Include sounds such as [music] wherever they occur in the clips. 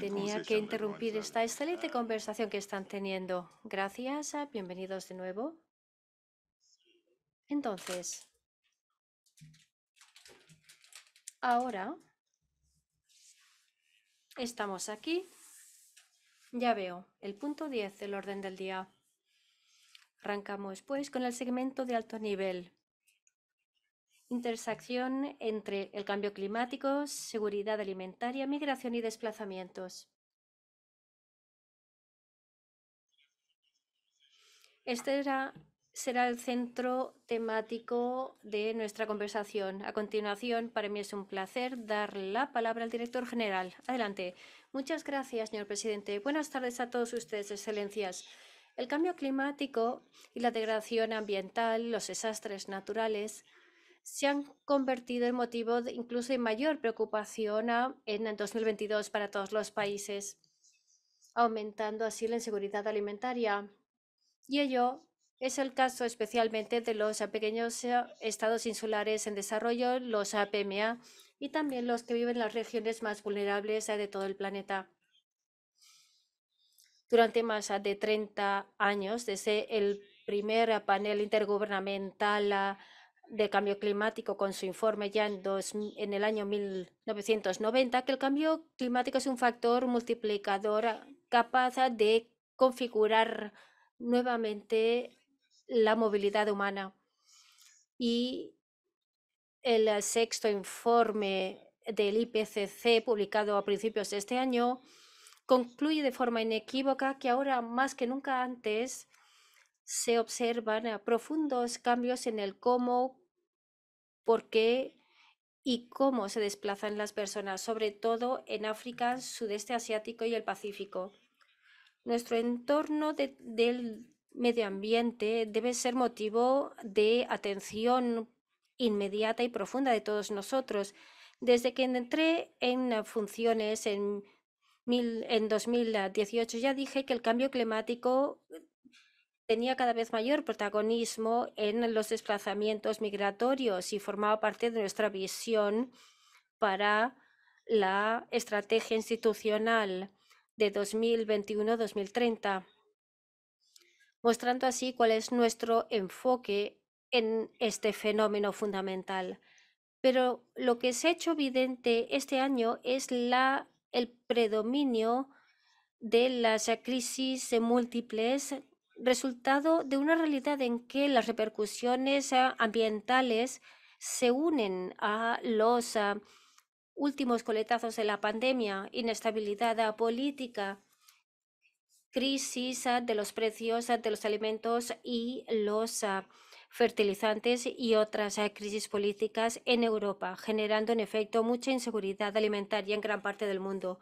Tenía que interrumpir uh, esta excelente conversación que están teniendo. Gracias, ah, bienvenidos de nuevo. Entonces, ahora estamos aquí. Ya veo, el punto 10 del orden del día. Arrancamos pues con el segmento de alto nivel. Intersección entre el cambio climático, seguridad alimentaria, migración y desplazamientos. Este será el centro temático de nuestra conversación. A continuación, para mí es un placer dar la palabra al director general. Adelante. Muchas gracias, señor presidente. Buenas tardes a todos ustedes, excelencias. El cambio climático y la degradación ambiental, los desastres naturales, se han convertido en motivo de incluso de mayor preocupación ah, en 2022 para todos los países, aumentando así la inseguridad alimentaria. Y ello es el caso especialmente de los ah, pequeños ah, estados insulares en desarrollo, los APMA, y también los que viven en las regiones más vulnerables de todo el planeta. Durante más de 30 años, desde el primer panel intergubernamental de Cambio Climático con su informe ya en, en el año 1990 que el cambio climático es un factor multiplicador ah, capaz ah, de configurar nuevamente la movilidad humana. Y el sexto informe del IPCC publicado a principios de este año concluye de forma inequívoca que ahora más que nunca antes se observan profundos cambios en el cómo, por qué y cómo se desplazan las personas, sobre todo en África, sudeste asiático y el Pacífico. Nuestro entorno del medio ambiente debe ser motivo de atención inmediata y profunda de todos nosotros. Desde que entré en funciones en 2018 ya dije que el cambio climático tenía cada vez mayor protagonismo en los desplazamientos migratorios y formaba parte de nuestra visión para la estrategia institucional de 2021-2030, mostrando así cuál es nuestro enfoque en este fenómeno fundamental. Pero lo que se ha hecho evidente este año es la, el predominio de las crisis múltiples resultado de una realidad en que las repercusiones ah, ambientales se unen a los ah, últimos coletazos de la pandemia, inestabilidad ah, política, crisis de los precios de los alimentos y los fertilizantes y otras crisis políticas en Europa, generando en efecto mucha inseguridad alimentaria en gran parte del mundo.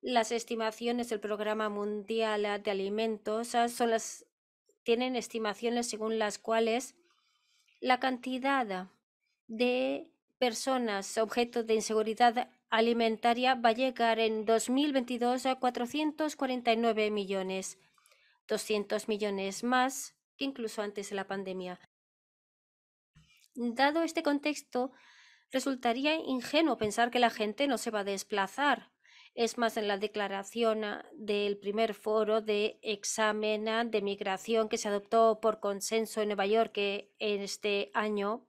Las estimaciones del Programa Mundial de Alimentos tienen estimaciones según las cuales la cantidad de personas objeto de inseguridad alimentaria va a llegar en 2022 a 449 millones, 200 millones más que incluso antes de la pandemia. Dado este contexto, resultaría ingenuo pensar que la gente no se va a desplazar es más, en la declaración ah, del primer foro de examen ah, de migración que se adoptó por consenso en Nueva York en este año,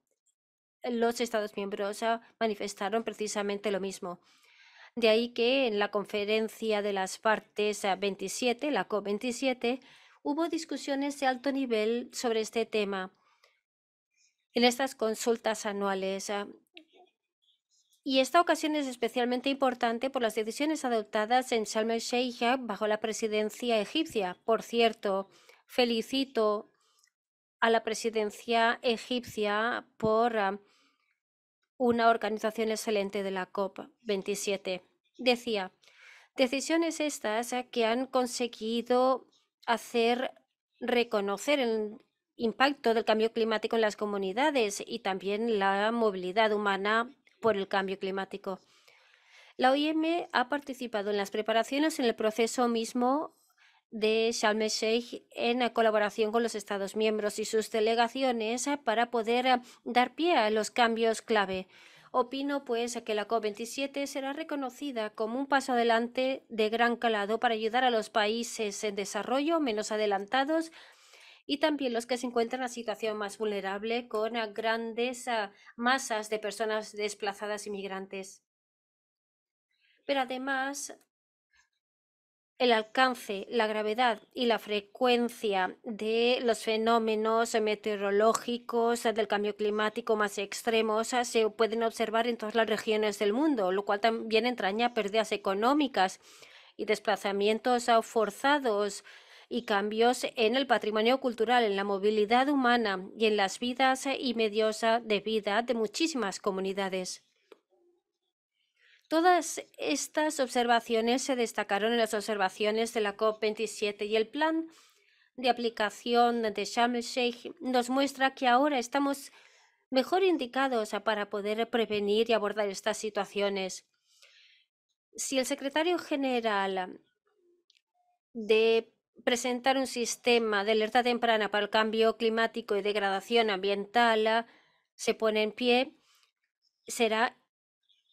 los Estados miembros ah, manifestaron precisamente lo mismo. De ahí que en la conferencia de las partes 27, la COP27, hubo discusiones de alto nivel sobre este tema. En estas consultas anuales y esta ocasión es especialmente importante por las decisiones adoptadas en Sharm el Sheikh bajo la presidencia egipcia. Por cierto, felicito a la presidencia egipcia por ah, una organización excelente de la COP27. Decía, decisiones estas ah, que han conseguido hacer reconocer el impacto del cambio climático en las comunidades y también la movilidad humana por el cambio climático. La OIM ha participado en las preparaciones en el proceso mismo de Sharm el Sheikh en colaboración con los Estados miembros y sus delegaciones para poder eh, dar pie a los cambios clave. Opino, pues, que la COP27 será reconocida como un paso adelante de gran calado para ayudar a los países en desarrollo menos adelantados y también los que se encuentran en la situación más vulnerable con grandes ah, masas de personas desplazadas y migrantes. Pero además, el alcance, la gravedad y la frecuencia de los fenómenos meteorológicos del cambio climático más extremos se pueden observar en todas las regiones del mundo, lo cual también entraña pérdidas económicas y desplazamientos ah, forzados y cambios en el patrimonio cultural, en la movilidad humana y en las vidas y medios de vida de muchísimas comunidades. Todas estas observaciones se destacaron en las observaciones de la COP27 y el plan de aplicación de Sharm Sheikh nos muestra que ahora estamos mejor indicados para poder prevenir y abordar estas situaciones. Si el secretario general de presentar un sistema de alerta temprana para el cambio climático y degradación ambiental ah, se pone en pie, será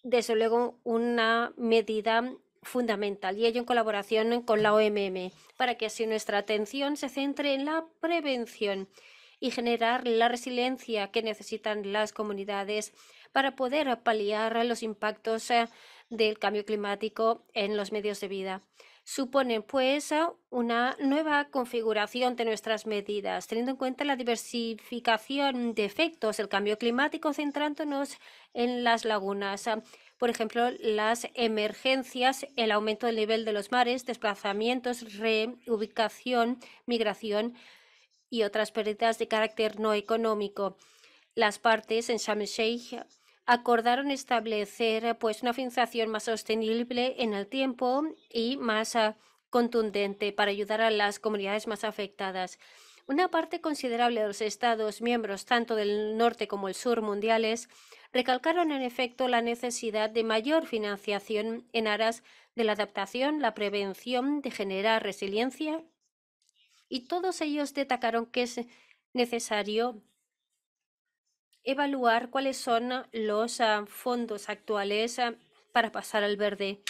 desde luego una medida fundamental y ello en colaboración con la OMM, para que así nuestra atención se centre en la prevención y generar la resiliencia que necesitan las comunidades para poder paliar los impactos ah, del cambio climático en los medios de vida suponen pues ah, una nueva configuración de nuestras medidas, teniendo en cuenta la diversificación de efectos del cambio climático, centrándonos en las lagunas. Ah, por ejemplo, las emergencias, el aumento del nivel de los mares, desplazamientos, reubicación, migración y otras pérdidas de carácter no económico. Las partes en Sharm acordaron establecer eh, pues una financiación más sostenible en el tiempo y más eh, contundente para ayudar a las comunidades más afectadas. Una parte considerable de los Estados miembros, tanto del norte como el sur mundiales, recalcaron en efecto la necesidad de mayor financiación en aras de la adaptación, la prevención, de generar resiliencia, y todos ellos destacaron que es necesario evaluar cuáles son ah, los ah, fondos actuales ah, para pasar al verde.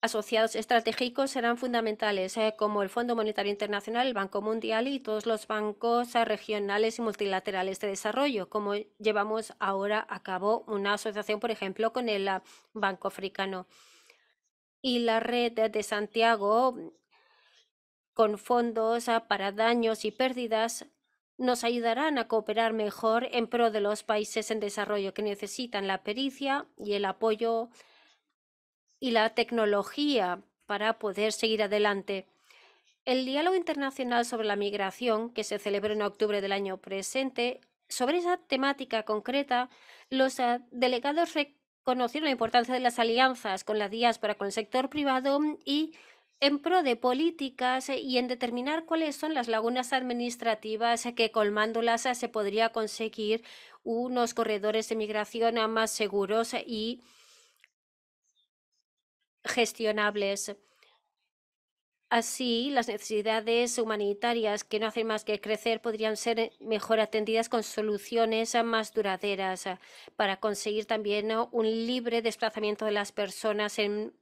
asociados estratégicos serán fundamentales, eh, como el Fondo Monetario Internacional, el Banco Mundial y todos los bancos regionales y multilaterales de desarrollo, como llevamos ahora a cabo una asociación, por ejemplo, con el Banco Africano. Y la red de Santiago con fondos ah, para daños y pérdidas nos ayudarán a cooperar mejor en pro de los países en desarrollo que necesitan la pericia y el apoyo y la tecnología para poder seguir adelante. El diálogo internacional sobre la migración, que se celebró en octubre del año presente, sobre esa temática concreta, los ah, delegados reconocieron la importancia de las alianzas con la diáspora, con el sector privado y en pro de políticas eh, y en determinar cuáles son las lagunas administrativas eh, que colmándolas eh, se podría conseguir unos corredores de migración ah, más seguros y gestionables. Así, las necesidades humanitarias que no hacen más que crecer podrían ser mejor atendidas con soluciones ah, más duraderas ah, para conseguir también un libre desplazamiento de las personas en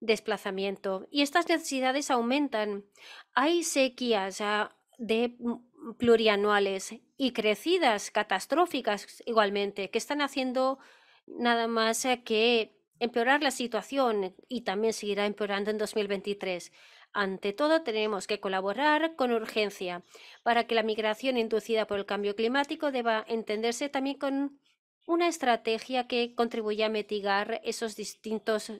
desplazamiento. Y estas necesidades aumentan. Hay sequías ah, de mm, plurianuales y crecidas catastróficas igualmente, que están haciendo nada más eh, que empeorar la situación y también seguirá empeorando en 2023. Ante todo, tenemos que colaborar con urgencia para que la migración inducida por el cambio climático deba entenderse también con una estrategia que contribuya a mitigar esos distintos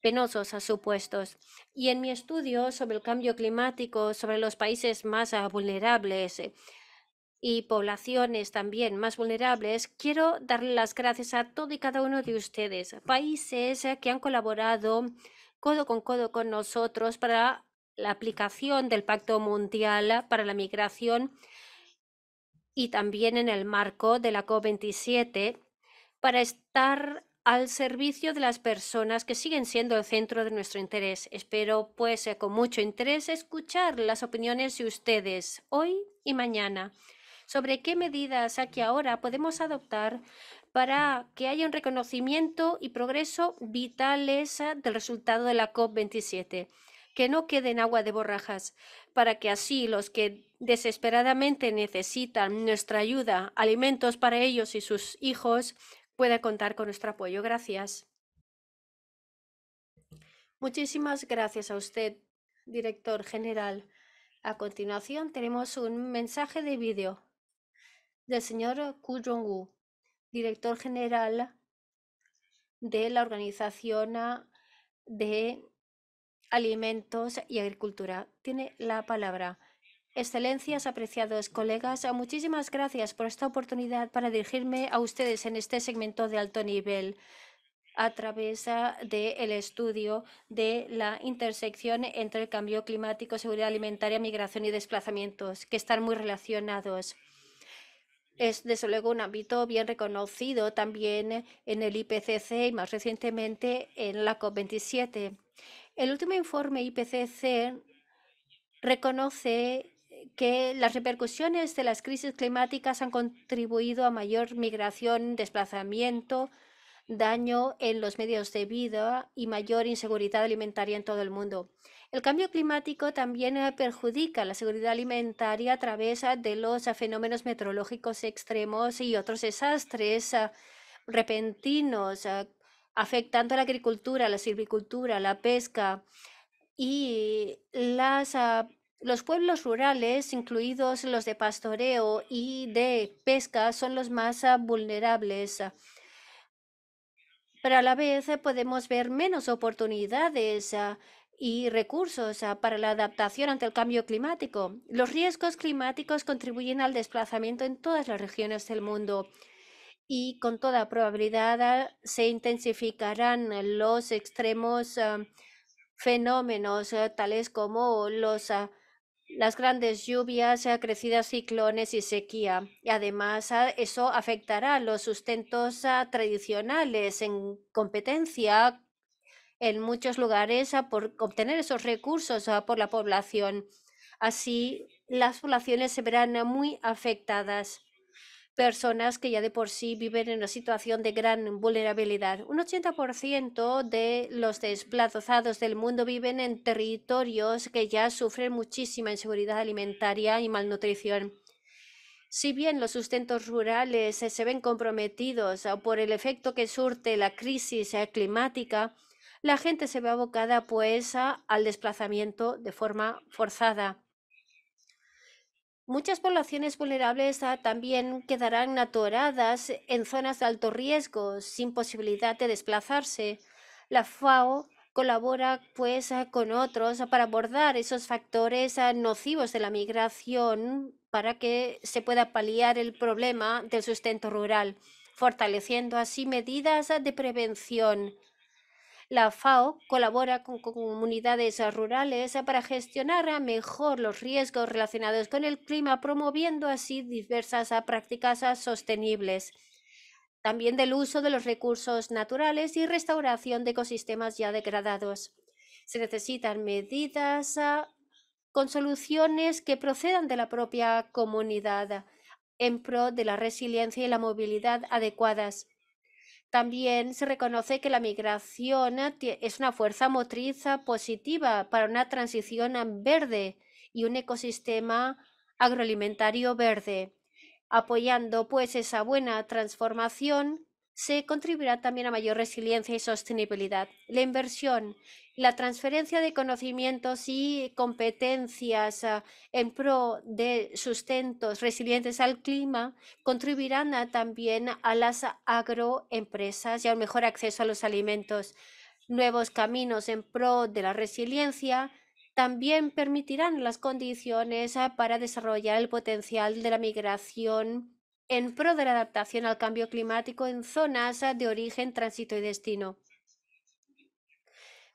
penosos a supuestos. Y en mi estudio sobre el cambio climático, sobre los países más ah, vulnerables eh, y poblaciones también más vulnerables, quiero darle las gracias a todo y cada uno de ustedes, países eh, que han colaborado codo con codo con nosotros para la aplicación del Pacto Mundial para la Migración y también en el marco de la COP27 para estar al servicio de las personas que siguen siendo el centro de nuestro interés. Espero, pues, con mucho interés escuchar las opiniones de ustedes hoy y mañana sobre qué medidas aquí ahora podemos adoptar para que haya un reconocimiento y progreso vitales del resultado de la COP27 que no quede en agua de borrajas, para que así los que desesperadamente necesitan nuestra ayuda, alimentos para ellos y sus hijos, Puede contar con nuestro apoyo. Gracias. Muchísimas gracias a usted, director general. A continuación tenemos un mensaje de vídeo del señor Ku Jong-woo, director general de la Organización de Alimentos y Agricultura. Tiene la palabra. Excelencias, apreciados colegas, muchísimas gracias por esta oportunidad para dirigirme a ustedes en este segmento de alto nivel a través ah, del estudio de la intersección entre el cambio climático, seguridad alimentaria, migración y desplazamientos, que están muy relacionados. Es desde luego un ámbito bien reconocido también en el IPCC y más recientemente en la COP27. El último informe IPCC reconoce que las repercusiones de las crisis climáticas han contribuido a mayor migración, desplazamiento, daño en los medios de vida y mayor inseguridad alimentaria en todo el mundo. El cambio climático también eh, perjudica la seguridad alimentaria a través ah, de los ah, fenómenos meteorológicos extremos y otros desastres ah, repentinos, afectando a la agricultura, la silvicultura, la pesca y las los pueblos rurales, incluidos los de pastoreo y de pesca, son los más ah, vulnerables. Ah. Pero a la vez eh, podemos ver menos oportunidades ah, y recursos para la adaptación ante el cambio climático. Los riesgos climáticos contribuyen al desplazamiento en todas las regiones del mundo y con toda probabilidad se intensificarán los extremos fenómenos eh, tales como los las grandes lluvias, crecidas ciclones y sequía. Y además, eso afectará a los sustentos ah, tradicionales en competencia en muchos lugares ah, por obtener esos recursos ah, por la población. Así, las poblaciones se verán muy afectadas personas que ya de por sí viven en una situación de gran vulnerabilidad. Un 80% de los desplazados del mundo viven en territorios que ya sufren muchísima inseguridad alimentaria y malnutrición. Si bien los sustentos rurales se ven comprometidos por el efecto que surte la crisis climática, la gente se ve abocada pues al desplazamiento de forma forzada. Muchas poblaciones vulnerables también quedarán atoradas en zonas de alto riesgo, sin posibilidad de desplazarse. La FAO colabora pues eh, con otros para abordar esos factores eh, nocivos de la migración para que se pueda paliar el problema del sustento rural, fortaleciendo así medidas eh, de prevención la FAO colabora con comunidades rurales para gestionar mejor los riesgos relacionados con el clima, promoviendo así diversas ah, prácticas ah, sostenibles también del uso de los recursos naturales y restauración de ecosistemas ya degradados. Se necesitan medidas ah, con soluciones que procedan de la propia comunidad en pro de la resiliencia y la movilidad adecuadas. También se reconoce que la migración es una fuerza motriz positiva para una transición verde y un ecosistema agroalimentario verde, apoyando pues esa buena transformación se contribuirá también a mayor resiliencia y sostenibilidad. La inversión, la transferencia de conocimientos y competencias ah, en pro de sustentos resilientes al clima contribuirán también a las agroempresas y a un mejor acceso a los alimentos. Nuevos caminos en pro de la resiliencia también permitirán las condiciones ah, para desarrollar el potencial de la migración en pro de la adaptación al cambio climático en zonas de origen, tránsito y destino.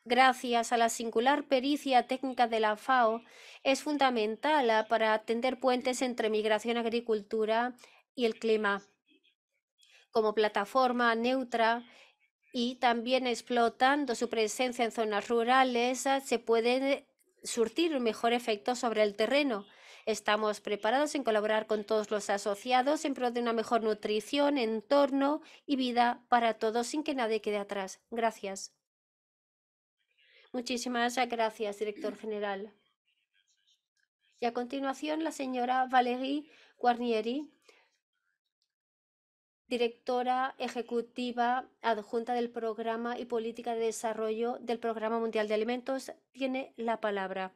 Gracias a la singular pericia técnica de la FAO, es fundamental para atender puentes entre migración, agricultura y el clima. Como plataforma neutra y también explotando su presencia en zonas rurales, se puede surtir un mejor efecto sobre el terreno Estamos preparados en colaborar con todos los asociados en pro de una mejor nutrición, entorno y vida para todos sin que nadie quede atrás. Gracias. Muchísimas gracias, director general. Y a continuación, la señora Valérie Guarnieri, directora ejecutiva adjunta del Programa y Política de Desarrollo del Programa Mundial de Alimentos, tiene la palabra.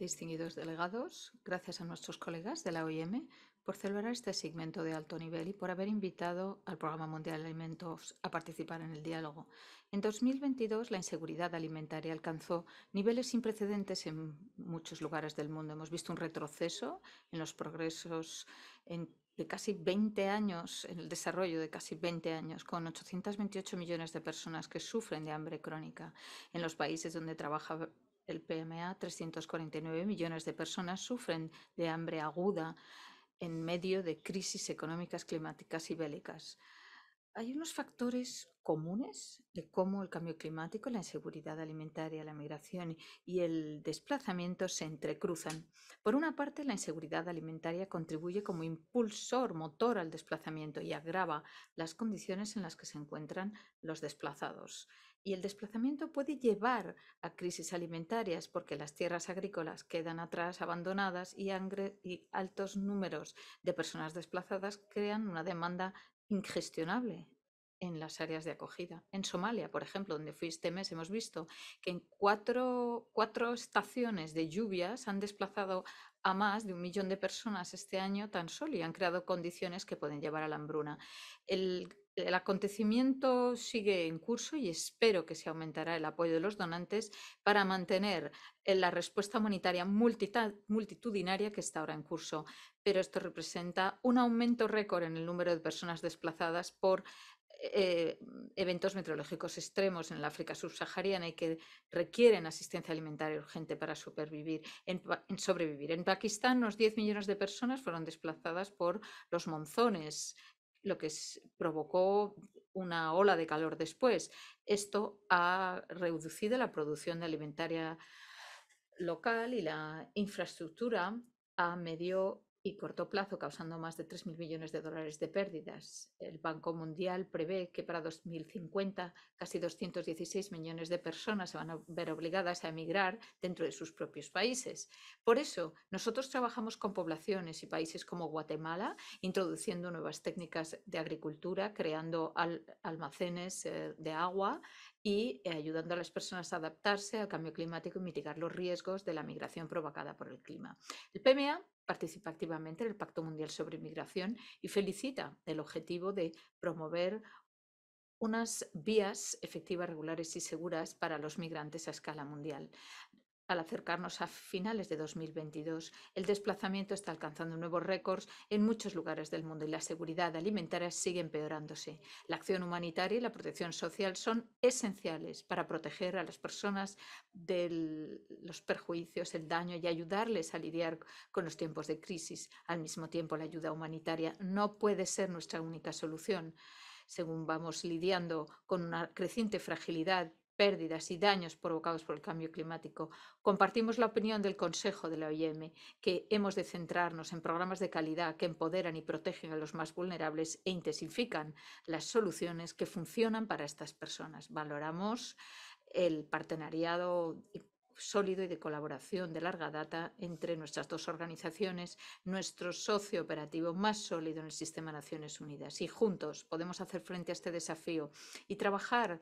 Distinguidos delegados, gracias a nuestros colegas de la OIM por celebrar este segmento de alto nivel y por haber invitado al Programa Mundial de Alimentos a participar en el diálogo. En 2022, la inseguridad alimentaria alcanzó niveles sin precedentes en muchos lugares del mundo. Hemos visto un retroceso en los progresos de casi 20 años, en el desarrollo de casi 20 años, con 828 millones de personas que sufren de hambre crónica en los países donde trabaja el PMA, 349 millones de personas sufren de hambre aguda en medio de crisis económicas, climáticas y bélicas. Hay unos factores comunes de cómo el cambio climático, la inseguridad alimentaria, la migración y el desplazamiento se entrecruzan. Por una parte, la inseguridad alimentaria contribuye como impulsor motor al desplazamiento y agrava las condiciones en las que se encuentran los desplazados y el desplazamiento puede llevar a crisis alimentarias porque las tierras agrícolas quedan atrás abandonadas y, altos números de personas desplazadas crean una demanda ingestionable en las áreas de acogida. En Somalia, por ejemplo, donde fui este mes, hemos visto que en cuatro, estaciones de lluvias han desplazado a más de un millón de personas este año tan solo y han creado condiciones que pueden llevar a la hambruna. El, el acontecimiento sigue en curso y espero que se aumentará el apoyo de los donantes para mantener eh, la respuesta humanitaria multitudinaria que está ahora en curso. Pero esto representa un aumento récord en el número de personas desplazadas por eh, eventos meteorológicos extremos en el África subsahariana y que requieren asistencia alimentaria urgente para sobrevivir. En Pakistán, unos 10 millones de personas fueron desplazadas por los monzones, lo que provocó una ola de calor después. Esto ha reducido la producción alimentaria local y la infraestructura a medio y corto plazo, causando más de 3.000 millones de dólares de pérdidas. El Banco Mundial prevé que para 2050 casi 216 millones de personas se van a ver obligadas a emigrar dentro de sus propios países. Por eso, nosotros trabajamos con poblaciones y países como Guatemala, introduciendo nuevas técnicas de agricultura, creando almacenes eh, de agua y eh, ayudando a las personas a adaptarse al cambio climático y mitigar los riesgos de la migración provocada por el clima. El PMA participa activamente en el Pacto Mundial sobre Migración y felicita el objetivo de promover unas vías efectivas, regulares y seguras para los migrantes a escala mundial. Al acercarnos a finales de 2022, el desplazamiento está alcanzando nuevos récords en muchos lugares del mundo y la seguridad alimentaria sigue empeorándose. La acción humanitaria y la protección social son esenciales para proteger a las personas de los perjuicios, el daño y ayudarles a lidiar con los tiempos de crisis. Al mismo tiempo, la ayuda humanitaria no puede ser nuestra única solución según vamos lidiando con una creciente fragilidad pérdidas y daños provocados por el cambio climático. Compartimos la opinión del Consejo de la OIM, que hemos de centrarnos en programas de calidad que empoderan y protegen a los más vulnerables e intensifican las soluciones que funcionan para estas personas. Valoramos el partenariado sólido y de colaboración de larga data entre nuestras dos organizaciones, nuestro socio operativo más sólido en el sistema Naciones Unidas. Y juntos podemos hacer frente a este desafío y trabajar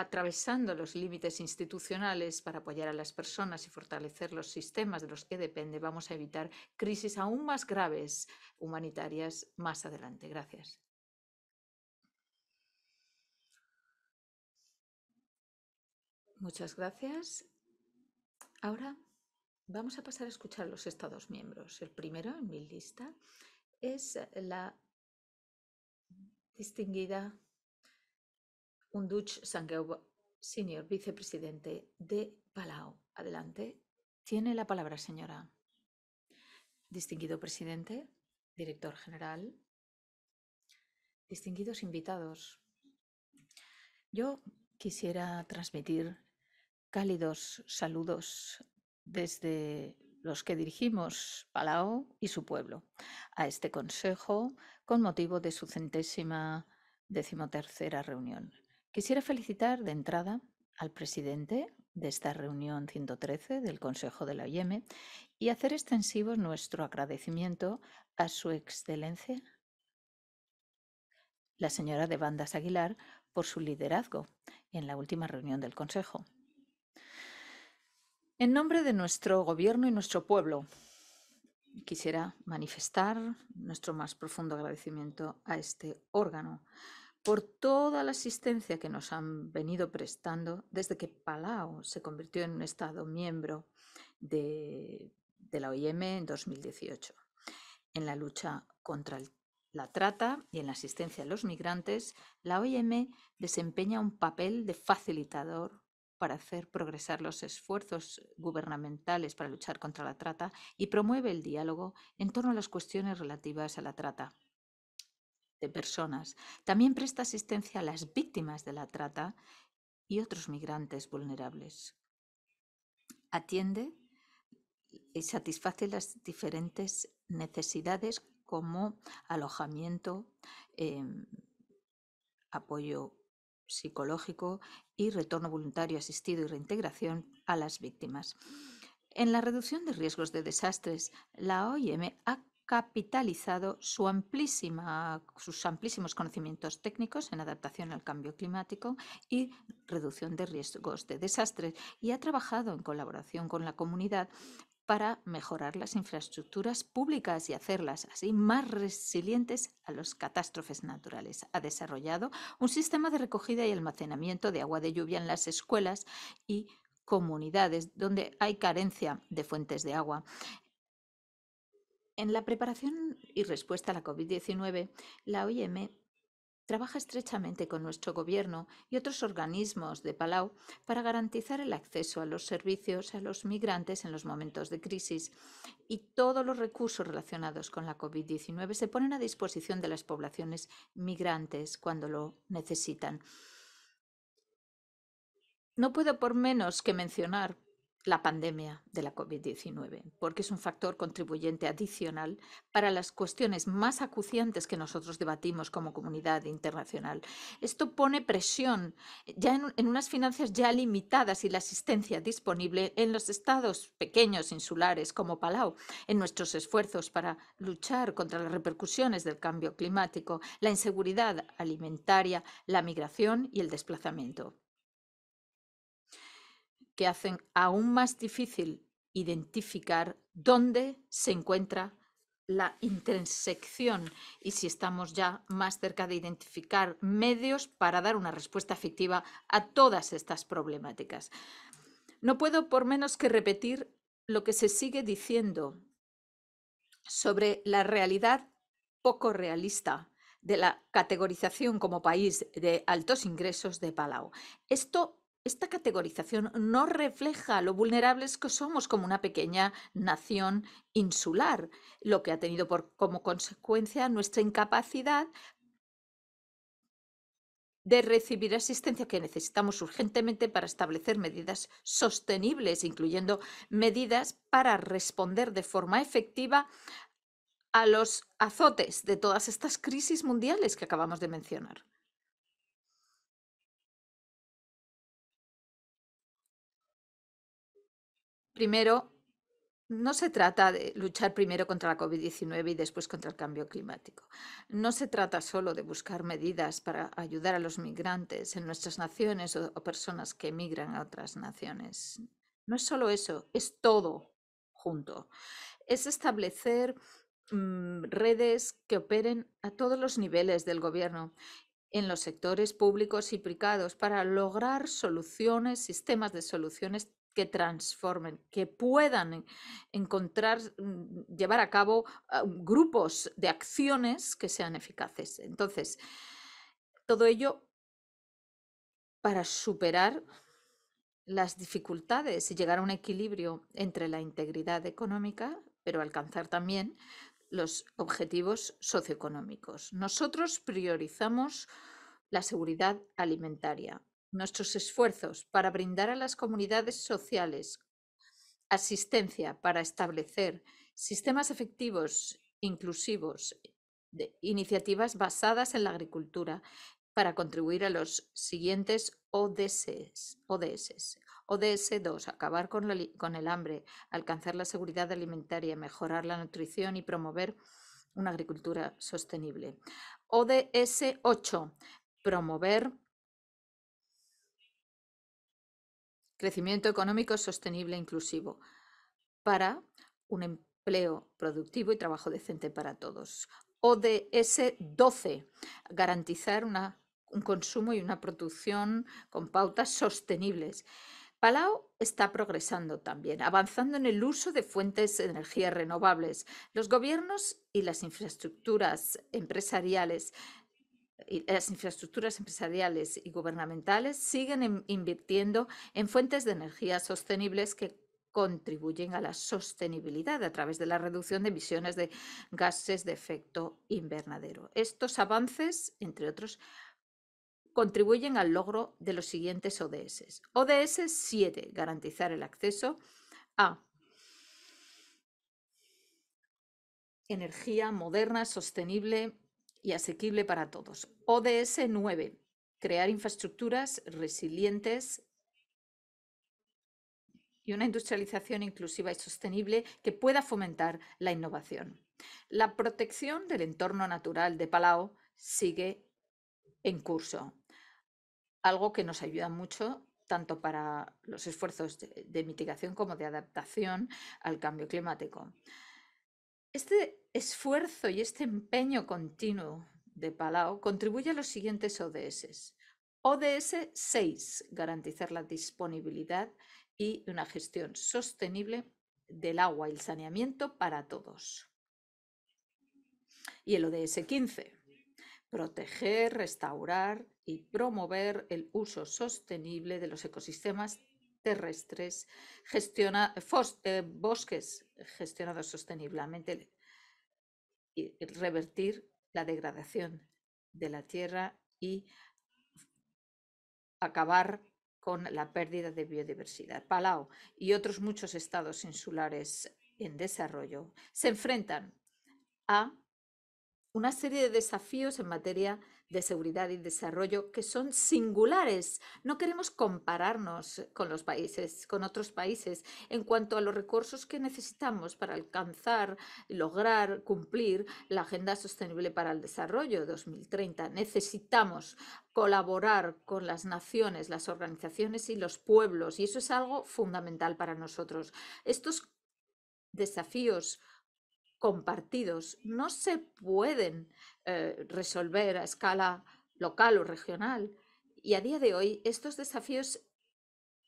atravesando los límites institucionales para apoyar a las personas y fortalecer los sistemas de los que depende, vamos a evitar crisis aún más graves humanitarias más adelante. Gracias. Muchas gracias. Ahora vamos a pasar a escuchar a los Estados miembros. El primero en mi lista es la distinguida Unduch Sangeub, señor vicepresidente de Palau. Adelante. Tiene la palabra, señora. Distinguido presidente, director general, distinguidos invitados, yo quisiera transmitir cálidos saludos desde los que dirigimos Palau y su pueblo a este Consejo con motivo de su centésima decimotercera reunión. Quisiera felicitar de entrada al presidente de esta reunión 113 del Consejo de la OIM y hacer extensivo nuestro agradecimiento a su excelencia, la señora de Bandas Aguilar, por su liderazgo en la última reunión del Consejo. En nombre de nuestro gobierno y nuestro pueblo, quisiera manifestar nuestro más profundo agradecimiento a este órgano por toda la asistencia que nos han venido prestando desde que Palau se convirtió en un Estado miembro de, la OIM en 2018, en la lucha contra la trata y en la asistencia a los migrantes, la OIM desempeña un papel de facilitador para hacer progresar los esfuerzos gubernamentales para luchar contra la trata y promueve el diálogo en torno a las cuestiones relativas a la trata, de personas. También presta asistencia a las víctimas de la trata y otros migrantes vulnerables. Atiende y satisface las diferentes necesidades como alojamiento, em, apoyo psicológico y retorno voluntario asistido y reintegración a las víctimas. En la reducción de riesgos de desastres, la OIM ha capitalizado su amplísima, sus amplísimos conocimientos técnicos en adaptación al cambio climático y reducción de riesgos de desastres y ha trabajado en colaboración con la comunidad para mejorar las infraestructuras públicas y hacerlas así más resilientes a las catástrofes naturales. Ha desarrollado un sistema de recogida y almacenamiento de agua de lluvia en las escuelas y comunidades donde hay carencia de fuentes de agua. En la preparación y respuesta a la COVID-19, la OIM trabaja estrechamente con nuestro gobierno y otros organismos de Palau para garantizar el acceso a los servicios a los migrantes en los momentos de crisis y todos los recursos relacionados con la COVID-19 se ponen a disposición de las poblaciones migrantes cuando lo necesitan. No puedo por menos que mencionar la pandemia de la COVID-19, porque es un factor contribuyente adicional para las cuestiones más acuciantes que nosotros debatimos como comunidad internacional. Esto pone presión eh, ya en unas finanzas ya limitadas y la asistencia disponible en los estados pequeños insulares como Palau, en nuestros esfuerzos para luchar contra las repercusiones del cambio climático, la inseguridad alimentaria, la migración y el desplazamiento que hacen aún más difícil identificar dónde se encuentra la intersección y si estamos ya más cerca de identificar medios para dar una respuesta efectiva a todas estas problemáticas. No puedo por menos que repetir lo que se sigue diciendo sobre la realidad poco realista de la categorización como país de altos ingresos de Palau. Esto esta categorización no refleja lo vulnerables que somos como una pequeña nación insular, lo que ha tenido como consecuencia nuestra incapacidad de recibir asistencia que necesitamos urgentemente para establecer medidas sostenibles, incluyendo medidas para responder de forma efectiva a los azotes de todas estas crisis mundiales que acabamos de mencionar. Primero, no se trata de luchar primero contra la COVID-19 y después contra el cambio climático. No se trata solo de buscar medidas para ayudar a los migrantes en nuestras naciones o, personas que emigran a otras naciones. No es solo eso, es todo junto. Es establecer mm, redes que operen a todos los niveles del gobierno en los sectores públicos y privados para lograr soluciones, sistemas de soluciones que transformen, que puedan encontrar, mm, llevar a cabo ah, grupos de acciones que sean eficaces. Entonces, todo ello para superar las dificultades y llegar a un equilibrio entre la integridad económica, pero alcanzar también los objetivos socioeconómicos. Nosotros priorizamos la seguridad alimentaria, nuestros esfuerzos para brindar a las comunidades sociales asistencia para establecer sistemas efectivos, inclusivos, de iniciativas basadas en la agricultura para contribuir a los siguientes ODS, ODS, ODS 2, acabar con, con, el hambre, alcanzar la seguridad alimentaria, mejorar la nutrición y promover una agricultura sostenible. ODS 8, promover crecimiento económico sostenible e inclusivo, para un empleo productivo y trabajo decente para todos. ODS 12, garantizar un consumo y una producción con pautas sostenibles. Palau está progresando también, avanzando en el uso de fuentes de energías renovables. Los gobiernos y las infraestructuras empresariales las infraestructuras empresariales y gubernamentales siguen invirtiendo en fuentes de energía sostenibles que contribuyen a la sostenibilidad a través de la reducción de emisiones de gases de efecto invernadero. Estos avances, entre otros, contribuyen al logro de los siguientes ODS. ODS 7, garantizar el acceso a energía moderna, sostenible, y asequible para todos. ODS 9. Crear infraestructuras resilientes y una industrialización inclusiva y sostenible que pueda fomentar la innovación. La protección del entorno natural de Palau sigue en curso, algo que nos ayuda mucho tanto para los esfuerzos de, de mitigación como de adaptación al cambio climático. Este esfuerzo y este empeño continuo de Palau contribuye a los siguientes ODS. ODS 6, garantizar la disponibilidad y una gestión sostenible del agua y el saneamiento para todos. Y el ODS 15, proteger, restaurar y promover el uso sostenible de los ecosistemas terrestres, eh, bosques gestionados sosteniblemente, y revertir la degradación de la tierra y acabar con la pérdida de biodiversidad. Palau y otros muchos estados insulares en desarrollo se enfrentan a una serie de desafíos en materia de de seguridad y desarrollo que son singulares. No queremos compararnos con los países, con otros países en cuanto a los recursos que necesitamos para alcanzar, lograr, cumplir la Agenda Sostenible para el Desarrollo 2030. Necesitamos colaborar con las naciones, las organizaciones y los pueblos y eso es algo fundamental para nosotros. Estos desafíos compartidos, no se pueden eh, resolver a escala local o regional. Y a día de hoy estos desafíos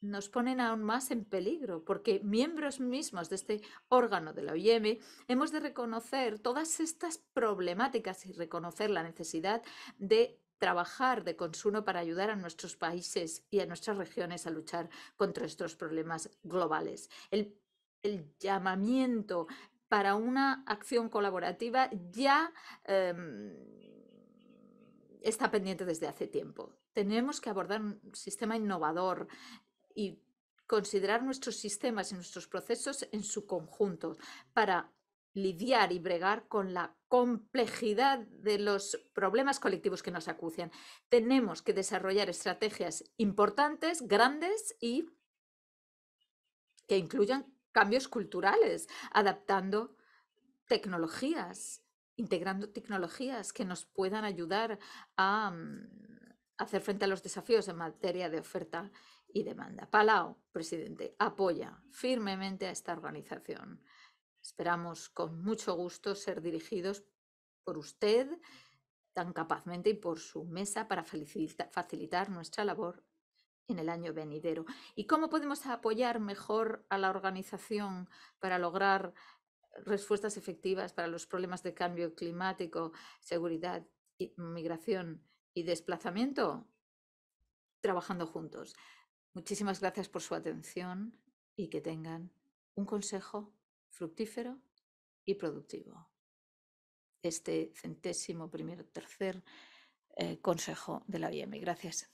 nos ponen aún más en peligro, porque miembros mismos de este órgano de la OIM hemos de reconocer todas estas problemáticas y reconocer la necesidad de trabajar de consumo para ayudar a nuestros países y a nuestras regiones a luchar contra estos problemas globales. El, el llamamiento para una acción colaborativa ya em, está pendiente desde hace tiempo. Tenemos que abordar un sistema innovador y considerar nuestros sistemas y nuestros procesos en su conjunto para lidiar y bregar con la complejidad de los problemas colectivos que nos acucian. Tenemos que desarrollar estrategias importantes, grandes y que incluyan cambios culturales, adaptando tecnologías, integrando tecnologías que nos puedan ayudar a mm, hacer frente a los desafíos en materia de oferta y demanda. Palau, presidente, apoya firmemente a esta organización. Esperamos con mucho gusto ser dirigidos por usted tan capazmente y por su mesa para facilitar nuestra labor en el año venidero. ¿Y cómo podemos apoyar mejor a la organización para lograr respuestas efectivas para los problemas de cambio climático, seguridad, migración y desplazamiento? Trabajando juntos. Muchísimas gracias por su atención y que tengan un consejo fructífero y productivo. Este centésimo primer tercer eh, consejo de la IEM. Gracias.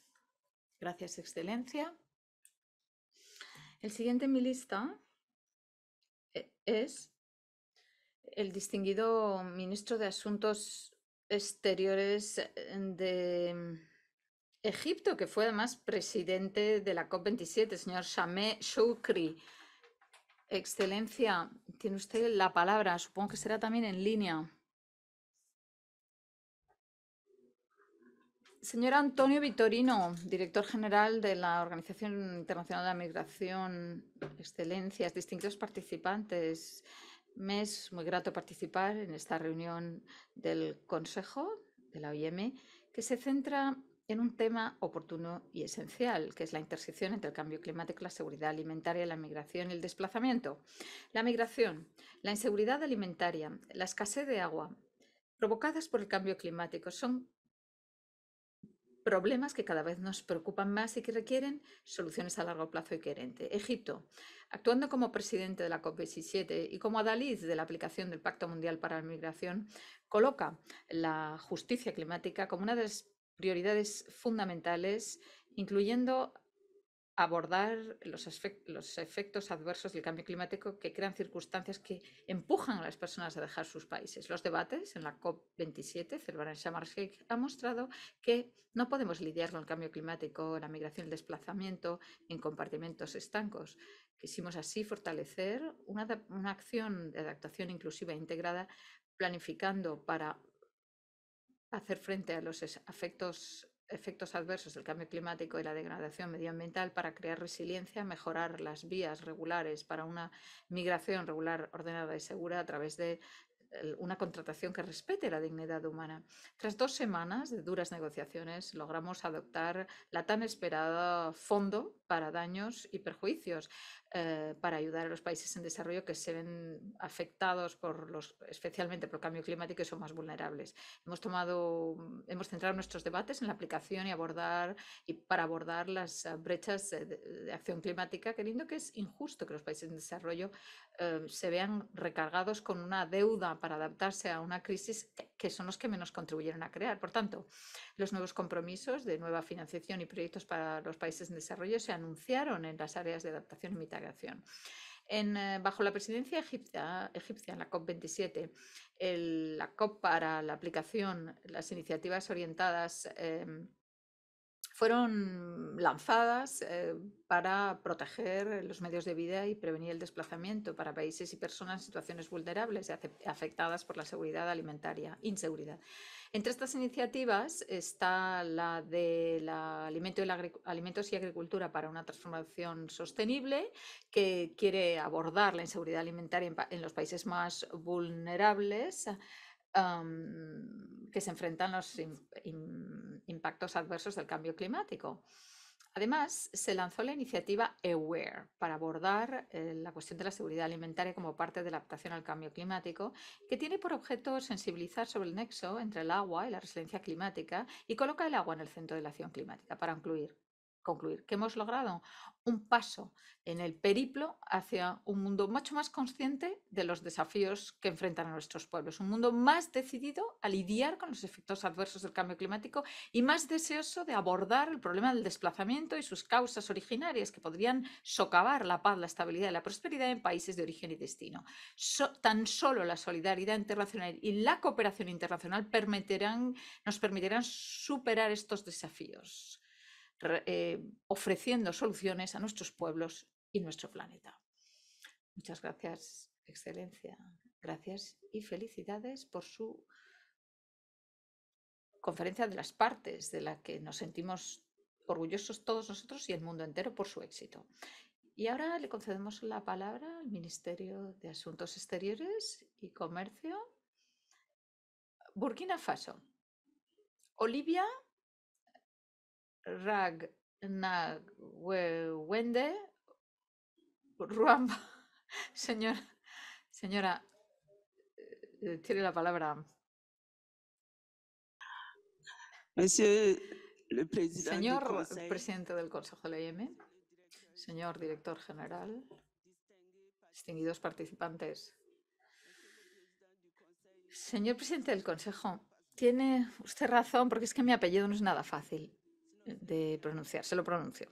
Gracias, Excelencia. El siguiente en mi lista eh, es el distinguido ministro de Asuntos Exteriores eh, de mm, Egipto, que fue además presidente de la COP27, señor Shameh Shoukri. Excelencia, tiene usted la palabra. Supongo que será también en línea. Señor Antonio Vitorino, director general de la Organización Internacional de la Migración, excelencias, distintos participantes, me es muy grato participar en esta reunión del Consejo de la OIM, que se centra en un tema oportuno y esencial, que es la intersección entre el cambio climático, la seguridad alimentaria, la migración y el desplazamiento. La migración, la inseguridad alimentaria, la escasez de agua provocadas por el cambio climático son problemas que cada vez nos preocupan más y que requieren soluciones a largo plazo y coherente. Egipto, actuando como presidente de la COP17 y como adalid de la aplicación del Pacto Mundial para la Migración, coloca la justicia climática como una de las prioridades fundamentales, incluyendo abordar los, los, efectos adversos del cambio climático que crean circunstancias que empujan a las personas a dejar sus países. Los debates en la COP27, celebrada en Sharm han mostrado que no podemos lidiar con el cambio climático, la migración, el desplazamiento en compartimentos estancos. Quisimos así fortalecer una acción de adaptación inclusiva e integrada, planificando para hacer frente a los efectos efectos adversos del cambio climático y la degradación medioambiental para crear resiliencia, mejorar las vías regulares para una migración regular, ordenada y segura a través de una contratación que respete la dignidad humana. Tras dos semanas de duras negociaciones, logramos adoptar la tan esperada fondo para daños y perjuicios eh, para ayudar a los países en desarrollo que se ven afectados por los, especialmente por el cambio climático y son más vulnerables. Hemos tomado, hemos centrado nuestros debates en la aplicación y abordar y para abordar las eh, brechas de, acción climática, queriendo que es injusto que los países en desarrollo eh, se vean recargados con una deuda para adaptarse a una crisis que, son los que menos contribuyeron a crear. Por tanto, los nuevos compromisos de nueva financiación y proyectos para los países en desarrollo se anunciaron en las áreas de adaptación y mitigación eh, bajo la presidencia egipcia, egipcia en la COP27, la COP para la aplicación, las iniciativas orientadas em, fueron lanzadas eh, para proteger los medios de vida y prevenir el desplazamiento para países y personas en situaciones vulnerables y afectadas por la seguridad alimentaria, inseguridad entre estas iniciativas está la de y Alimentos y Agricultura para una transformación sostenible, que quiere abordar la inseguridad alimentaria en, los países más vulnerables. que se enfrentan a los impactos adversos del cambio climático. Además, se lanzó la iniciativa AWARE para abordar eh, la cuestión de la seguridad alimentaria como parte de la adaptación al cambio climático, que tiene por objeto sensibilizar sobre el nexo entre el agua y la resiliencia climática y coloca el agua en el centro de la acción climática para incluir concluir que hemos logrado un paso en el periplo hacia un mundo mucho más consciente de los desafíos que enfrentan a nuestros pueblos, un mundo más decidido a lidiar con los efectos adversos del cambio climático y más deseoso de abordar el problema del desplazamiento y sus causas originarias que podrían socavar la paz, la estabilidad y la prosperidad en países de origen y destino. tan solo la solidaridad internacional y la cooperación internacional nos permitirán superar estos desafíos. Eh, ofreciendo soluciones a nuestros pueblos y nuestro planeta. Muchas gracias, Excelencia. Gracias y felicidades por su conferencia de las partes, de la que nos sentimos orgullosos todos nosotros y el mundo entero por su éxito. Y ahora le concedemos la palabra al Ministerio de Asuntos Exteriores y Comercio. Burkina Faso. Olivia Rag Wende Ruamba. [laughs] Señora, eh, eh, tiene la palabra. Señor presidente del Consejo de la IEM, e, señor director general, distinguidos participantes. Señor presidente del Consejo, tiene usted razón porque es que mi apellido no es nada fácil de pronunciar, se lo pronuncio.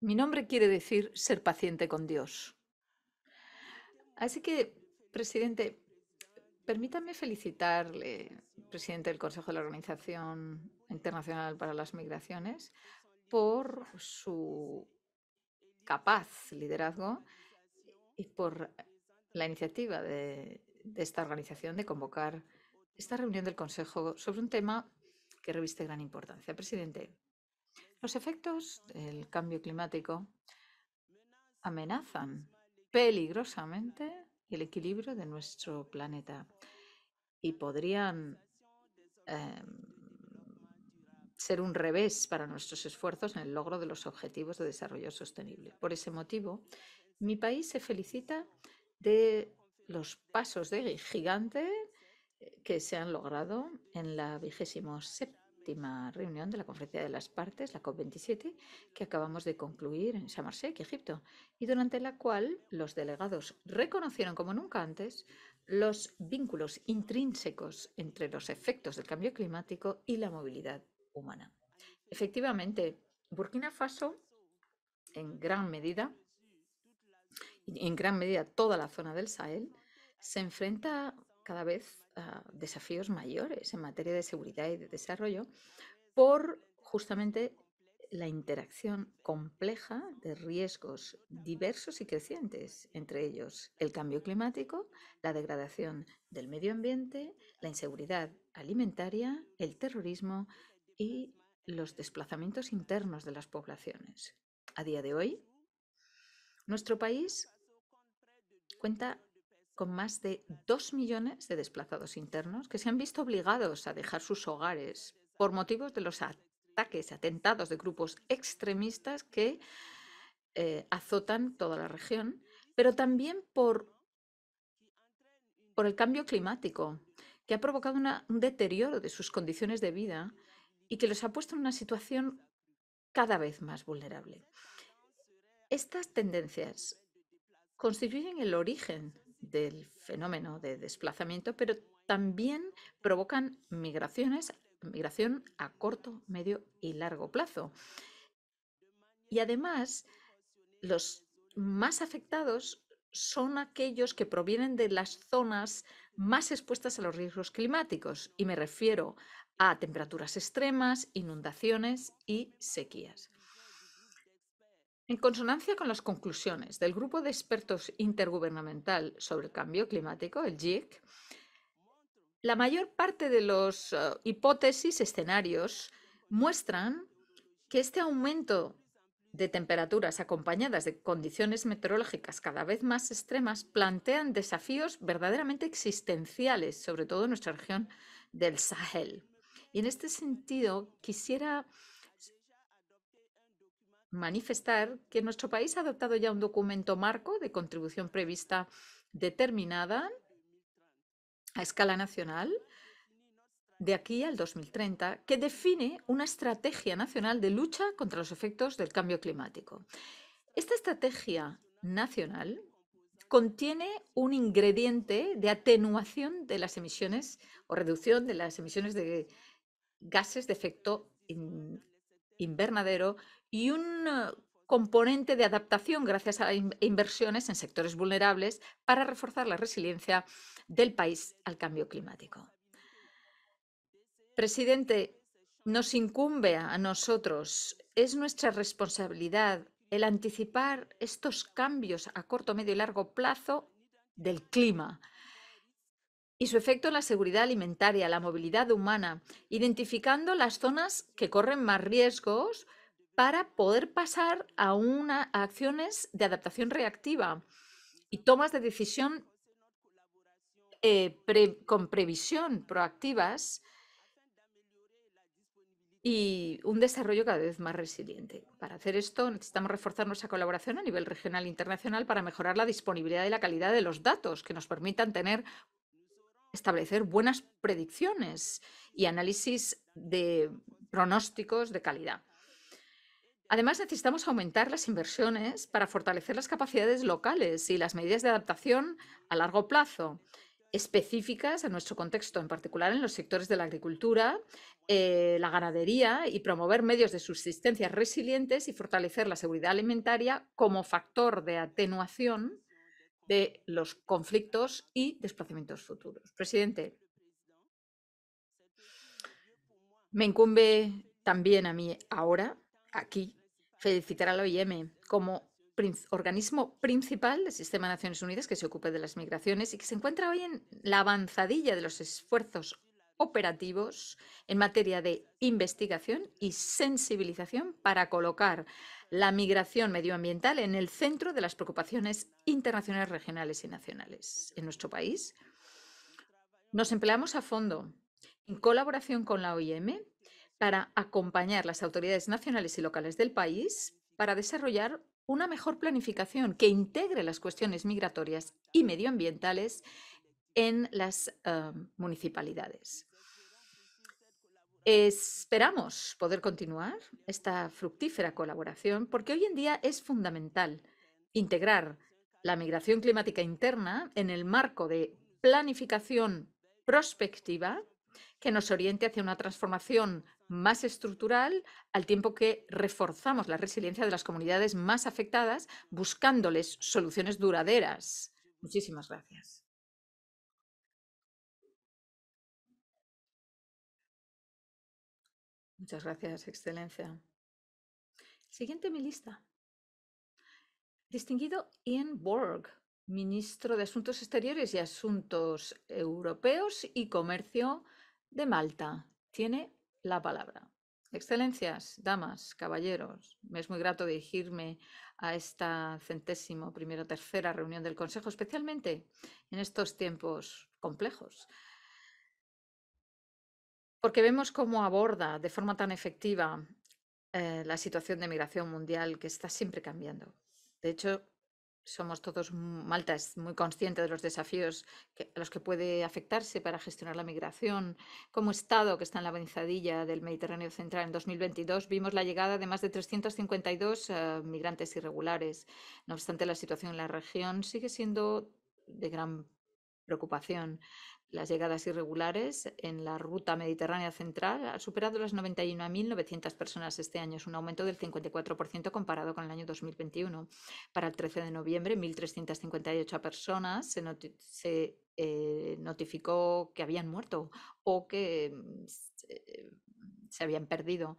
Mi nombre quiere decir ser paciente con Dios. Así que, presidente, permítame felicitarle, presidente del Consejo de la Organización Internacional para las Migraciones, por su capaz liderazgo y por la iniciativa de, de esta organización de convocar esta reunión del Consejo sobre un tema que reviste gran importancia. Presidente, los efectos del cambio climático amenazan peligrosamente el equilibrio de nuestro planeta y podrían em, ser un revés para nuestros esfuerzos en el logro de los objetivos de desarrollo sostenible. Por ese motivo, mi país se felicita de los pasos de gigante que se han logrado en la vigésima séptima reunión de la Conferencia de las Partes, la COP27, que acabamos de concluir en Shamarshek, Egipto, y durante la cual los delegados reconocieron como nunca antes los vínculos intrínsecos entre los efectos del cambio climático y la movilidad humana. Efectivamente, Burkina Faso, en gran medida, y en gran medida toda la zona del Sahel, se enfrenta cada vez ah, desafíos mayores en materia de seguridad y de desarrollo por justamente la interacción compleja de riesgos diversos y crecientes, entre ellos el cambio climático, la degradación del medio ambiente, la inseguridad alimentaria, el terrorismo y los desplazamientos internos de las poblaciones. A día de hoy, nuestro país cuenta con más de dos millones de desplazados internos que se han visto obligados a dejar sus hogares por motivos de los ataques, atentados de grupos extremistas que eh, azotan toda la región, pero también por, por el cambio climático, que ha provocado un deterioro de sus condiciones de vida y que los ha puesto en una situación cada vez más vulnerable. Estas tendencias constituyen el origen del fenómeno de desplazamiento, pero también provocan migraciones, migración a corto, medio y largo plazo. Y además, los más afectados son aquellos que provienen de las zonas más expuestas a los riesgos climáticos, y me refiero a temperaturas extremas, inundaciones y sequías. En consonancia con las conclusiones del Grupo de Expertos Intergubernamental sobre el Cambio Climático, el GIEC, la mayor parte de los eh, hipótesis, escenarios, muestran que este aumento de temperaturas acompañadas de condiciones meteorológicas cada vez más extremas plantean desafíos verdaderamente existenciales, sobre todo en nuestra región del Sahel. Y en este sentido, quisiera manifestar que nuestro país ha adoptado ya un documento marco de contribución prevista determinada a escala nacional de aquí al 2030 que define una estrategia nacional de lucha contra los efectos del cambio climático. Esta estrategia nacional contiene un ingrediente de atenuación de las emisiones o reducción de las emisiones de gases de efecto invernadero y un eh, componente de adaptación gracias a inversiones en sectores vulnerables para reforzar la resiliencia del país al cambio climático. Presidente, nos incumbe a nosotros, es nuestra responsabilidad el anticipar estos cambios a corto, medio y largo plazo del clima y su efecto en la seguridad alimentaria, la movilidad humana, identificando las zonas que corren más riesgos para poder pasar a, una, acciones de adaptación reactiva y tomas de decisión eh, con previsión proactivas y un desarrollo cada vez más resiliente. Para hacer esto necesitamos reforzar nuestra colaboración a nivel regional e internacional para mejorar la disponibilidad y la calidad de los datos que nos permitan tener establecer buenas predicciones y análisis de pronósticos de calidad. Además, necesitamos aumentar las inversiones para fortalecer las capacidades locales y las medidas de adaptación a largo plazo, específicas a nuestro contexto, en particular en los sectores de la agricultura, eh, la ganadería y promover medios de subsistencia resilientes y fortalecer la seguridad alimentaria como factor de atenuación de los conflictos y desplazamientos futuros. Presidente, me incumbe también a mí ahora, aquí, felicitar al OIM como organismo principal del sistema de Naciones Unidas que se ocupe de las migraciones y que se encuentra hoy en la avanzadilla de los esfuerzos operativos en materia de investigación y sensibilización para colocar la migración medioambiental en el centro de las preocupaciones internacionales, regionales y nacionales. En nuestro país nos empleamos a fondo en colaboración con la OIM para acompañar las autoridades nacionales y locales del país para desarrollar una mejor planificación que integre las cuestiones migratorias y medioambientales en las municipalidades. Esperamos poder continuar esta fructífera colaboración porque hoy en día es fundamental integrar la migración climática interna en el marco de planificación prospectiva que nos oriente hacia una transformación más estructural al tiempo que reforzamos la resiliencia de las comunidades más afectadas buscándoles soluciones duraderas. Muchísimas gracias. Muchas gracias, Excelencia. Siguiente en mi lista. Distinguido Ian Borg, ministro de Asuntos Exteriores y Asuntos Europeos y Comercio de Malta. Tiene la palabra. Excelencias, damas, caballeros, me es muy grato dirigirme a esta centésimo primero tercera reunión del Consejo, especialmente en estos tiempos complejos porque vemos cómo aborda de forma tan efectiva eh, la situación de migración mundial que está siempre cambiando. De hecho, somos todos, Malta es muy consciente de los desafíos a los que puede afectarse para gestionar la migración. Como Estado que está en la avanzadilla del Mediterráneo Central en 2022, vimos la llegada de más de 352 eh, migrantes irregulares. No obstante, la situación en la región sigue siendo de gran preocupación. Las llegadas irregulares en la ruta mediterránea central han superado las 91.900 personas este año. Es un aumento del 54% comparado con el año 2021. Para el 13 de noviembre, 1.358 personas se, eh, notificó que habían muerto o que mm, mm, se habían perdido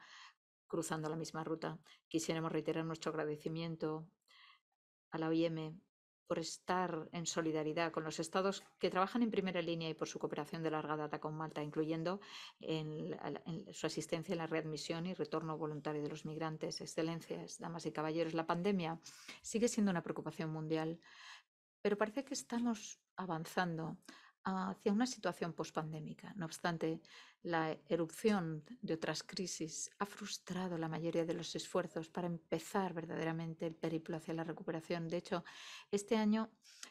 cruzando la misma ruta. Quisiéramos reiterar nuestro agradecimiento a la OIM por estar en solidaridad con los estados que trabajan en primera línea y por su cooperación de larga data con Malta, incluyendo en, su asistencia en la readmisión y retorno voluntario de los migrantes. Excelencias, damas y caballeros, la pandemia sigue siendo una preocupación mundial, pero parece que estamos avanzando hacia una situación pospandémica. No obstante, la erupción de otras crisis ha frustrado la mayoría de los esfuerzos para empezar verdaderamente el periplo hacia la recuperación. De hecho, este año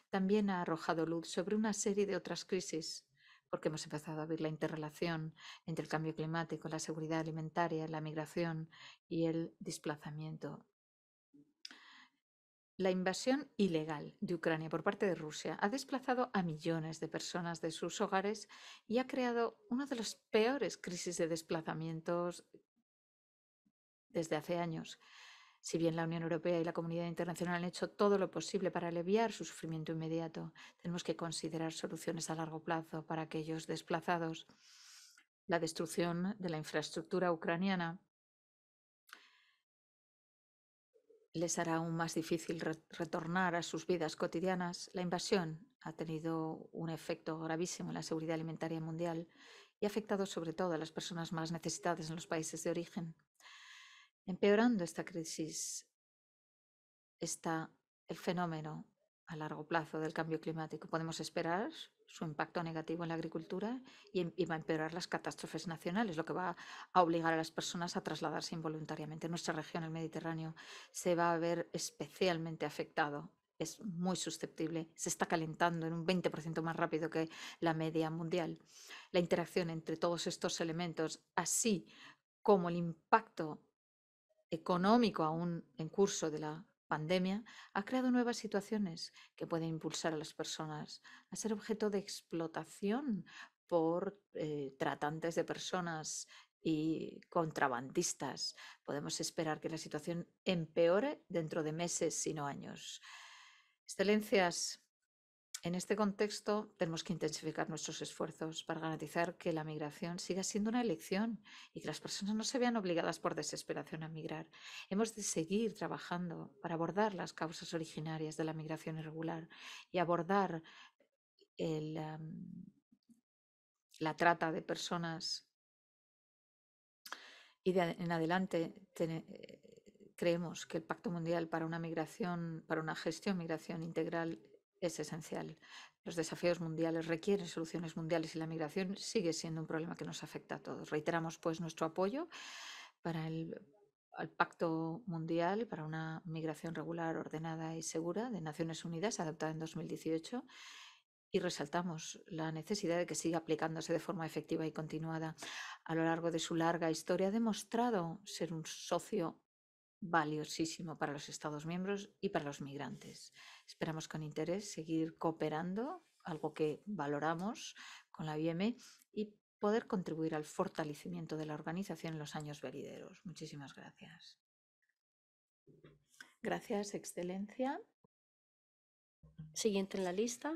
también ha arrojado luz sobre una serie de otras crisis porque hemos empezado a ver la interrelación entre el cambio climático, la seguridad alimentaria, la migración y el desplazamiento la invasión ilegal de Ucrania por parte de Rusia ha desplazado a millones de personas de sus hogares y ha creado una de las peores crisis de desplazamientos desde hace años. Si bien la Unión Europea y la comunidad internacional han hecho todo lo posible para aliviar su sufrimiento inmediato, tenemos que considerar soluciones a largo plazo para aquellos desplazados. La destrucción de la infraestructura ucraniana les hará aún más difícil retornar a sus vidas cotidianas, la invasión ha tenido un efecto gravísimo en la seguridad alimentaria mundial y ha afectado sobre todo a las personas más necesitadas en los países de origen. Empeorando esta crisis está el fenómeno a largo plazo del cambio climático. Podemos esperar su impacto negativo en la agricultura em, y, va a empeorar las catástrofes nacionales, lo que va a obligar a las personas a trasladarse involuntariamente. Nuestra región, el Mediterráneo, se va a ver especialmente afectado. Es muy susceptible, se está calentando en un 20% más rápido que la media mundial. La interacción entre todos estos elementos, así como el impacto económico aún en curso de la pandemia ha creado nuevas situaciones que pueden impulsar a las personas a ser objeto de explotación por eh, tratantes de personas y contrabandistas. Podemos esperar que la situación empeore dentro de meses, si no años. Excelencias, en este contexto, tenemos que intensificar nuestros esfuerzos para garantizar que la migración siga siendo una elección y que las personas no se vean obligadas por desesperación a migrar. Hemos de seguir trabajando para abordar las causas originarias de la migración irregular y abordar la trata de personas. Y en adelante eh, creemos que el Pacto Mundial para una migración, para una gestión migración integral es esencial. Los desafíos mundiales requieren soluciones mundiales y la migración sigue siendo un problema que nos afecta a todos. Reiteramos pues nuestro apoyo para el al Pacto Mundial para una migración regular, ordenada y segura de Naciones Unidas, adoptado en 2018, y resaltamos la necesidad de que siga aplicándose de forma efectiva y continuada. A lo largo de su larga historia ha demostrado ser un socio valiosísimo para los Estados miembros y para los migrantes. Esperamos con interés seguir cooperando, algo que valoramos con la IEM e, y poder contribuir al fortalecimiento de la organización en los años venideros. Muchísimas gracias. Gracias, Excelencia. Siguiente en la lista.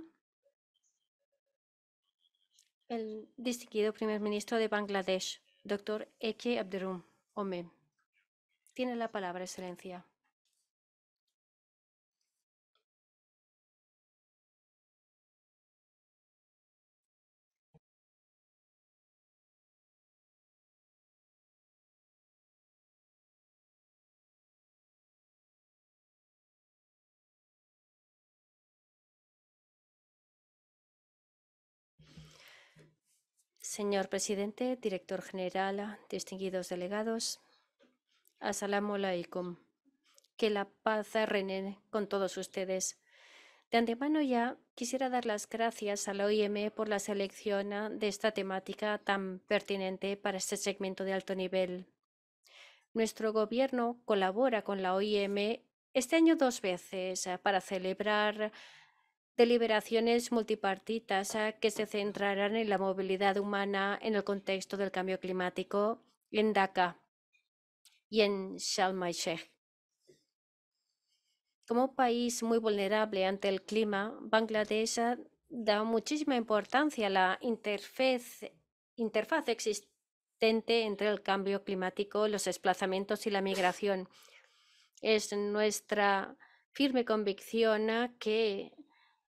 El distinguido primer ministro de Bangladesh, doctor Eke Abdurum Omen. Tiene la palabra, Excelencia. Señor presidente, director general, ah, distinguidos delegados, Asalamu alaikum. Que la paz rene con todos ustedes. De antemano ya quisiera dar las gracias a la OIM por la selección de esta temática tan pertinente para este segmento de alto nivel. Nuestro gobierno colabora con la OIM este año dos veces ah, para celebrar deliberaciones multipartitas ah, que se centrarán en la movilidad humana en el contexto del cambio climático en Daca y en Sharm Como país muy vulnerable ante el clima, Bangladesh da muchísima importancia a la interfaz, interfaz existente entre el cambio climático, los desplazamientos y la migración. Es nuestra firme convicción que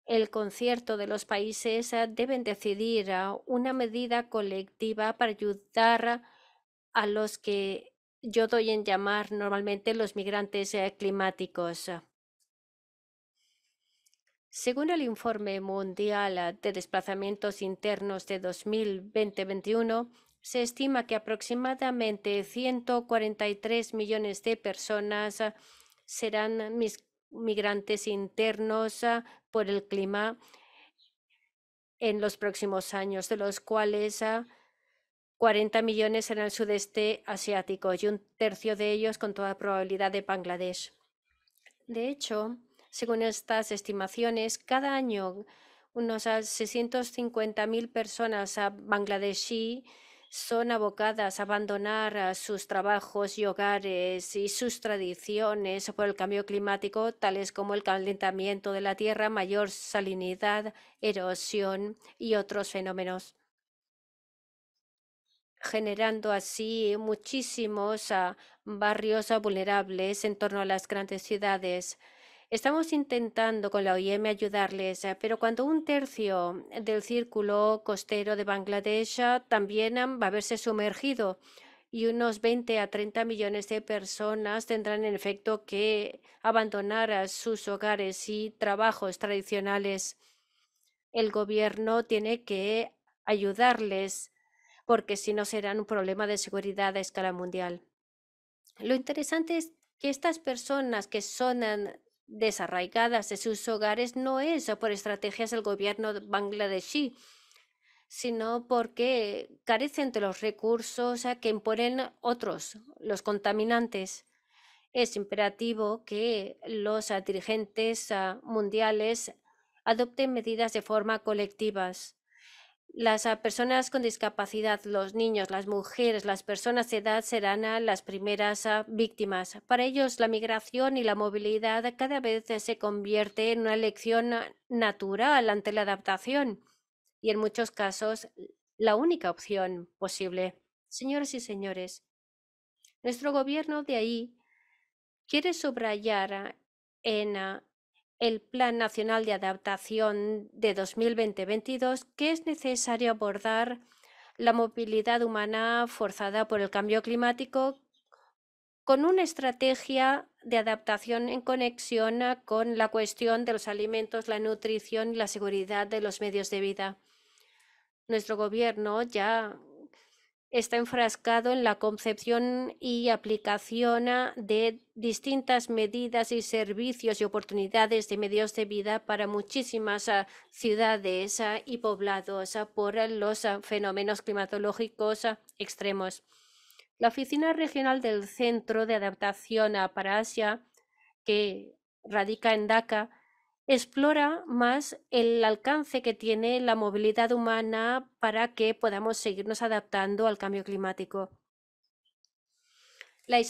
el concierto de los países deben decidir una medida colectiva para ayudar a los que yo doy en llamar normalmente los migrantes eh, climáticos. Eh. Según el informe mundial eh, de desplazamientos internos de 2020-21, se estima que aproximadamente 143 millones de personas serán migrantes internos por el clima en los próximos años, de los cuales 40 millones en el sudeste asiático y un tercio de ellos con toda probabilidad de Bangladesh. De hecho, según estas estimaciones, cada año unos 650.000 personas bangladesí son abocadas a abandonar eh, sus trabajos y hogares y sus tradiciones por el cambio climático, tales como el calentamiento de la tierra, mayor salinidad, erosión y otros fenómenos generando así muchísimos ah, barrios vulnerables en torno a las grandes ciudades. Estamos intentando con la OIM e ayudarles, ah, pero cuando un tercio del círculo costero de Bangladesh ah, también va a verse sumergido y unos 20 a 30 millones de personas tendrán en efecto que abandonar sus hogares y trabajos tradicionales. El gobierno tiene que ayudarles porque si no serán un problema de seguridad a escala mundial. Lo interesante es que estas personas que son desarraigadas de sus hogares no es por estrategias del gobierno bangladesí, sino porque carecen de los recursos que imponen otros, los contaminantes. Es imperativo que los dirigentes ah, mundiales adopten medidas de forma colectivas las ah, personas con discapacidad, los niños, las mujeres, las personas de edad serán ah, las primeras ah, víctimas. Para ellos, la migración y la movilidad cada vez se convierte en una elección natural ante la adaptación y en muchos casos la única opción posible. Señoras y señores, nuestro gobierno de ahí quiere subrayar en el Plan Nacional de Adaptación de 2020 2022 que es necesario abordar la movilidad humana forzada por el cambio climático con una estrategia de adaptación en conexión con la cuestión de los alimentos, la nutrición y la seguridad de los medios de vida. Nuestro gobierno ya está enfrascado en la concepción y aplicación de distintas medidas y servicios y oportunidades de medios de vida para muchísimas ah, ciudades ah, y poblados ah, por los fenómenos climatológicos extremos. La Oficina Regional del Centro de Adaptación para Asia, que radica en Dhaka, explora más el alcance que tiene la movilidad humana para que podamos seguirnos adaptando al cambio climático. La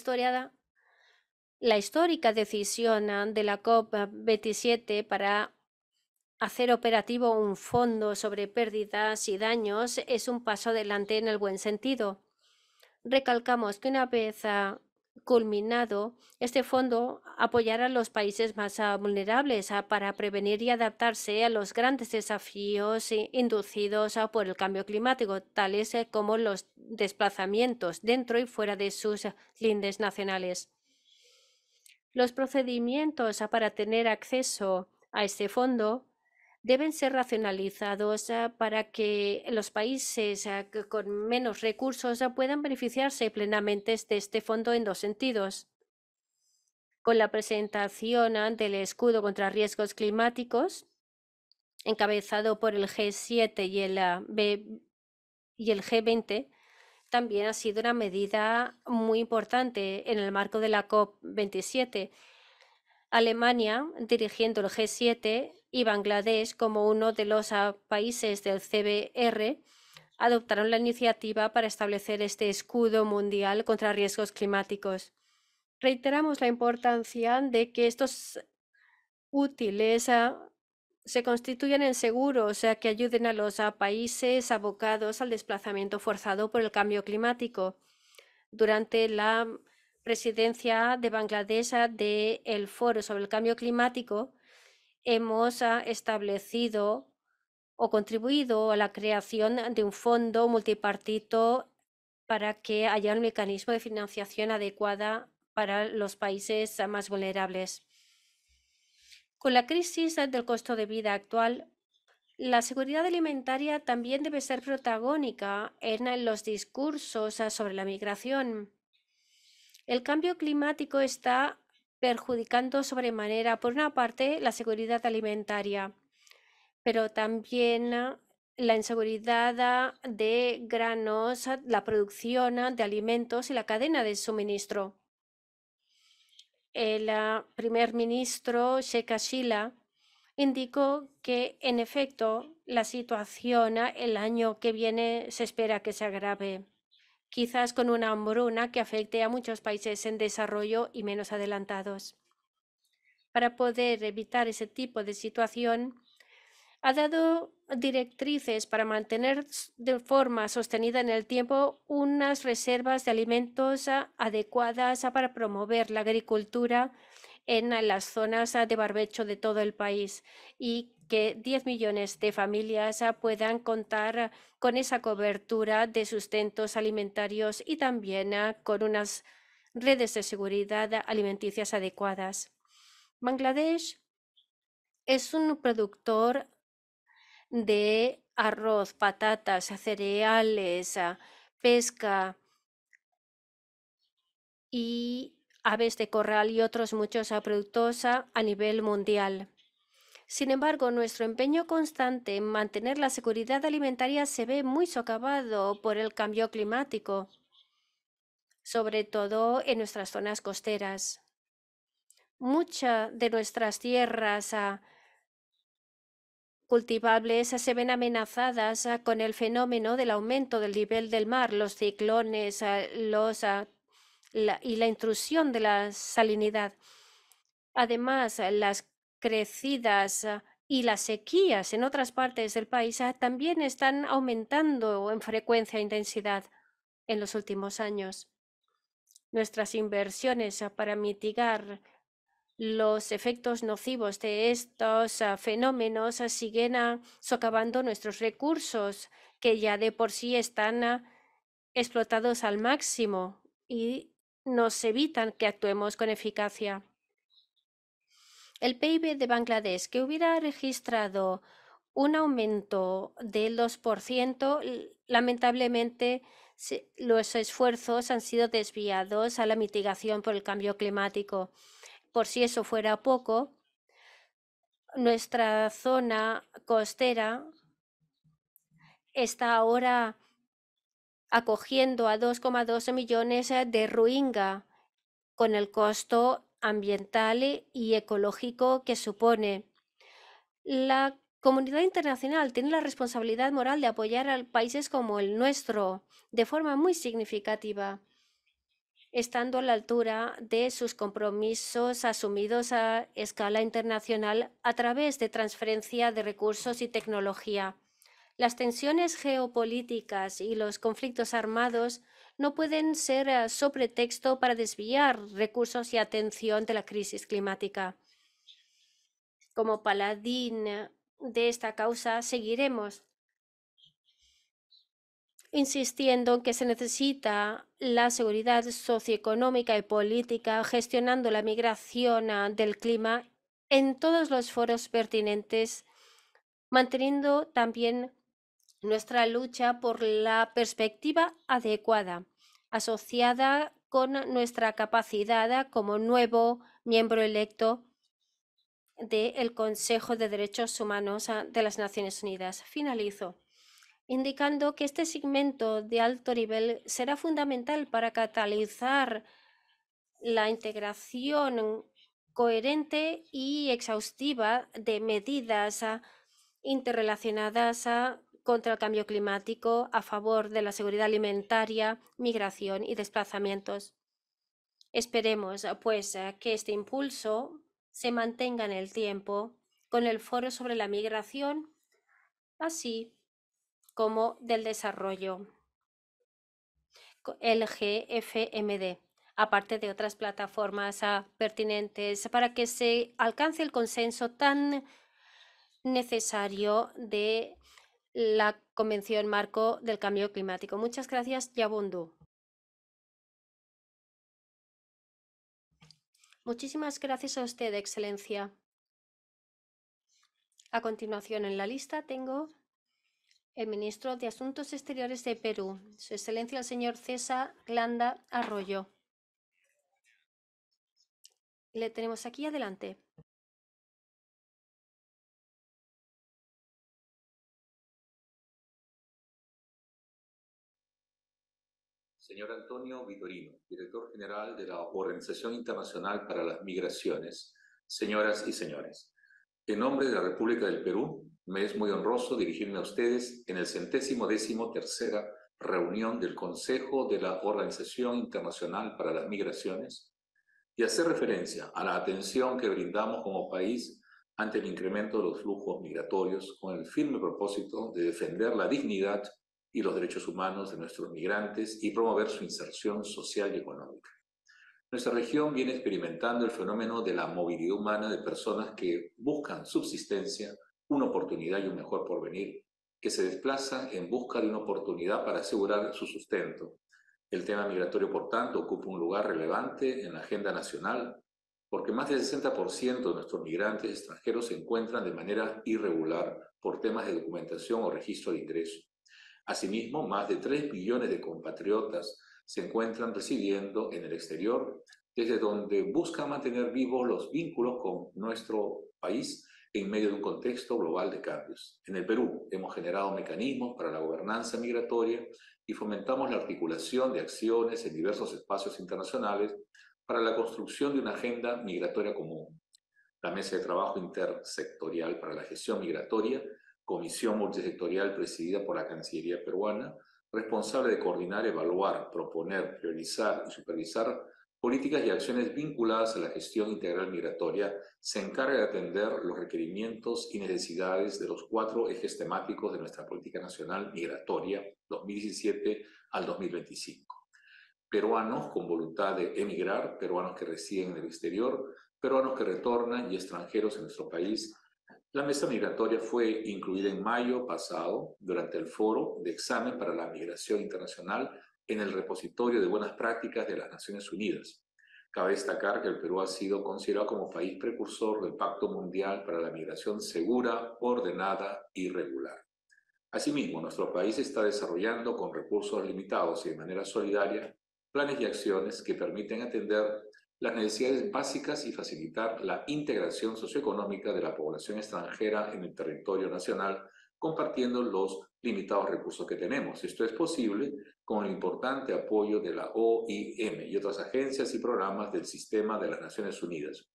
la histórica decisión de la COP27 para hacer operativo un fondo sobre pérdidas y daños es un paso adelante en el buen sentido. Recalcamos que una vez culminado, este fondo apoyará a los países más ah, vulnerables ah, para prevenir y adaptarse a los grandes desafíos eh, inducidos ah, por el cambio climático, tales eh, como los desplazamientos dentro y fuera de sus lindes nacionales. Los procedimientos para tener acceso a este fondo deben ser racionalizados para que los países con menos recursos puedan beneficiarse plenamente de este fondo en dos sentidos. Con la presentación del escudo contra riesgos climáticos, encabezado por el G7 y el, ah, y el G20, también ha sido una medida muy importante en el marco de la COP27. Alemania, dirigiendo el G7, y Bangladesh como uno de los países del CBR adoptaron la iniciativa para establecer este escudo mundial contra riesgos climáticos. Reiteramos la importancia de que estos útiles se constituyan en seguros o sea, que ayuden a los países abocados al desplazamiento forzado por el cambio climático. Durante la presidencia de Bangladesh del Foro sobre el Cambio Climático, hemos ah, establecido o contribuido a la creación de un fondo multipartito para que haya un mecanismo de financiación adecuada para los países ah, más vulnerables. Con la crisis del costo de vida actual, la seguridad alimentaria también debe ser protagónica en los discursos ah, sobre la migración. El cambio climático está perjudicando sobremanera, por una parte, la seguridad alimentaria, pero también ah, la inseguridad ah, de granos, ah, la producción de alimentos y la cadena de suministro. El primer ministro Sheikh indicó que, en efecto, la situación el año que viene se espera que se agrave quizás con una hambruna que afecte a muchos países en desarrollo y menos adelantados. Para poder evitar ese tipo de situación, ha dado directrices para mantener de forma sostenida en el tiempo unas reservas de alimentos adecuadas para promover la agricultura en las zonas ah, de barbecho de todo el país y que 10 millones de familias ah, puedan contar ah, con esa cobertura de sustentos alimentarios y también con unas redes de seguridad alimenticias adecuadas. Bangladesh es un productor de arroz, patatas, cereales, pesca y aves de corral y otros muchos a a nivel mundial. Sin embargo, nuestro empeño constante en mantener la seguridad alimentaria se ve muy socavado por el cambio climático, sobre todo en nuestras zonas costeras. Muchas de nuestras tierras cultivables se ven amenazadas con el fenómeno del aumento del nivel del mar, los ciclones, los y la intrusión de la salinidad. Además, eh, las crecidas ah, y las sequías en otras partes del país ah, también están aumentando en frecuencia e intensidad en los últimos años. Nuestras inversiones ah, para mitigar los efectos nocivos de estos fenómenos siguen socavando nuestros recursos que ya de por sí están explotados al máximo y nos evitan que actuemos con eficacia. El PIB de Bangladesh, que hubiera registrado un aumento del 2%, lamentablemente los esfuerzos han sido desviados a la mitigación por el cambio climático. Por si eso fuera poco, nuestra zona costera está ahora acogiendo a 2,2 millones eh, de ruinga con el costo ambiental y ecológico que supone. La comunidad internacional tiene la responsabilidad moral de apoyar a países como el nuestro de forma muy significativa, estando a la altura de sus compromisos asumidos a escala internacional a través de transferencia de recursos y tecnología. Las tensiones geopolíticas y los conflictos armados no pueden ser pretexto eh, para desviar recursos y atención de la crisis climática. Como paladín de esta causa, seguiremos insistiendo en que se necesita la seguridad socioeconómica y política gestionando la migración eh, del clima en todos los foros pertinentes, manteniendo también nuestra lucha por la perspectiva adecuada, asociada con nuestra capacidad como nuevo miembro electo del Consejo de Derechos Humanos ah, de las Naciones Unidas. Finalizo indicando que este segmento de alto nivel será fundamental para catalizar la integración coherente y exhaustiva de medidas ah, interrelacionadas ah, contra el cambio climático, a favor de la seguridad alimentaria, migración y desplazamientos. Esperemos, eh, pues, eh, que este impulso se mantenga en el tiempo con el foro sobre la migración, así como del desarrollo, el GFMD, aparte de otras plataformas ah, pertinentes, para que se alcance el consenso tan necesario de la Convención Marco del Cambio Climático. Muchas gracias, Yabundu. Muchísimas gracias a usted, Excelencia. A continuación, en la lista tengo el ministro de Asuntos Exteriores de Perú, Su Excelencia el señor César Glanda Arroyo. Le tenemos aquí adelante. señor Antonio Vitorino, director general de la Organización Internacional para las Migraciones, señoras y señores. En nombre de la República del Perú, me es muy honroso dirigirme a ustedes en el centésimo décimo tercera reunión del Consejo de la Organización Internacional para las Migraciones y hacer referencia a la atención que brindamos como país ante el incremento de los flujos migratorios con el firme propósito de defender la dignidad y los derechos humanos de nuestros migrantes y promover su inserción social y económica. Nuestra región viene experimentando el fenómeno de la movilidad humana de personas que buscan subsistencia, una oportunidad y un mejor porvenir, que se desplazan en busca de una oportunidad para asegurar su sustento. El tema migratorio, por tanto, ocupa un lugar relevante en la agenda nacional, porque más del 60% de nuestros migrantes extranjeros se encuentran de manera irregular por temas de documentación o registro de ingresos. Asimismo, más de 3 millones de compatriotas se encuentran residiendo en el exterior, desde donde buscan mantener vivos los vínculos con nuestro país en medio de un contexto global de cambios. En el Perú hemos generado mecanismos para la gobernanza migratoria y fomentamos la articulación de acciones en diversos espacios internacionales para la construcción de una agenda migratoria común. La Mesa de Trabajo Intersectorial para la Gestión Migratoria comisión multisectorial presidida por la Cancillería peruana, responsable de coordinar, evaluar, proponer, priorizar y supervisar políticas y acciones vinculadas a la gestión integral migratoria, se encarga de atender los requerimientos y necesidades de los cuatro ejes temáticos de nuestra política nacional migratoria 2017 al 2025. Peruanos con voluntad de emigrar, peruanos que residen en el exterior, peruanos que retornan y extranjeros en nuestro país la mesa migratoria fue incluida en mayo pasado durante el foro de examen para la migración internacional en el repositorio de buenas prácticas de las Naciones Unidas. Cabe destacar que el Perú ha sido considerado como país precursor del Pacto Mundial para la Migración Segura, Ordenada y Regular. Asimismo, nuestro país está desarrollando con recursos limitados y de manera solidaria planes y acciones que permiten atender las necesidades básicas y facilitar la integración socioeconómica de la población extranjera en el territorio nacional, compartiendo los limitados recursos que tenemos. Esto es posible con el importante apoyo de la OIM y otras agencias y programas del sistema de las Naciones Unidas.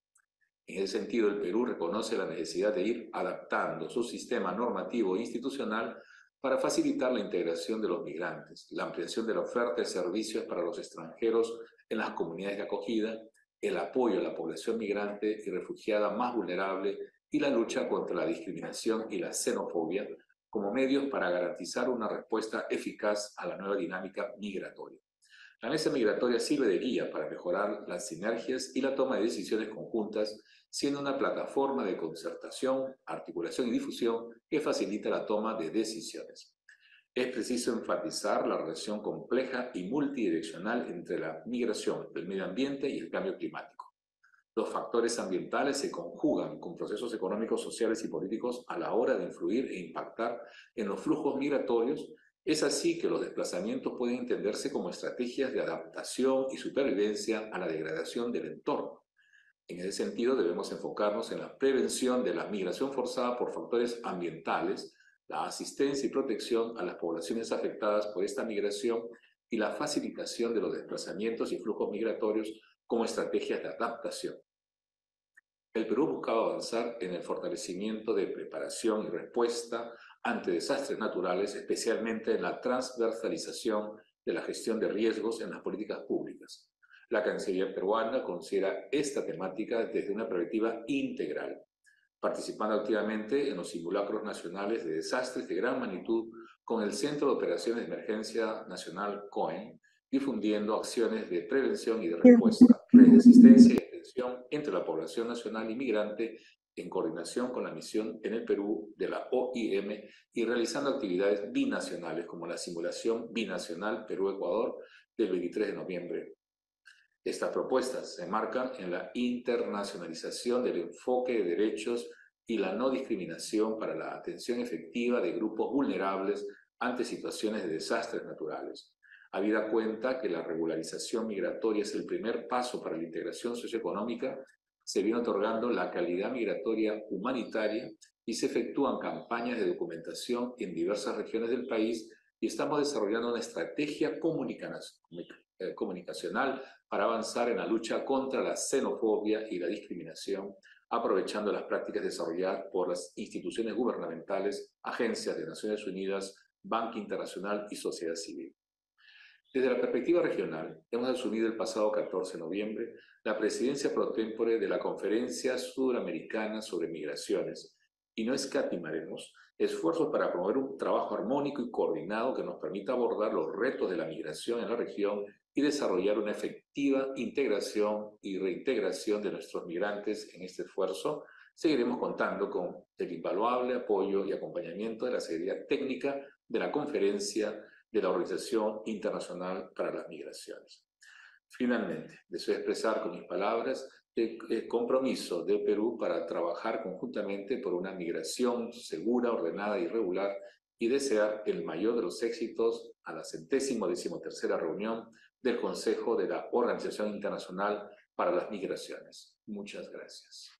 En ese sentido, el Perú reconoce la necesidad de ir adaptando su sistema normativo e institucional para facilitar la integración de los migrantes, la ampliación de la oferta de servicios para los extranjeros en las comunidades de acogida el apoyo a la población migrante y refugiada más vulnerable y la lucha contra la discriminación y la xenofobia como medios para garantizar una respuesta eficaz a la nueva dinámica migratoria. La mesa migratoria sirve de guía para mejorar las sinergias y la toma de decisiones conjuntas, siendo una plataforma de concertación, articulación y difusión que facilita la toma de decisiones. Es preciso enfatizar la relación compleja y multidireccional entre la migración, el medio ambiente y el cambio climático. Los factores ambientales se conjugan con procesos económicos, sociales y políticos a la hora de influir e impactar en los flujos migratorios. Es así que los desplazamientos pueden entenderse como estrategias de adaptación y supervivencia a la degradación del entorno. En ese sentido, debemos enfocarnos en la prevención de la migración forzada por factores ambientales, la asistencia y protección a las poblaciones afectadas por esta migración y la facilitación de los desplazamientos y flujos migratorios como estrategias de adaptación. El Perú buscaba avanzar en el fortalecimiento de preparación y respuesta ante desastres naturales, especialmente en la transversalización de la gestión de riesgos en las políticas públicas. La Cancillería peruana considera esta temática desde una perspectiva integral, participando activamente en los simulacros nacionales de desastres de gran magnitud con el Centro de Operaciones de Emergencia Nacional COEN, difundiendo acciones de prevención y de respuesta, resistencia y atención entre la población nacional inmigrante en coordinación con la misión en el Perú de la OIM y realizando actividades binacionales como la simulación binacional Perú-Ecuador del 23 de noviembre estas propuestas se marcan en la internacionalización del enfoque de derechos y la no discriminación para la atención efectiva de grupos vulnerables ante situaciones de desastres naturales. Habida cuenta que la regularización migratoria es el primer paso para la integración socioeconómica, se viene otorgando la calidad migratoria humanitaria y se efectúan campañas de documentación en diversas regiones del país y estamos desarrollando una estrategia eh, comunicacional para avanzar en la lucha contra la xenofobia y la discriminación, aprovechando las prácticas desarrolladas por las instituciones gubernamentales, agencias de Naciones Unidas, Banco Internacional y sociedad civil. Desde la perspectiva regional, hemos asumido el pasado 14 de noviembre la presidencia pro tempore de la Conferencia Sudamericana sobre Migraciones y no escatimaremos esfuerzos para promover un trabajo armónico y coordinado que nos permita abordar los retos de la migración en la región y desarrollar una efectiva integración y reintegración de nuestros migrantes en este esfuerzo, seguiremos contando con el invaluable apoyo y acompañamiento de la serie Técnica de la Conferencia de la Organización Internacional para las Migraciones. Finalmente, deseo expresar con mis palabras el compromiso de Perú para trabajar conjuntamente por una migración segura, ordenada y regular y desear el mayor de los éxitos a la centésimo decimotercera reunión del Consejo de la Organización Internacional para las Migraciones. Muchas gracias.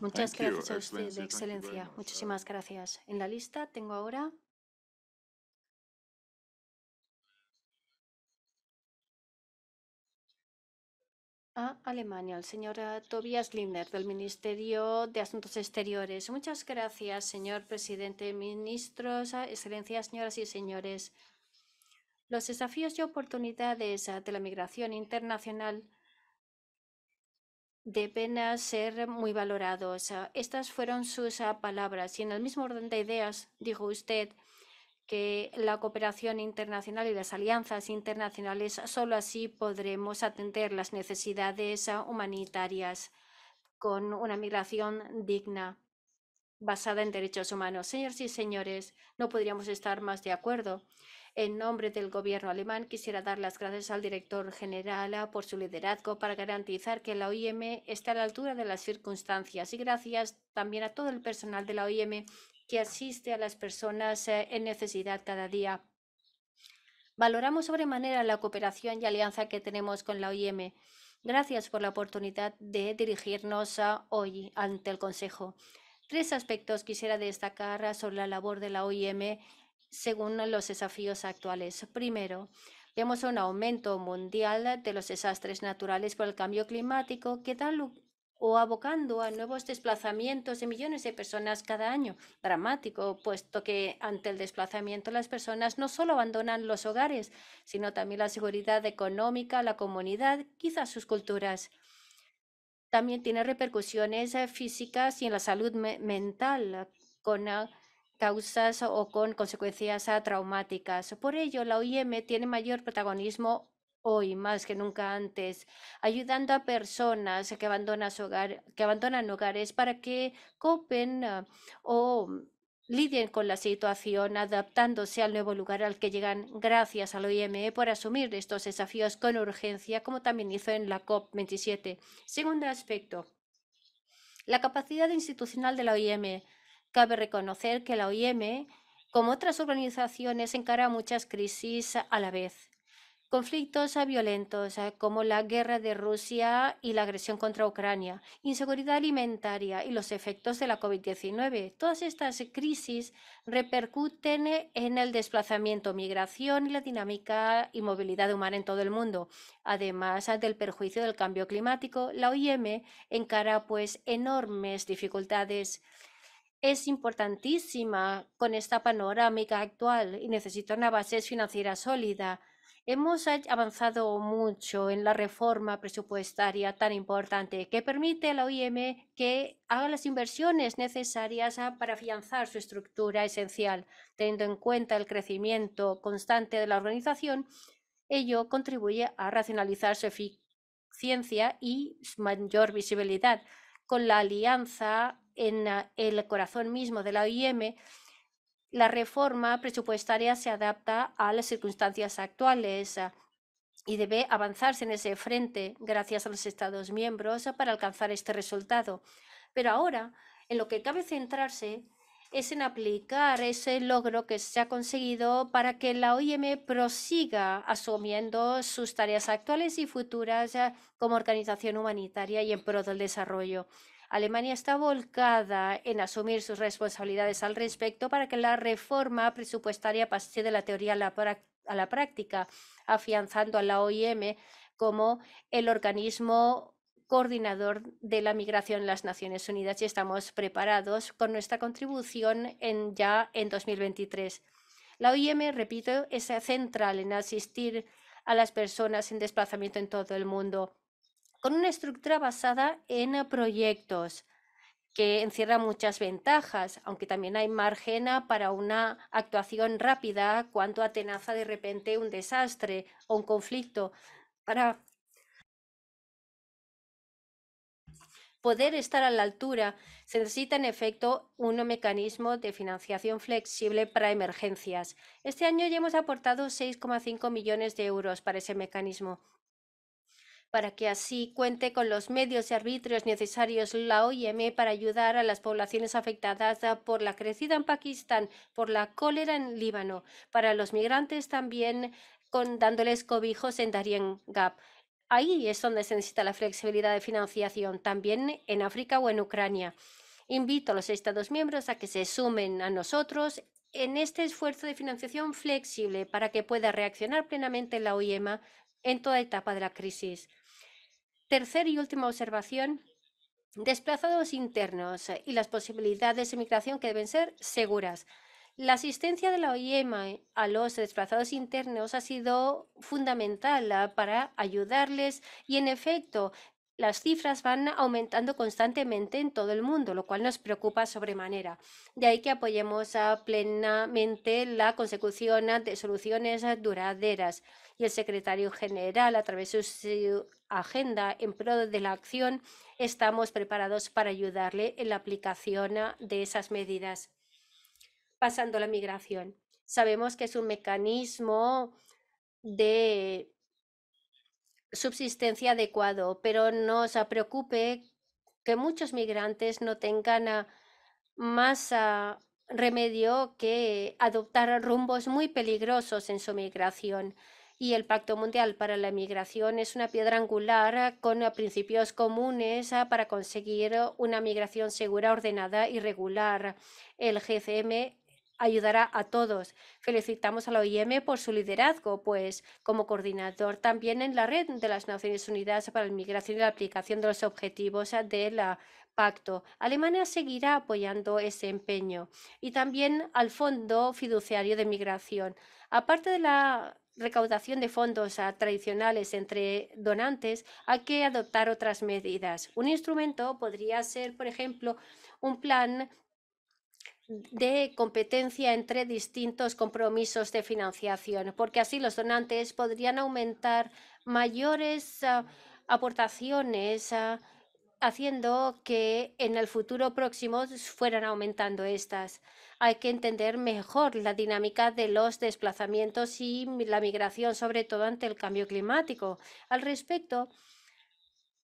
Muchas gracias a usted, Excelencia. Muchísimas gracias. En la lista tengo ahora a Alemania, el señor eh, Tobias Lindner, del Ministerio de Asuntos Exteriores. Muchas gracias, señor presidente, ministros, eh, excelencias, señoras y señores. Los desafíos y oportunidades eh, de la migración internacional deben ser muy valorados. Estas fueron sus palabras y en el mismo orden de ideas dijo usted que la cooperación internacional y las alianzas internacionales, solo así podremos atender las necesidades humanitarias con una migración digna basada en derechos humanos. Señores y señores, no podríamos estar más de acuerdo. En nombre del gobierno alemán, quisiera dar las gracias al director general ah, por su liderazgo para garantizar que la OIM esté a la altura de las circunstancias y gracias también a todo el personal de la OIM que asiste a las personas eh, en necesidad cada día. Valoramos sobremanera la cooperación y alianza que tenemos con la OIM. Gracias por la oportunidad de dirigirnos hoy ante el Consejo. Tres aspectos quisiera destacar sobre la labor de la OIM según los desafíos actuales. Primero, vemos un aumento mundial de los desastres naturales por el cambio climático que dan o abocando a nuevos desplazamientos de millones de personas cada año. Dramático, puesto que ante el desplazamiento las personas no solo abandonan los hogares, sino también la seguridad económica, la comunidad, quizás sus culturas también tiene repercusiones eh, físicas y en la salud mental con ah, causas o con consecuencias ah, traumáticas. Por ello, la OIM tiene mayor protagonismo hoy más que nunca antes, ayudando a personas que abandonan, que abandonan hogares para que copen ah, o lidien con la situación adaptándose al nuevo lugar al que llegan gracias al OIM por asumir estos desafíos con urgencia, como también hizo en la COP27. Segundo aspecto, la capacidad institucional de la OIM. Cabe reconocer que la OIM, como otras organizaciones, encara muchas crisis a la vez conflictos violentos como la guerra de Rusia y la agresión contra Ucrania, inseguridad alimentaria y los efectos de la COVID-19. Todas estas crisis repercuten en el desplazamiento, migración y la dinámica y movilidad humana en todo el mundo, además del perjuicio del cambio climático. La OIM encara pues enormes dificultades es importantísima con esta panorámica actual y necesita una base financiera sólida Hemos avanzado mucho en la reforma presupuestaria tan importante que permite a la OIM que haga las inversiones necesarias ah, para afianzar su estructura esencial, teniendo en cuenta el crecimiento constante de la organización. Ello contribuye a racionalizar su eficiencia y mayor visibilidad. Con la alianza en ah, el corazón mismo de la OIM, la reforma presupuestaria se adapta a las circunstancias actuales ah, y debe avanzarse en ese frente gracias a los Estados miembros ah, para alcanzar este resultado. Pero ahora, en lo que cabe centrarse es en aplicar ese logro que se ha conseguido para que la OIM prosiga asumiendo sus tareas actuales y futuras ah, como organización humanitaria y en pro del desarrollo. Alemania está volcada en asumir sus responsabilidades al respecto para que la reforma presupuestaria pase de la teoría a la, práctica, afianzando a la OIM como el organismo coordinador de la migración en las Naciones Unidas y estamos preparados con nuestra contribución en, ya en 2023. La OIM, repito, es central en asistir a las personas en desplazamiento en todo el mundo con una estructura basada en eh, proyectos que encierra muchas ventajas, aunque también hay margen eh, para una actuación rápida cuando atenaza de repente un desastre o un conflicto. Para poder estar a la altura, se necesita en efecto un mecanismo de financiación flexible para emergencias. Este año ya hemos aportado 6,5 millones de euros para ese mecanismo para que así cuente con los medios y arbitrios necesarios la OIM para ayudar a las poblaciones afectadas ah, por la crecida en Pakistán, por la cólera en Líbano, para los migrantes también con, dándoles cobijos en Darien Gap. Ahí es donde se necesita la flexibilidad de financiación, también en África o en Ucrania. Invito a los Estados miembros a que se sumen a nosotros en este esfuerzo de financiación flexible para que pueda reaccionar plenamente la OIM en toda etapa de la crisis. Tercer y última observación, desplazados internos y las posibilidades de migración que deben ser seguras. La asistencia de la OIM a los desplazados internos ha sido fundamental ¿ah? para ayudarles y, en efecto, las cifras van aumentando constantemente en todo el mundo, lo cual nos preocupa sobremanera. De ahí que apoyemos ¿ah? plenamente la consecución de soluciones duraderas. Y el secretario general, a través de agenda en pro de la acción, estamos preparados para ayudarle en la aplicación ah, de esas medidas. Pasando a la migración. Sabemos que es un mecanismo de subsistencia adecuado, pero nos preocupe que muchos migrantes no tengan ah, más ah, remedio que adoptar rumbos muy peligrosos en su migración y el Pacto Mundial para la Migración es una piedra angular eh, con eh, principios comunes eh, para conseguir una migración segura, ordenada y regular. El GCM ayudará a todos. Felicitamos a la OIM por su liderazgo, pues como coordinador también en la red de las Naciones Unidas para la Migración y la aplicación de los objetivos del pacto. Alemania seguirá apoyando ese empeño y también al Fondo Fiduciario de Migración. Aparte de la recaudación de fondos ah, tradicionales entre donantes, hay que adoptar otras medidas. Un instrumento podría ser, por ejemplo, un plan de competencia entre distintos compromisos de financiación, porque así los donantes podrían aumentar mayores ah, aportaciones ah, haciendo que en el futuro próximo fueran aumentando estas hay que entender mejor la dinámica de los desplazamientos y la migración, sobre todo ante el cambio climático. Al respecto,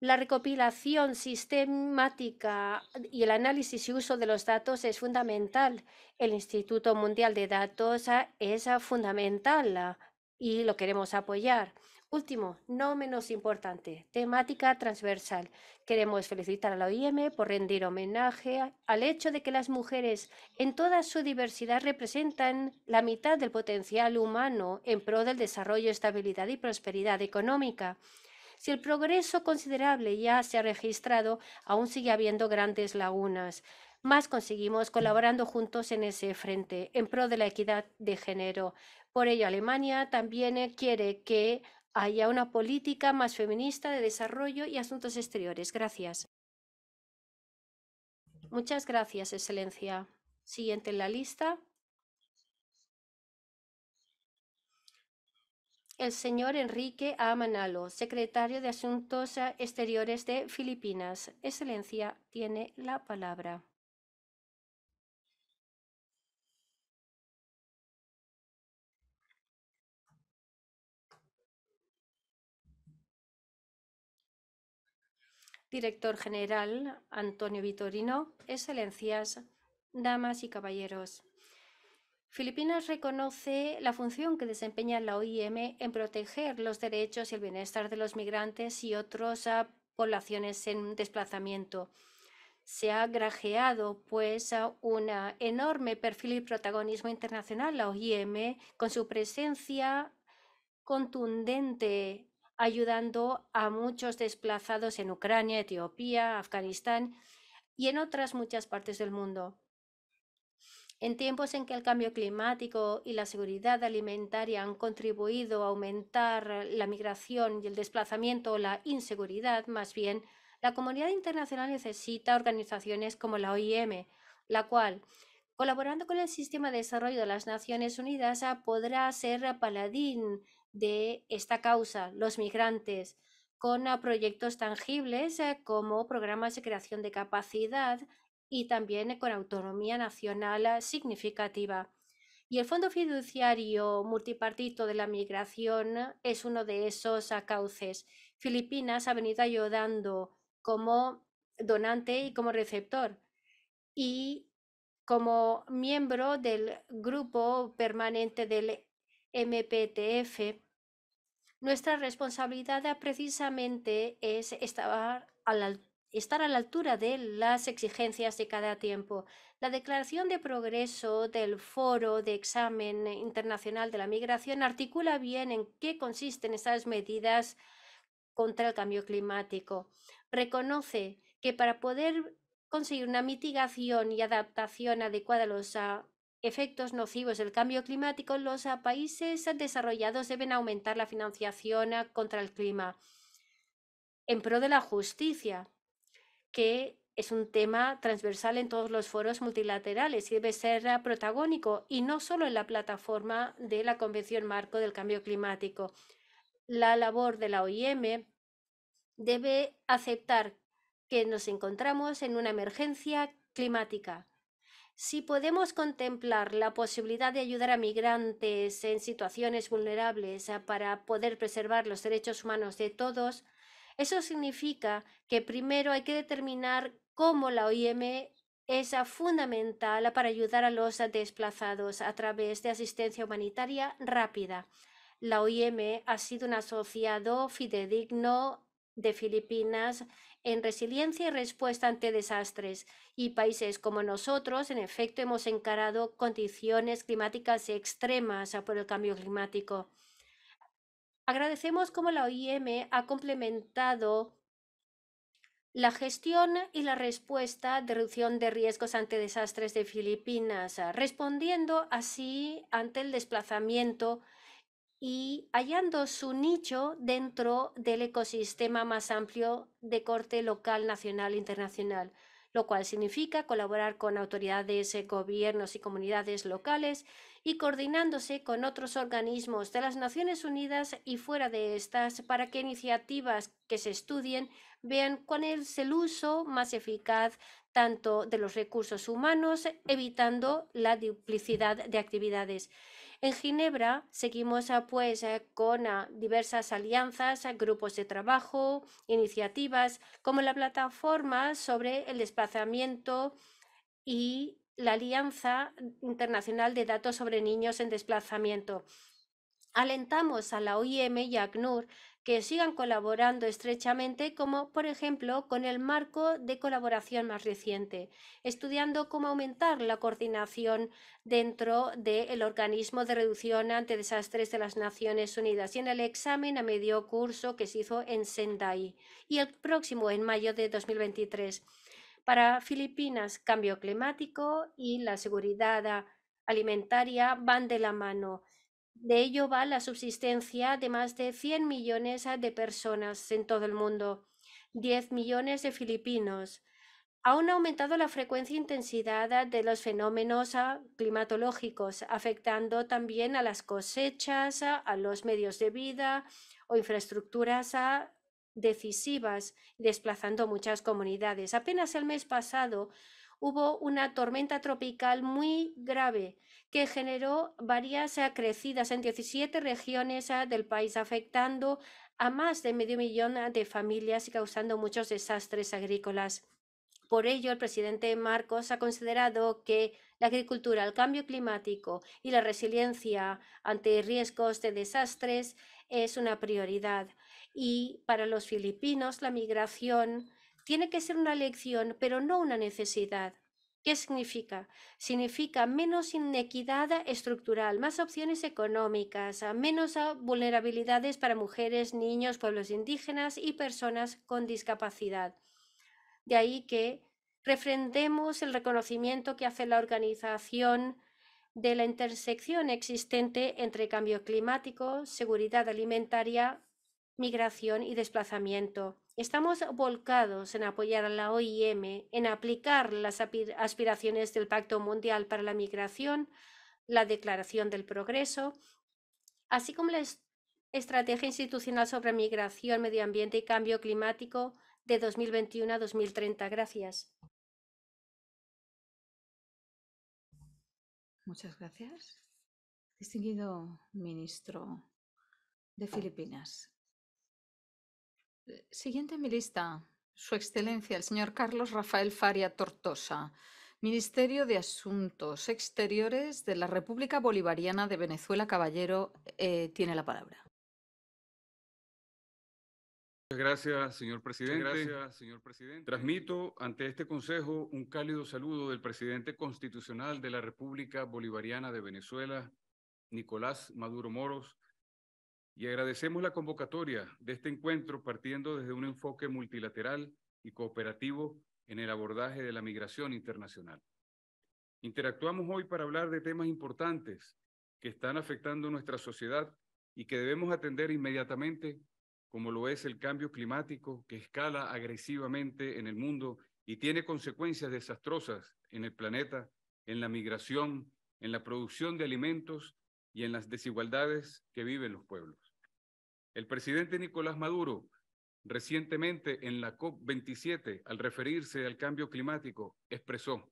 la recopilación sistemática y el análisis y uso de los datos es fundamental. El Instituto Mundial de Datos ah, es ah, fundamental ah, y lo queremos apoyar. Último, no menos importante, temática transversal. Queremos felicitar a la OIM por rendir homenaje al hecho de que las mujeres en toda su diversidad representan la mitad del potencial humano en pro del desarrollo, estabilidad y prosperidad económica. Si el progreso considerable ya se ha registrado, aún sigue habiendo grandes lagunas. Más conseguimos colaborando juntos en ese frente, en pro de la equidad de género. Por ello, Alemania también quiere que haya una política más feminista de desarrollo y asuntos exteriores. Gracias. Muchas gracias, Excelencia. Siguiente en la lista. El señor Enrique A. Manalo, secretario de Asuntos Exteriores de Filipinas. Excelencia, tiene la palabra. Director General Antonio Vitorino, Excelencias, Damas y Caballeros. Filipinas reconoce la función que desempeña la OIM en proteger los derechos y el bienestar de los migrantes y otras ah, poblaciones en desplazamiento. Se ha grajeado, pues, ah, un ah, enorme perfil y protagonismo internacional la OIM con su presencia contundente ayudando a muchos desplazados en Ucrania, Etiopía, Afganistán y en otras muchas partes del mundo. En tiempos en que el cambio climático y la seguridad alimentaria han contribuido a aumentar la migración y el desplazamiento o la inseguridad, más bien, la comunidad internacional necesita organizaciones como la OIM, la cual, colaborando con el Sistema de Desarrollo de las Naciones Unidas, podrá ser paladín de esta causa, los migrantes, con ah, proyectos tangibles eh, como programas de creación de capacidad y también eh, con autonomía nacional ah, significativa. Y el Fondo Fiduciario Multipartito de la Migración es uno de esos ah, cauces. Filipinas ha venido ayudando como donante y como receptor. Y como miembro del grupo permanente del MPTF, nuestra responsabilidad precisamente es estar a la, altura de las exigencias de cada tiempo. La Declaración de Progreso del Foro de Examen Internacional de la Migración articula bien en qué consisten estas medidas contra el cambio climático. Reconoce que para poder conseguir una mitigación y adaptación adecuada a los efectos nocivos del cambio climático, los países desarrollados deben aumentar la financiación ah, contra el clima en pro de la justicia, que es un tema transversal en todos los foros multilaterales y debe ser ah, protagónico y no solo en la plataforma de la Convención Marco del Cambio Climático. La labor de la OIM debe aceptar que nos encontramos en una emergencia climática si podemos contemplar la posibilidad de ayudar a migrantes en situaciones vulnerables ah, para poder preservar los derechos humanos de todos, eso significa que primero hay que determinar cómo la OIM es ah, fundamental para ayudar a los desplazados a través de asistencia humanitaria rápida. La OIM ha sido un asociado fidedigno de Filipinas en resiliencia y respuesta ante desastres. Y países como nosotros, en efecto, hemos encarado condiciones climáticas extremas por el cambio climático. Agradecemos cómo la OIM ha complementado la gestión y la respuesta de reducción de riesgos ante desastres de Filipinas, respondiendo así ante el desplazamiento y hallando su nicho dentro del ecosistema más amplio de corte local, nacional e internacional, lo cual significa colaborar con autoridades, eh, gobiernos y comunidades locales y coordinándose con otros organismos de las Naciones Unidas y fuera de estas para que iniciativas que se estudien vean cuál es el uso más eficaz tanto de los recursos humanos, evitando la duplicidad de actividades en Ginebra seguimos pues, eh, con diversas alianzas, grupos de trabajo, iniciativas como la plataforma sobre el desplazamiento y la Alianza Internacional de Datos sobre Niños en Desplazamiento. Alentamos a la OIM y a ACNUR que sigan colaborando estrechamente, como por ejemplo con el marco de colaboración más reciente, estudiando cómo aumentar la coordinación dentro del organismo de reducción ante desastres de las Naciones Unidas y en el examen a medio curso que se hizo en Sendai y el próximo en mayo de 2023. Para Filipinas, cambio climático y la seguridad alimentaria van de la mano de ello va la subsistencia de más de 100 millones ah, de personas en todo el mundo, 10 millones de filipinos. Aún ha aumentado la frecuencia e intensidad ah, de los fenómenos ah, climatológicos, afectando también a las cosechas, a los medios de vida o infraestructuras decisivas, desplazando muchas comunidades. Apenas el mes pasado hubo una tormenta tropical muy grave que generó varias crecidas en 17 regiones ah, del país, afectando a más de medio millón ah, de familias y causando muchos desastres agrícolas. Por ello, el presidente Marcos ha considerado que la agricultura, el cambio climático y la resiliencia ante riesgos de desastres es una prioridad. Y para los filipinos, la migración tiene que ser una elección, pero no una necesidad. ¿Qué significa? Significa menos inequidad estructural, más opciones económicas, menos ah, vulnerabilidades para mujeres, niños, pueblos indígenas y personas con discapacidad. De ahí que refrendemos el reconocimiento que hace la organización de la intersección existente entre cambio climático, seguridad alimentaria, migración y desplazamiento. Estamos volcados en apoyar a la OIM, en aplicar las aspiraciones del Pacto Mundial para la Migración, la Declaración del Progreso, así como la Estrategia Institucional sobre Migración, Medio Ambiente y Cambio Climático de 2021 a 2030. Gracias. Muchas gracias. Distinguido ministro de Filipinas, eh, siguiente en mi lista, Su Excelencia, el señor Carlos Rafael Faria Tortosa, Ministerio de Asuntos Exteriores de la República Bolivariana de Venezuela. Caballero, eh, tiene la palabra. Gracias, señor presidente. Gracias, señor presidente. Transmito ante este Consejo un cálido saludo del presidente constitucional de la República Bolivariana de Venezuela, Nicolás Maduro Moros, y agradecemos la convocatoria de este encuentro partiendo desde un enfoque multilateral y cooperativo en el abordaje de la migración internacional. Interactuamos hoy para hablar de temas importantes que están afectando nuestra sociedad y que debemos atender inmediatamente, como lo es el cambio climático que escala agresivamente en el mundo y tiene consecuencias desastrosas en el planeta, en la migración, en la producción de alimentos y en las desigualdades que viven los pueblos. El presidente Nicolás Maduro, recientemente en la COP27, al referirse al cambio climático, expresó,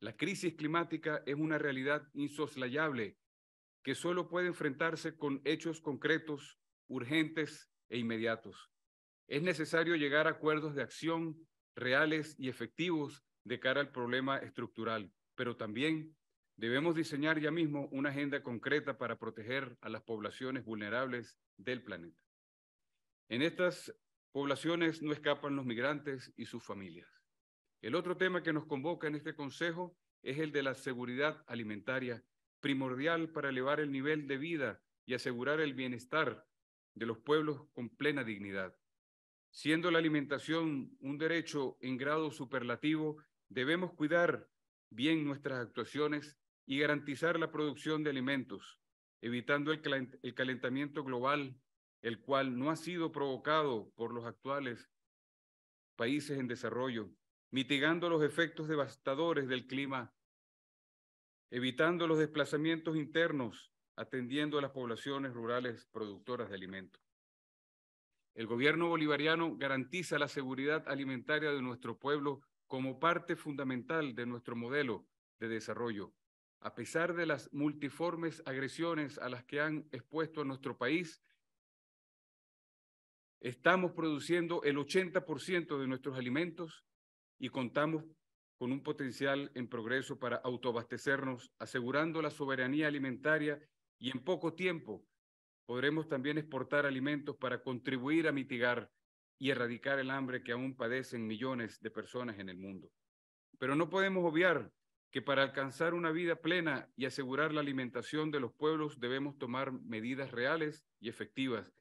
la crisis climática es una realidad insoslayable que solo puede enfrentarse con hechos concretos, urgentes e inmediatos. Es necesario llegar a acuerdos de acción reales y efectivos de cara al problema estructural, pero también Debemos diseñar ya mismo una agenda concreta para proteger a las poblaciones vulnerables del planeta. En estas poblaciones no escapan los migrantes y sus familias. El otro tema que nos convoca en este Consejo es el de la seguridad alimentaria, primordial para elevar el nivel de vida y asegurar el bienestar de los pueblos con plena dignidad. Siendo la alimentación un derecho en grado superlativo, debemos cuidar bien nuestras actuaciones y garantizar la producción de alimentos, evitando el calentamiento global, el cual no ha sido provocado por los actuales países en desarrollo, mitigando los efectos devastadores del clima, evitando los desplazamientos internos, atendiendo a las poblaciones rurales productoras de alimentos. El gobierno bolivariano garantiza la seguridad alimentaria de nuestro pueblo como parte fundamental de nuestro modelo de desarrollo, a pesar de las multiformes agresiones a las que han expuesto a nuestro país, estamos produciendo el 80% de nuestros alimentos y contamos con un potencial en progreso para autoabastecernos, asegurando la soberanía alimentaria y en poco tiempo podremos también exportar alimentos para contribuir a mitigar y erradicar el hambre que aún padecen millones de personas en el mundo. Pero no podemos obviar que para alcanzar una vida plena y asegurar la alimentación de los pueblos debemos tomar medidas reales y efectivas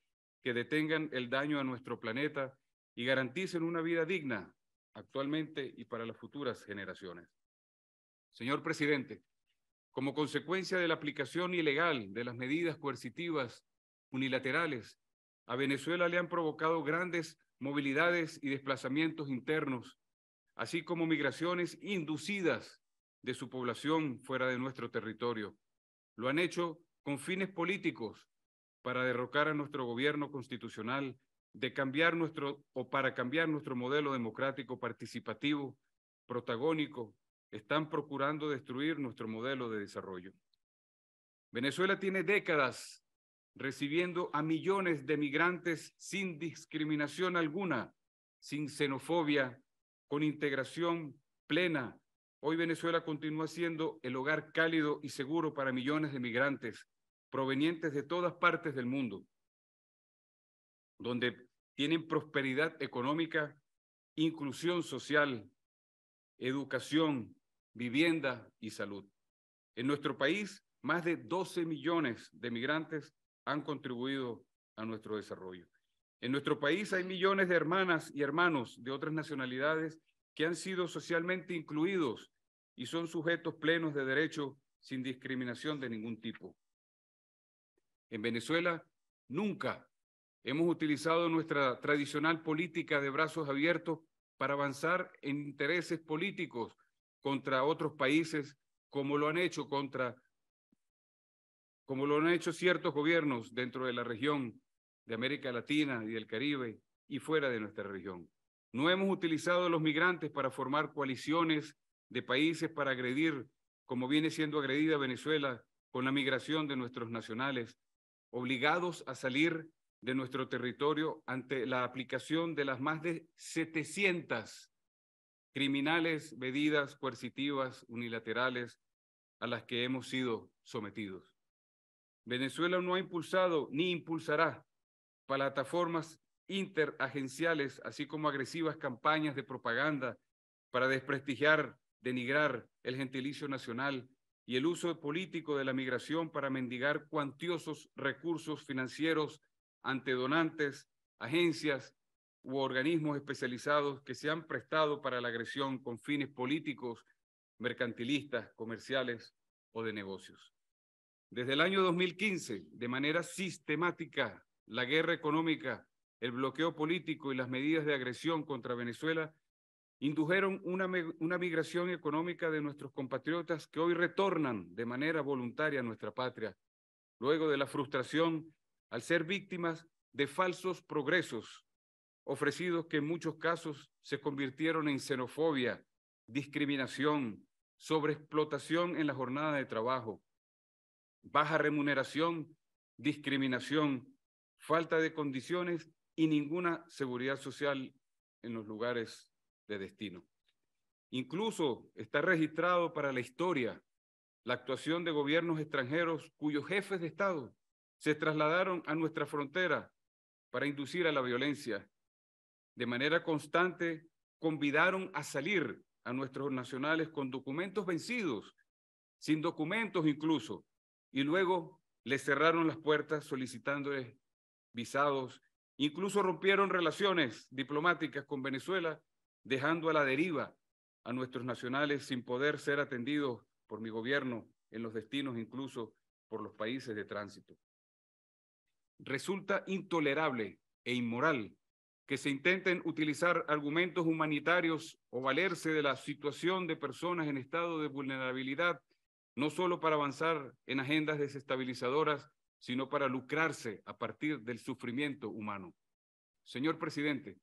que detengan el daño a nuestro planeta y garanticen una vida digna actualmente y para las futuras generaciones. Señor presidente, como consecuencia de la aplicación ilegal de las medidas coercitivas unilaterales, a Venezuela le han provocado grandes movilidades y desplazamientos internos, así como migraciones inducidas de su población fuera de nuestro territorio. Lo han hecho con fines políticos para derrocar a nuestro gobierno constitucional, de cambiar nuestro o para cambiar nuestro modelo democrático participativo, protagónico, están procurando destruir nuestro modelo de desarrollo. Venezuela tiene décadas recibiendo a millones de migrantes sin discriminación alguna, sin xenofobia, con integración plena Hoy Venezuela continúa siendo el hogar cálido y seguro para millones de migrantes provenientes de todas partes del mundo, donde tienen prosperidad económica, inclusión social, educación, vivienda y salud. En nuestro país, más de 12 millones de migrantes han contribuido a nuestro desarrollo. En nuestro país hay millones de hermanas y hermanos de otras nacionalidades que han sido socialmente incluidos y son sujetos plenos de derecho sin discriminación de ningún tipo. En Venezuela nunca hemos utilizado nuestra tradicional política de brazos abiertos para avanzar en intereses políticos contra otros países como lo han hecho contra como lo han hecho ciertos gobiernos dentro de la región de América Latina y del Caribe y fuera de nuestra región. No hemos utilizado a los migrantes para formar coaliciones de países para agredir, como viene siendo agredida Venezuela con la migración de nuestros nacionales, obligados a salir de nuestro territorio ante la aplicación de las más de 700 criminales medidas coercitivas unilaterales a las que hemos sido sometidos. Venezuela no ha impulsado ni impulsará plataformas interagenciales, así como agresivas campañas de propaganda para desprestigiar denigrar el gentilicio nacional y el uso político de la migración para mendigar cuantiosos recursos financieros ante donantes, agencias u organismos especializados que se han prestado para la agresión con fines políticos, mercantilistas, comerciales o de negocios. Desde el año 2015, de manera sistemática, la guerra económica, el bloqueo político y las medidas de agresión contra Venezuela indujeron una, migración económica de nuestros compatriotas que hoy retornan de manera voluntaria a nuestra patria, luego de la frustración al ser víctimas de falsos progresos ofrecidos que en muchos casos se convirtieron en xenofobia, discriminación, sobreexplotación en la jornada de trabajo, baja remuneración, discriminación, falta de condiciones y ninguna seguridad social en los lugares de destino. Incluso está registrado para la historia la actuación de gobiernos extranjeros cuyos jefes de Estado se trasladaron a nuestra frontera para inducir a la violencia. De manera constante, convidaron a salir a nuestros nacionales con documentos vencidos, sin documentos incluso, y luego les cerraron las puertas solicitándoles visados, incluso rompieron relaciones diplomáticas con Venezuela dejando a la deriva a nuestros nacionales sin poder ser atendidos por mi gobierno en los destinos incluso por los países de tránsito. Resulta intolerable e inmoral que se intenten utilizar argumentos humanitarios o valerse de la situación de personas en estado de vulnerabilidad, no solo para avanzar en agendas desestabilizadoras, sino para lucrarse a partir del sufrimiento humano. Señor presidente,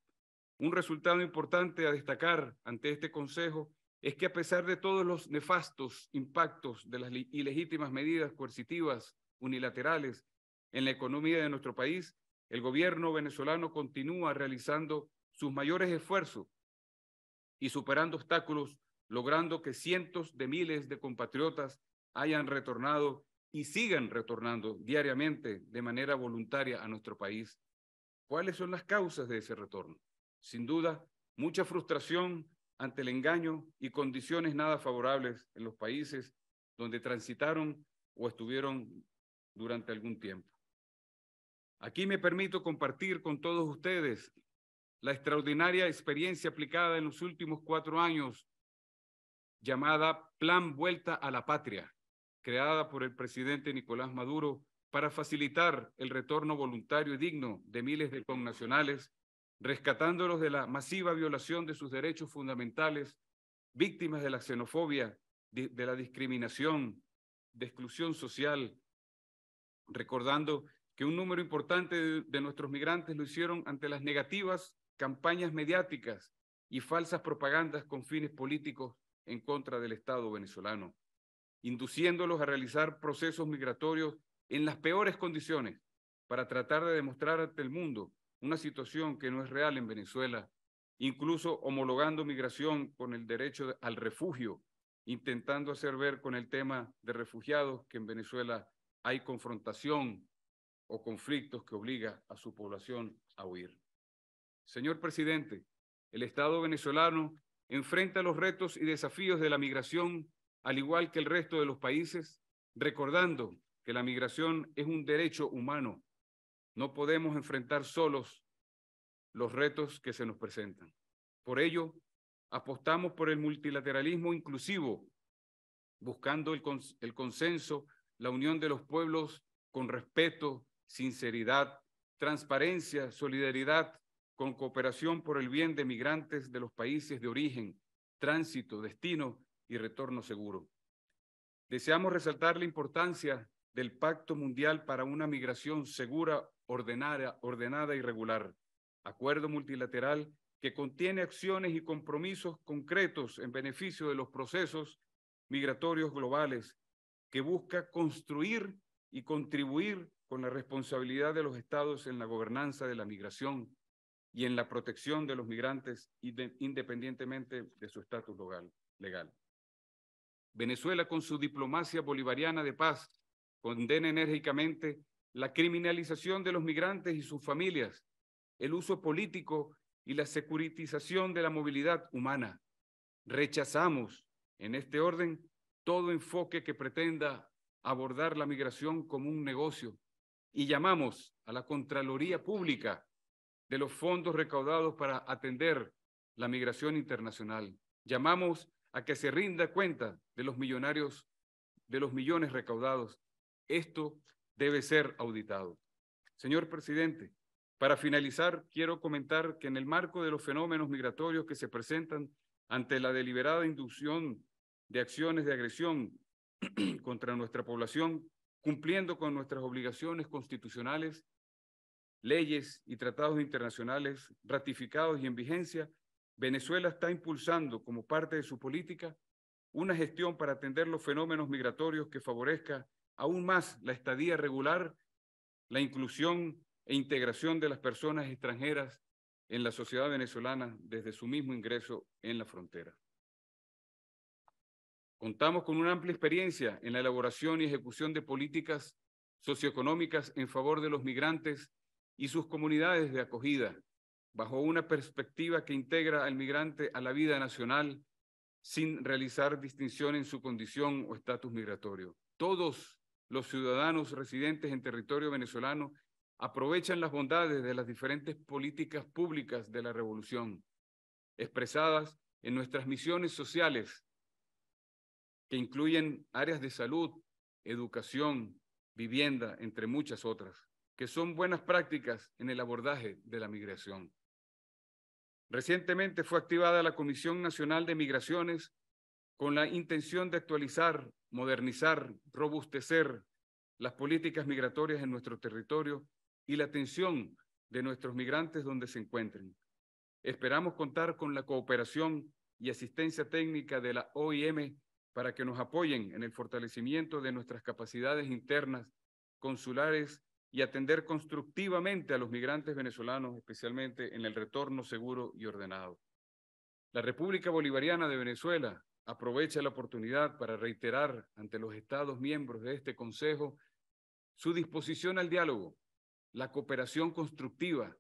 un resultado importante a destacar ante este Consejo es que a pesar de todos los nefastos impactos de las ilegítimas medidas coercitivas unilaterales en la economía de nuestro país, el gobierno venezolano continúa realizando sus mayores esfuerzos y superando obstáculos, logrando que cientos de miles de compatriotas hayan retornado y sigan retornando diariamente de manera voluntaria a nuestro país. ¿Cuáles son las causas de ese retorno? sin duda, mucha frustración ante el engaño y condiciones nada favorables en los países donde transitaron o estuvieron durante algún tiempo. Aquí me permito compartir con todos ustedes la extraordinaria experiencia aplicada en los últimos cuatro años llamada Plan Vuelta a la Patria, creada por el presidente Nicolás Maduro para facilitar el retorno voluntario y digno de miles de connacionales rescatándolos de la masiva violación de sus derechos fundamentales, víctimas de la xenofobia, de, la discriminación, de exclusión social, recordando que un número importante de, nuestros migrantes lo hicieron ante las negativas campañas mediáticas y falsas propagandas con fines políticos en contra del Estado venezolano, induciéndolos a realizar procesos migratorios en las peores condiciones para tratar de demostrar ante el mundo una situación que no es real en Venezuela, incluso homologando migración con el derecho al refugio, intentando hacer ver con el tema de refugiados que en Venezuela hay confrontación o conflictos que obliga a su población a huir. Señor presidente, el Estado venezolano enfrenta los retos y desafíos de la migración al igual que el resto de los países, recordando que la migración es un derecho humano no podemos enfrentar solos los retos que se nos presentan. Por ello, apostamos por el multilateralismo inclusivo, buscando el, consenso, la unión de los pueblos con respeto, sinceridad, transparencia, solidaridad, con cooperación por el bien de migrantes de los países de origen, tránsito, destino y retorno seguro. Deseamos resaltar la importancia del Pacto Mundial para una migración segura, ordenada, y regular, acuerdo multilateral que contiene acciones y compromisos concretos en beneficio de los procesos migratorios globales, que busca construir y contribuir con la responsabilidad de los estados en la gobernanza de la migración y en la protección de los migrantes independientemente de su estatus legal. Venezuela, con su diplomacia bolivariana de paz, condena enérgicamente la criminalización de los migrantes y sus familias, el uso político y la securitización de la movilidad humana. Rechazamos, en este orden, todo enfoque que pretenda abordar la migración como un negocio y llamamos a la Contraloría Pública de los fondos recaudados para atender la migración internacional. Llamamos a que se rinda cuenta de los millonarios, de los millones recaudados esto debe ser auditado. Señor presidente, para finalizar, quiero comentar que en el marco de los fenómenos migratorios que se presentan ante la deliberada inducción de acciones de agresión [clears throat] contra nuestra población, cumpliendo con nuestras obligaciones constitucionales, leyes y tratados internacionales ratificados y en vigencia, Venezuela está impulsando como parte de su política una gestión para atender los fenómenos migratorios que favorezca aún más la estadía regular, la inclusión e integración de las personas extranjeras en la sociedad venezolana desde su mismo ingreso en la frontera. Contamos con una amplia experiencia en la elaboración y ejecución de políticas socioeconómicas en favor de los migrantes y sus comunidades de acogida, bajo una perspectiva que integra al migrante a la vida nacional sin realizar distinción en su condición o estatus migratorio. Todos los ciudadanos residentes en territorio venezolano aprovechan las bondades de las diferentes políticas públicas de la revolución, expresadas en nuestras misiones sociales, que incluyen áreas de salud, educación, vivienda, entre muchas otras, que son buenas prácticas en el abordaje de la migración. Recientemente fue activada la Comisión Nacional de Migraciones con la intención de actualizar, modernizar, robustecer las políticas migratorias en nuestro territorio y la atención de nuestros migrantes donde se encuentren. Esperamos contar con la cooperación y asistencia técnica de la OIM para que nos apoyen en el fortalecimiento de nuestras capacidades internas, consulares y atender constructivamente a los migrantes venezolanos, especialmente en el retorno seguro y ordenado. La República Bolivariana de Venezuela aprovecha la oportunidad para reiterar ante los Estados miembros de este Consejo su disposición al diálogo, la cooperación constructiva,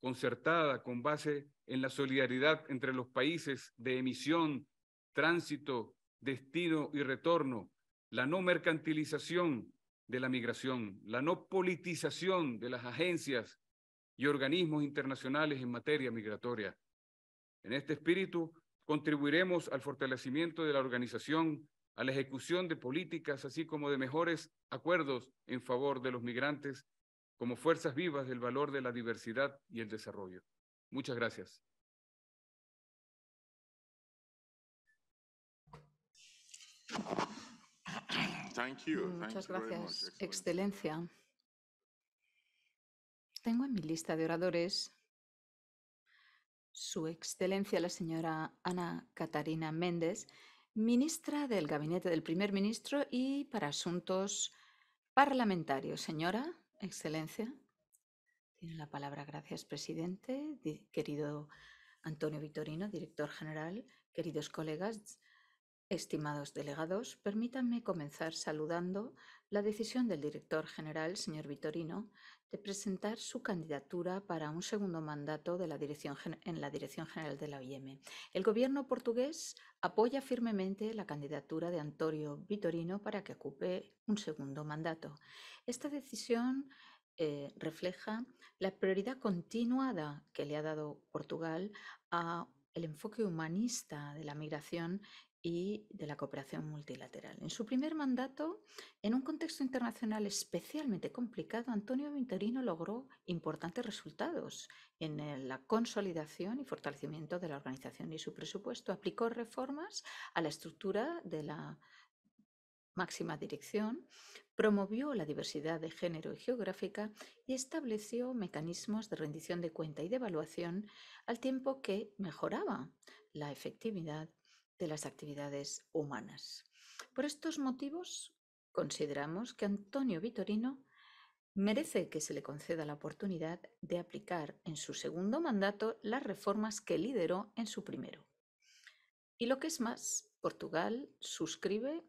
concertada con base en la solidaridad entre los países de emisión, tránsito, destino y retorno, la no mercantilización de la migración, la no politización de las agencias y organismos internacionales en materia migratoria. En este espíritu, contribuiremos al fortalecimiento de la organización, a la ejecución de políticas, así como de mejores acuerdos en favor de los migrantes como fuerzas vivas del valor de la diversidad y el desarrollo. Muchas gracias. Muchas gracias, Excelencia. Tengo en mi lista de oradores su Excelencia la señora Ana Catarina Méndez, ministra del Gabinete del Primer Ministro y para Asuntos Parlamentarios. Señora, Excelencia, tiene la palabra. Gracias, presidente. Querido Antonio Vitorino, director general, queridos colegas, estimados delegados, permítanme comenzar saludando la decisión del director general, señor Vitorino, de presentar su candidatura para un segundo mandato de la dirección, en la Dirección General de la OIM. El gobierno portugués apoya firmemente la candidatura de Antonio Vitorino para que ocupe un segundo mandato. Esta decisión eh, refleja la prioridad continuada que le ha dado Portugal a el enfoque humanista de la migración y de la cooperación multilateral. En su primer mandato, en un contexto internacional especialmente complicado, Antonio Vinterino logró importantes resultados en la consolidación y fortalecimiento de la organización y su presupuesto. Aplicó reformas a la estructura de la máxima dirección, promovió la diversidad de género y geográfica y estableció mecanismos de rendición de cuenta y de evaluación al tiempo que mejoraba la efectividad de las actividades humanas. Por estos motivos, consideramos que Antonio Vitorino merece que se le conceda la oportunidad de aplicar en su segundo mandato las reformas que lideró en su primero. Y lo que es más, Portugal suscribe,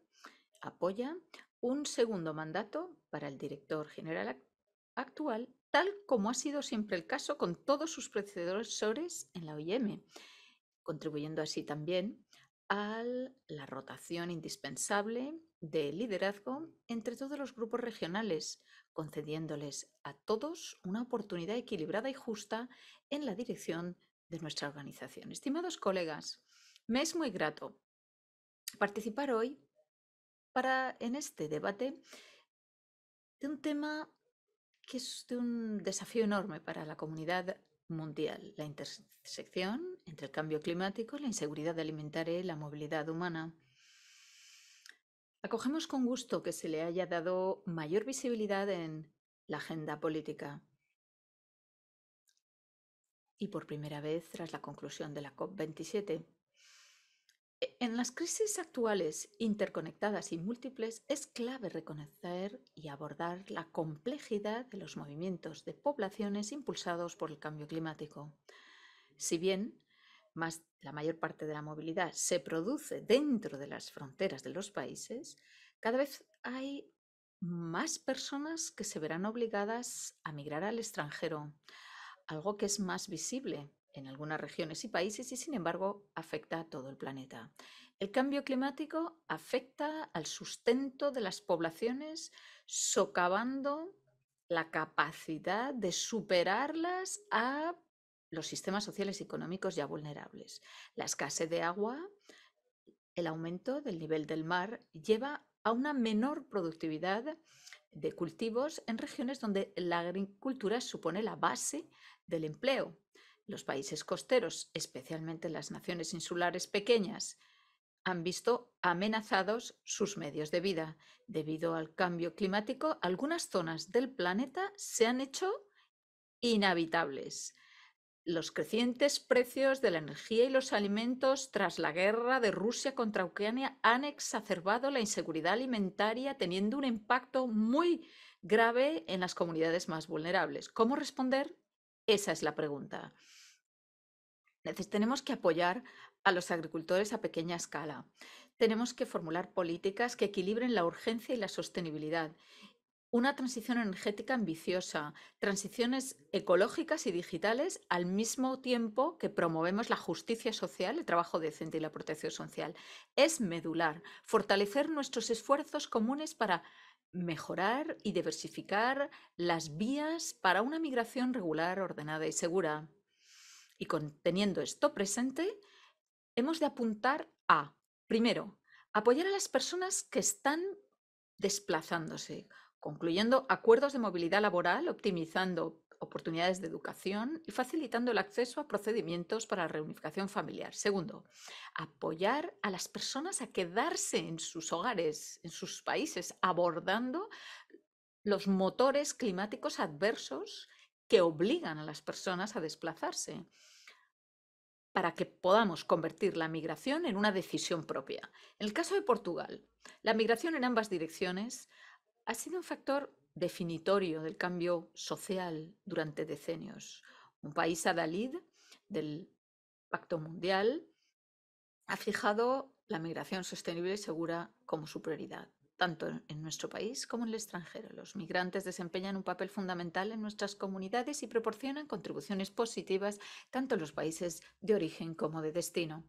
apoya un segundo mandato para el director general actual, tal como ha sido siempre el caso con todos sus predecesores en la OIM, contribuyendo así también a la rotación indispensable de liderazgo entre todos los grupos regionales, concediéndoles a todos una oportunidad equilibrada y justa en la dirección de nuestra organización. Estimados colegas, me es muy grato participar hoy para en este debate de un tema que es de un desafío enorme para la comunidad mundial, la intersección entre el cambio climático, la inseguridad alimentaria y la movilidad humana. Acogemos con gusto que se le haya dado mayor visibilidad en la agenda política. Y por primera vez, tras la conclusión de la COP27, e, en las crisis actuales, interconectadas y múltiples, es clave reconocer y abordar la complejidad de los movimientos de poblaciones impulsados por el cambio climático. Si bien la mayor parte de la movilidad se produce dentro de las fronteras de los países, cada vez hay más personas que se verán obligadas a migrar al extranjero, algo que es más visible en algunas regiones y países y sin embargo afecta a todo el planeta. El cambio climático afecta al sustento de las poblaciones socavando la capacidad de superarlas a los sistemas sociales y económicos ya vulnerables. La escasez de agua, el aumento del nivel del mar lleva a una menor productividad de cultivos en regiones donde la agricultura supone la base del empleo. Los países costeros, especialmente las naciones insulares pequeñas, han visto amenazados sus medios de vida. Debido al cambio climático, algunas zonas del planeta se han hecho inhabitables. Los crecientes precios de la energía y los alimentos tras la guerra de Rusia contra Ucrania han exacerbado la inseguridad alimentaria, teniendo un impacto muy grave en las comunidades más vulnerables. ¿Cómo responder? Esa es la pregunta tenemos que apoyar a los agricultores a pequeña escala. Tenemos que formular políticas que equilibren la urgencia y la sostenibilidad. Una transición energética ambiciosa, transiciones ecológicas y digitales al mismo tiempo que promovemos la justicia social, el trabajo decente y la protección social. Es medular, fortalecer nuestros esfuerzos comunes para mejorar y diversificar las vías para una migración regular, ordenada y segura. Y teniendo esto presente, hemos de apuntar a, primero, apoyar a las personas que están desplazándose, concluyendo acuerdos de movilidad laboral, optimizando oportunidades de educación y facilitando el acceso a procedimientos para reunificación familiar. Segundo, apoyar a las personas a quedarse en sus hogares, en sus países, abordando los motores climáticos adversos que obligan a las personas a desplazarse para que podamos convertir la migración en una decisión propia. En el caso de Portugal, la migración en ambas direcciones ha sido un factor definitorio del cambio social durante decenios. Un país adalid del Pacto Mundial ha fijado la migración sostenible y segura como su prioridad. Tanto en nuestro país como en el extranjero, los migrantes desempeñan un papel fundamental en nuestras comunidades y proporcionan contribuciones positivas tanto en los países de origen como de destino.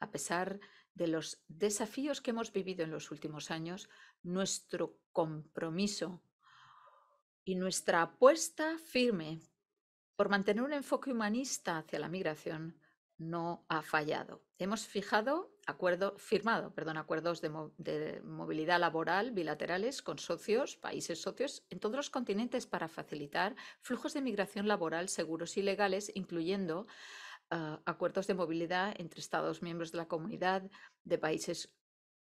A pesar de los desafíos que hemos vivido en los últimos años, nuestro compromiso y nuestra apuesta firme por mantener un enfoque humanista hacia la migración no ha fallado. Hemos fijado acuerdo, firmado perdón, acuerdos de, movilidad laboral bilaterales con socios, países socios, en todos los continentes para facilitar flujos de migración laboral seguros y legales, incluyendo ah, acuerdos de movilidad entre Estados miembros de la comunidad de países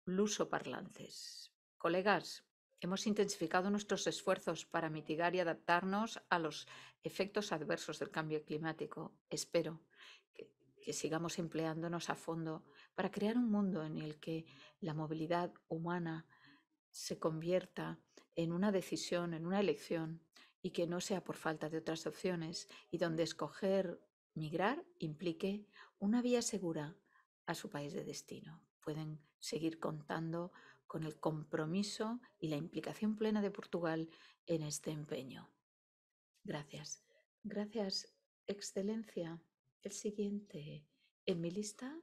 lusoparlantes. Colegas, hemos intensificado nuestros esfuerzos para mitigar y adaptarnos a los efectos adversos del cambio climático. Espero que sigamos empleándonos a fondo para crear un mundo en el que la movilidad humana se convierta en una decisión, en una elección, y que no sea por falta de otras opciones, y donde escoger migrar implique una vía segura a su país de destino. Pueden seguir contando con el compromiso y la implicación plena de Portugal en este empeño. Gracias. Gracias, Excelencia el siguiente en mi lista.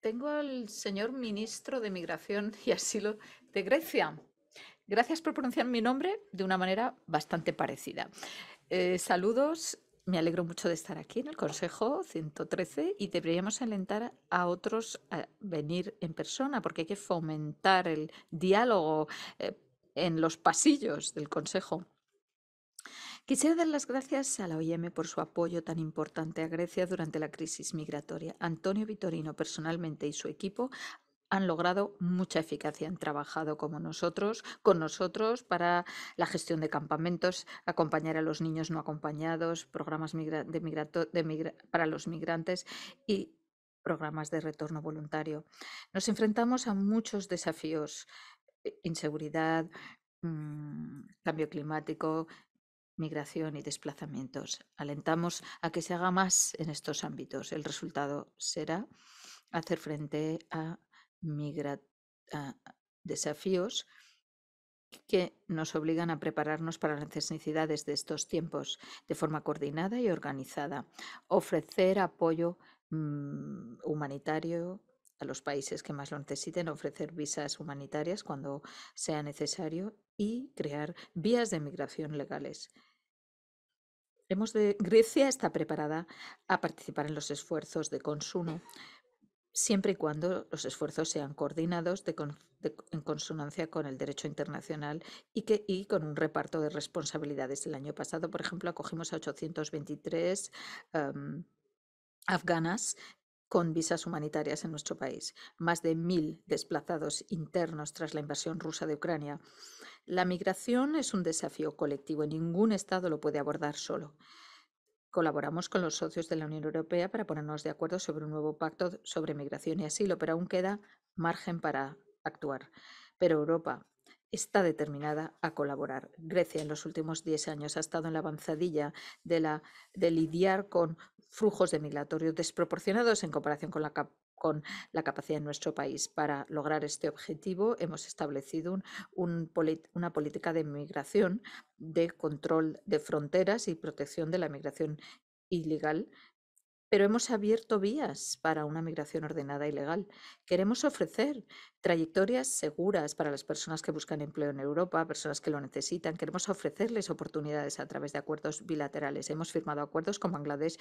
Tengo al señor ministro de Migración y Asilo de Grecia. Gracias por pronunciar mi nombre de una manera bastante parecida. Eh, saludos me alegro mucho de estar aquí en el Consejo 113 y deberíamos alentar a otros a venir en persona porque hay que fomentar el diálogo, eh, en los pasillos del Consejo. Quisiera dar las gracias a la OIM por su apoyo tan importante a Grecia durante la crisis migratoria. Antonio Vitorino personalmente y su equipo han logrado mucha eficacia, han trabajado como nosotros, con nosotros para la gestión de campamentos, acompañar a los niños no acompañados, programas de migrato para los migrantes y programas de retorno voluntario. Nos enfrentamos a muchos desafíos eh, inseguridad, mm, cambio climático, migración y desplazamientos. Alentamos a que se haga más en estos ámbitos. El resultado será hacer frente a, desafíos que nos obligan a prepararnos para las necesidades de estos tiempos de forma coordinada y organizada. Ofrecer apoyo mm, humanitario, a los países que más lo necesiten, ofrecer visas humanitarias cuando sea necesario y crear vías de migración legales. Grecia está preparada a participar en los esfuerzos de consumo siempre y cuando los esfuerzos sean coordinados en consonancia con el derecho internacional y, que, y con un reparto de responsabilidades. El año pasado, por ejemplo, acogimos a 823 afganas con visas humanitarias en nuestro país, más de mil desplazados internos tras la invasión rusa de Ucrania. La migración es un desafío colectivo y ningún Estado lo puede abordar solo. Colaboramos con los socios de la Unión Europea para ponernos de acuerdo sobre un nuevo pacto sobre migración y asilo, pero aún queda margen para actuar. Pero Europa está determinada a colaborar. Grecia en los últimos 10 años ha estado en la avanzadilla de, la, de lidiar con flujos de migratorios desproporcionados en comparación con la, con la capacidad de nuestro país. Para lograr este objetivo hemos establecido un, un una política de migración, de control de fronteras y protección de la migración ilegal pero hemos abierto vías para una migración ordenada y legal. Queremos ofrecer trayectorias seguras para las personas que buscan empleo en Europa, personas que lo necesitan. Queremos ofrecerles oportunidades a través de acuerdos bilaterales. Hemos firmado acuerdos con Bangladesh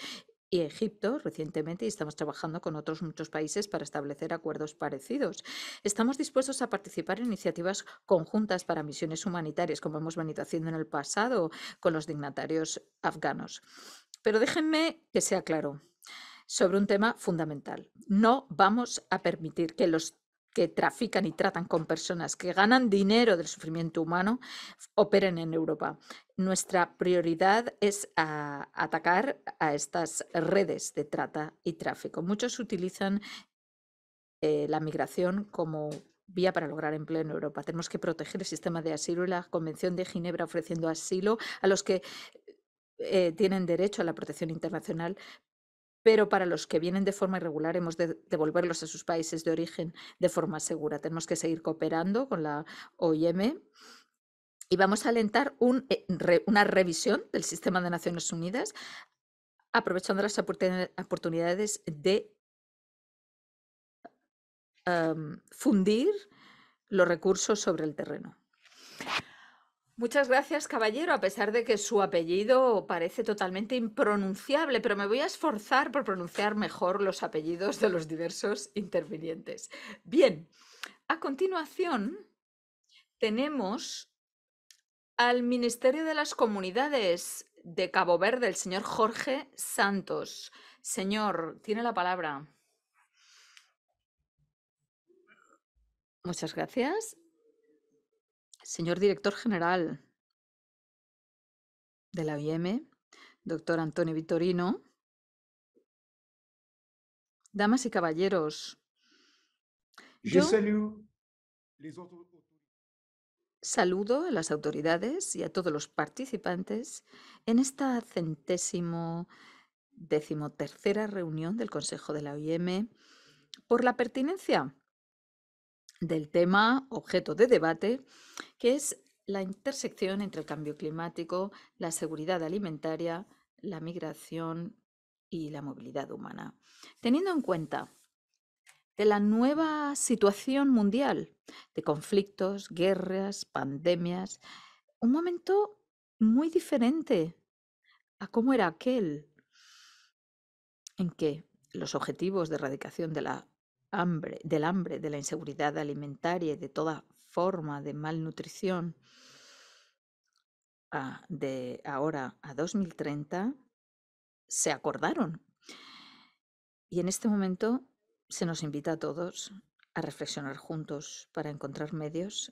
y Egipto recientemente y estamos trabajando con otros muchos países para establecer acuerdos parecidos. Estamos dispuestos a participar en iniciativas conjuntas para misiones humanitarias, como hemos venido haciendo en el pasado con los dignatarios afganos. Pero déjenme que sea claro sobre un tema fundamental. No vamos a permitir que los que trafican y tratan con personas, que ganan dinero del sufrimiento humano, operen en Europa. Nuestra prioridad es ah, atacar a estas redes de trata y tráfico. Muchos utilizan eh, la migración como vía para lograr empleo en Europa. Tenemos que proteger el sistema de asilo y la Convención de Ginebra ofreciendo asilo a los que eh, tienen derecho a la protección internacional, pero para los que vienen de forma irregular hemos de devolverlos a sus países de origen de forma segura. Tenemos que seguir cooperando con la OIM y vamos a alentar eh, una revisión del sistema de Naciones Unidas aprovechando las oportunidades de fundir los recursos sobre el terreno. Muchas gracias, caballero, a pesar de que su apellido parece totalmente impronunciable, pero me voy a esforzar por pronunciar mejor los apellidos de los diversos intervinientes. Bien, a continuación tenemos al Ministerio de las Comunidades de Cabo Verde, el señor Jorge Santos. Señor, tiene la palabra. Muchas gracias. Señor director general de la OIM, doctor Antonio Vitorino, damas y caballeros, yo saludo a las autoridades y a todos los participantes en esta centésimo decimotercera reunión del Consejo de la OIM por la pertinencia del tema objeto de debate, que es la intersección entre el cambio climático, la seguridad alimentaria, la migración y la movilidad humana. Teniendo en cuenta de la nueva situación mundial, de conflictos, guerras, pandemias, un momento muy diferente a cómo era aquel en que los objetivos de erradicación de la del hambre, de la inseguridad alimentaria y de toda forma de malnutrición ah, de ahora a 2030, se acordaron. Y en este momento se nos invita a todos a reflexionar juntos para encontrar medios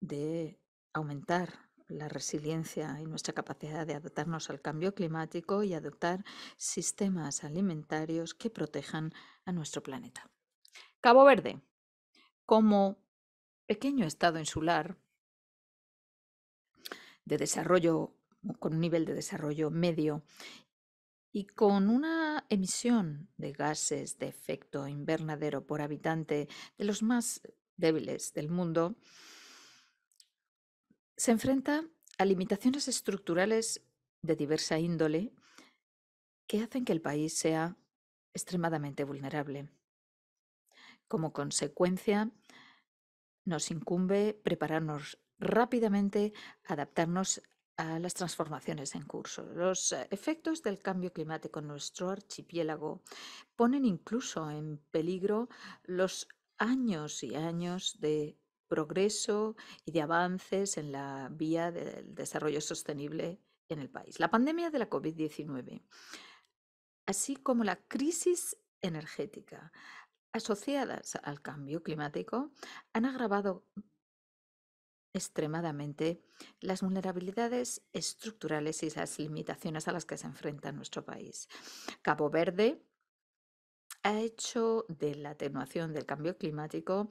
de aumentar la resiliencia y nuestra capacidad de adaptarnos al cambio climático y adoptar sistemas alimentarios que protejan a nuestro planeta. Cabo Verde, como pequeño estado insular de desarrollo, con un nivel de desarrollo medio y con una emisión de gases de efecto invernadero por habitante de los más débiles del mundo, se enfrenta a limitaciones estructurales de diversa índole que hacen que el país sea extremadamente vulnerable. Como consecuencia, nos incumbe prepararnos rápidamente, adaptarnos a las transformaciones en curso. Los eh, efectos del cambio climático en nuestro archipiélago ponen incluso en peligro los años y años de progreso y de avances en la vía del desarrollo sostenible en el país. La pandemia de la COVID-19, así como la crisis energética, asociadas al cambio climático han agravado extremadamente las vulnerabilidades estructurales y las limitaciones a las que se enfrenta nuestro país. Cabo Verde ha hecho de la atenuación del cambio climático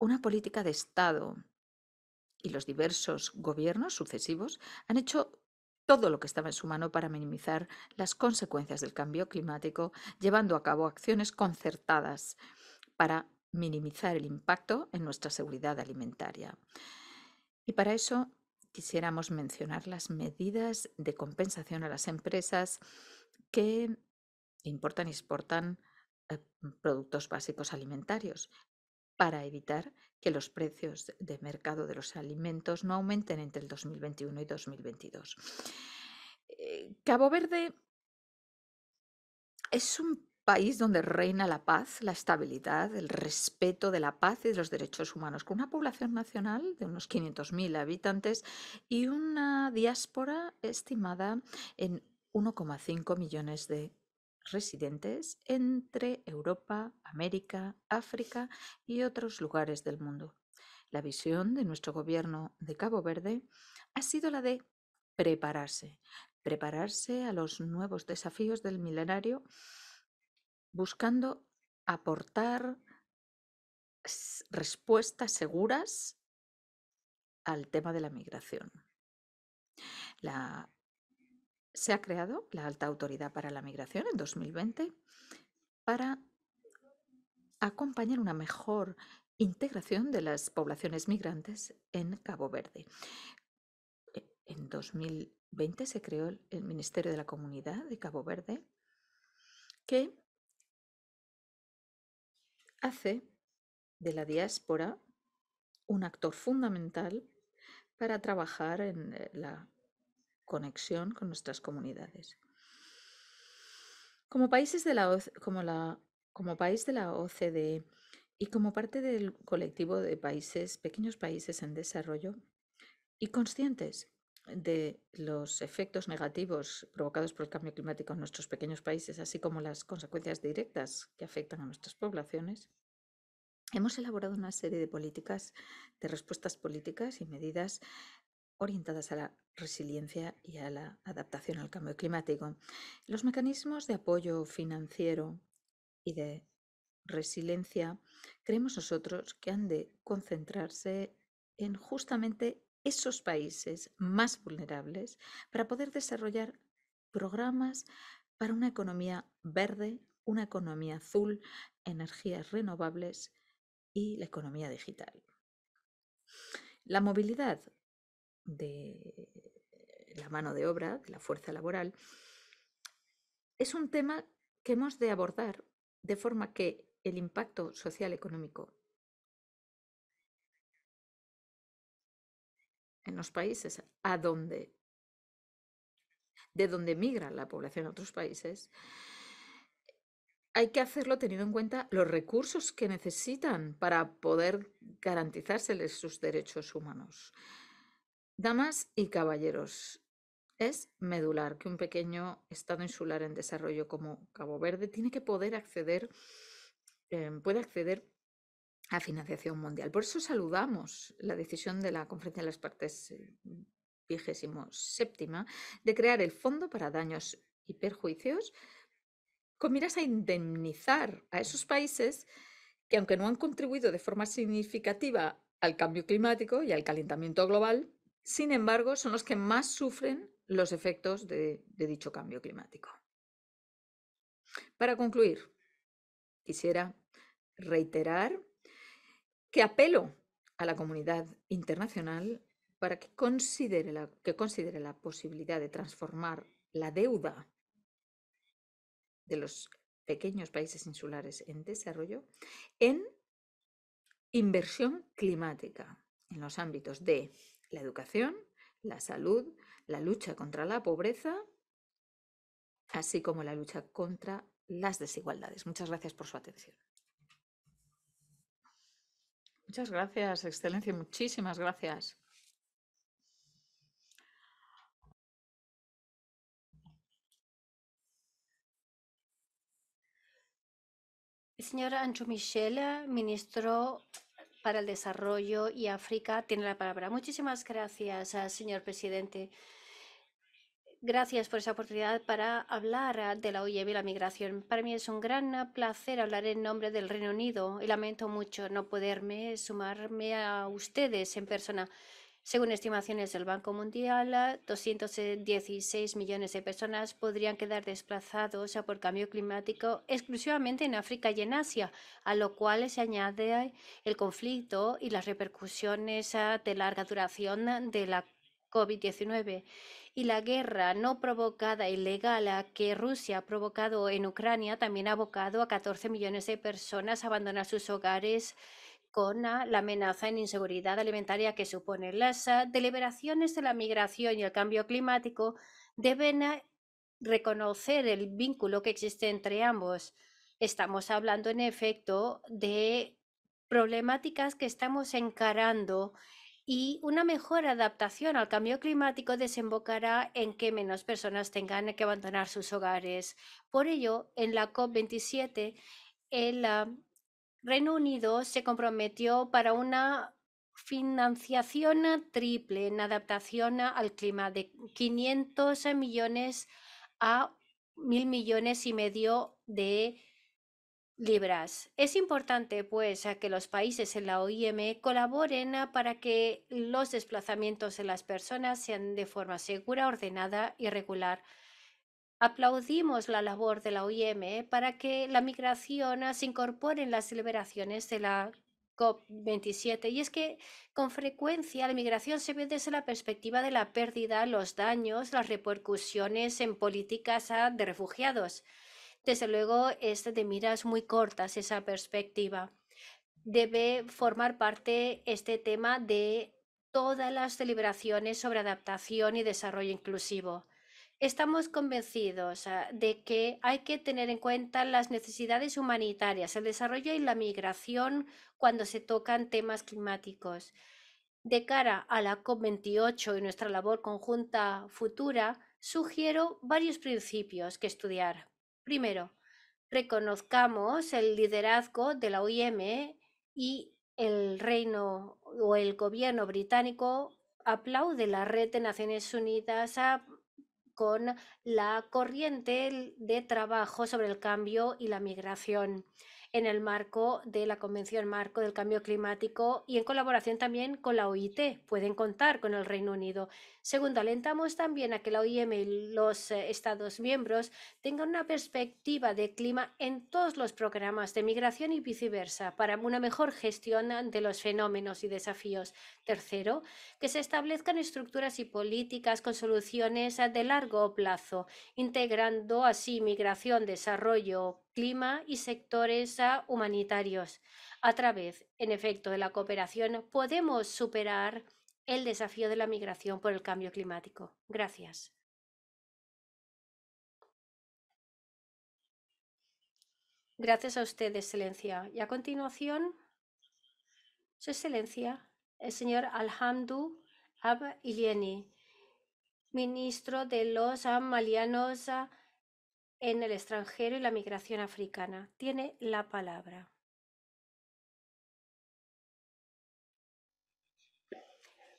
una política de Estado y los diversos gobiernos sucesivos han hecho todo lo que estaba en su mano para minimizar las consecuencias del cambio climático, llevando a cabo acciones concertadas para minimizar el impacto en nuestra seguridad alimentaria. Y para eso quisiéramos mencionar las medidas de compensación a las empresas que importan y exportan eh, productos básicos alimentarios, para evitar que los precios de mercado de los alimentos no aumenten entre el 2021 y 2022. Eh, Cabo Verde es un país donde reina la paz, la estabilidad, el respeto de la paz y de los derechos humanos, con una población nacional de unos 500.000 habitantes y una diáspora estimada en 1,5 millones de residentes entre Europa, América, África y otros lugares del mundo. La visión de nuestro gobierno de Cabo Verde ha sido la de prepararse, prepararse a los nuevos desafíos del milenario, buscando aportar respuestas seguras al tema de la migración. La se ha creado la Alta Autoridad para la Migración en 2020 para acompañar una mejor integración de las poblaciones migrantes en Cabo Verde. E, en 2020 se creó el Ministerio de la Comunidad de Cabo Verde que hace de la diáspora un actor fundamental para trabajar en eh, la conexión con nuestras comunidades. Como, países de la, como, la, como país de la OCDE y como parte del colectivo de países, pequeños países en desarrollo, y conscientes de los efectos negativos provocados por el cambio climático en nuestros pequeños países, así como las consecuencias directas que afectan a nuestras poblaciones, hemos elaborado una serie de políticas, de respuestas políticas y medidas orientadas a la resiliencia y a la adaptación al cambio climático. Los mecanismos de apoyo financiero y de resiliencia creemos nosotros que han de concentrarse en justamente esos países más vulnerables para poder desarrollar programas para una economía verde, una economía azul, energías renovables y la economía digital. La movilidad de la mano de obra, de la fuerza laboral, es un tema que hemos de abordar de forma que el impacto social económico en los países a donde de donde migra la población a otros países, hay que hacerlo teniendo en cuenta los recursos que necesitan para poder garantizárseles sus derechos humanos. Damas y caballeros, es medular que un pequeño estado insular en desarrollo como Cabo Verde tiene que poder acceder, em, puede acceder a financiación mundial. Por eso saludamos la decisión de la Conferencia de las Partes eh, vigésimo séptima de crear el Fondo para Daños y Perjuicios con miras a indemnizar a esos países que, aunque no han contribuido de forma significativa al cambio climático y al calentamiento global, sin embargo, son los que más sufren los efectos de, dicho cambio climático. Para concluir, quisiera reiterar que apelo a la comunidad internacional para que considere la, que considere la posibilidad de transformar la deuda de los pequeños países insulares en desarrollo en inversión climática en los ámbitos de la educación, la salud, la lucha contra la pobreza, así como la lucha contra las desigualdades. Muchas gracias por su atención. Muchas gracias, Excelencia, muchísimas gracias. Señora Ancho Michela, ministro al Desarrollo y África tiene la palabra. Muchísimas gracias, ah, señor presidente. Gracias por esa oportunidad para hablar ah, de la OIEB y la migración. Para mí es un gran placer hablar en nombre del Reino Unido y lamento mucho no poderme sumarme a ustedes en persona. Según estimaciones del Banco Mundial, 216 millones de personas podrían quedar desplazados por cambio climático exclusivamente en África y en Asia, a lo cual se añade el conflicto y las repercusiones ah, de larga duración de la COVID-19 y la guerra no provocada ilegal ah, que Rusia ha provocado en Ucrania también ha abocado a 14 millones de personas a abandonar sus hogares con la amenaza en inseguridad alimentaria que suponen las ah, deliberaciones de la migración y el cambio climático, deben ah, reconocer el vínculo que existe entre ambos. Estamos hablando, en efecto, de problemáticas que estamos encarando y una mejor adaptación al cambio climático desembocará en que menos personas tengan que abandonar sus hogares. Por ello, en la COP27, el ah, Reino Unido se comprometió para una financiación triple en adaptación al clima de 500 millones a 1.000 millones y medio de libras. Es importante, pues, que los países en la OIM colaboren ah, para que los desplazamientos de las personas sean de forma segura, ordenada y regular. Aplaudimos la labor de la OIM ¿eh? para que la migración ah, se incorpore en las deliberaciones de la COP27. Y es que con frecuencia la migración se ve desde la perspectiva de la pérdida, los daños, las repercusiones en políticas ah, de refugiados. Desde luego es de miras muy cortas esa perspectiva. Debe formar parte este tema de todas las deliberaciones sobre adaptación y desarrollo inclusivo. Estamos convencidos de que hay que tener en cuenta las necesidades humanitarias, el desarrollo y la migración cuando se tocan temas climáticos. De cara a la COP28 y nuestra labor conjunta futura, sugiero varios principios que estudiar. Primero, reconozcamos el liderazgo de la OIM y el reino o el gobierno británico aplaude la red de Naciones Unidas a con la corriente de trabajo sobre el cambio y la migración en el marco de la Convención Marco del Cambio Climático y en colaboración también con la OIT. Pueden contar con el Reino Unido. Segundo, alentamos también a que la OIM y los eh, Estados miembros tengan una perspectiva de clima en todos los programas de migración y viceversa para una mejor gestión de los fenómenos y desafíos. Tercero, que se establezcan estructuras y políticas con soluciones de largo plazo, integrando así migración, desarrollo, clima y sectores humanitarios. A través, en efecto, de la cooperación podemos superar el desafío de la migración por el cambio climático. Gracias. Gracias a usted, Excelencia. Y a continuación, Su Excelencia, el señor Alhamdu Ab Ilieni, ministro de los Malianos en el extranjero y la migración africana. Tiene la palabra.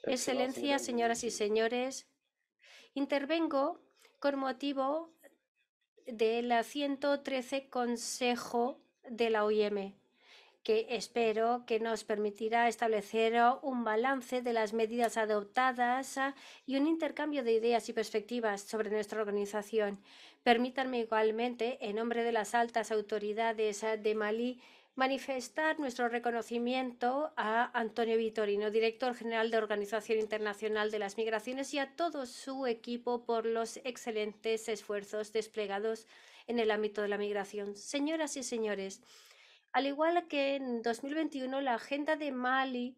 Excelencia, señoras y señores, intervengo con motivo del 113 Consejo de la OIM que espero que nos permitirá establecer ah, un balance de las medidas adoptadas ah, y un intercambio de ideas y perspectivas sobre nuestra organización. Permítanme igualmente, en nombre de las altas autoridades ah, de Malí, manifestar nuestro reconocimiento a Antonio Vitorino, director general de Organización Internacional de las Migraciones, y a todo su equipo por los excelentes esfuerzos desplegados en el ámbito de la migración. Señoras y señores, al igual que en 2021 la agenda de Mali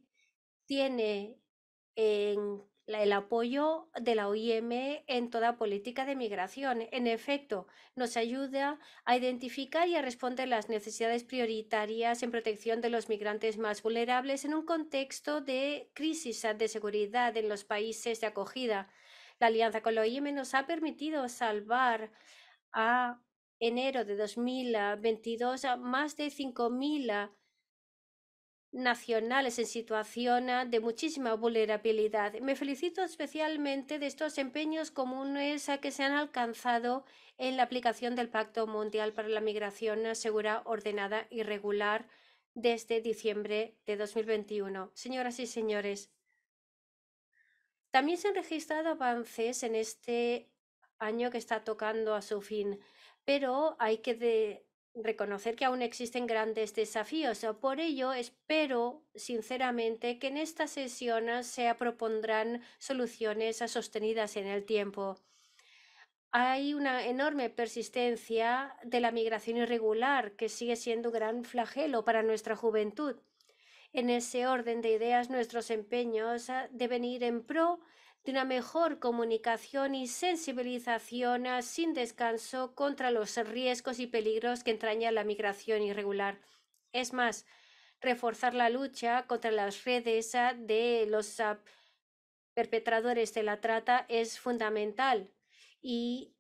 tiene el apoyo de la OIM en toda política de migración. En efecto, nos ayuda a identificar y a responder las necesidades prioritarias en protección de los migrantes más vulnerables en un contexto de crisis de seguridad en los países de acogida. La alianza con la OIM nos ha permitido salvar a enero de 2022 a más de 5.000 nacionales en situación de muchísima vulnerabilidad. Me felicito especialmente de estos empeños comunes que se han alcanzado en la aplicación del Pacto Mundial para la Migración Segura, Ordenada y Regular desde diciembre de 2021. Señoras y señores, también se han registrado avances en este año que está tocando a su fin pero hay que reconocer que aún existen grandes desafíos. Por ello, espero sinceramente que en estas sesiones ah, se propondrán soluciones sostenidas en el tiempo. Hay una enorme persistencia de la migración irregular que sigue siendo un gran flagelo para nuestra juventud. En ese orden de ideas, nuestros empeños ah, deben ir en pro de una mejor comunicación y sensibilización sin descanso contra los riesgos y peligros que entraña la migración irregular. Es más, reforzar la lucha contra las redes de los perpetradores de la trata es fundamental y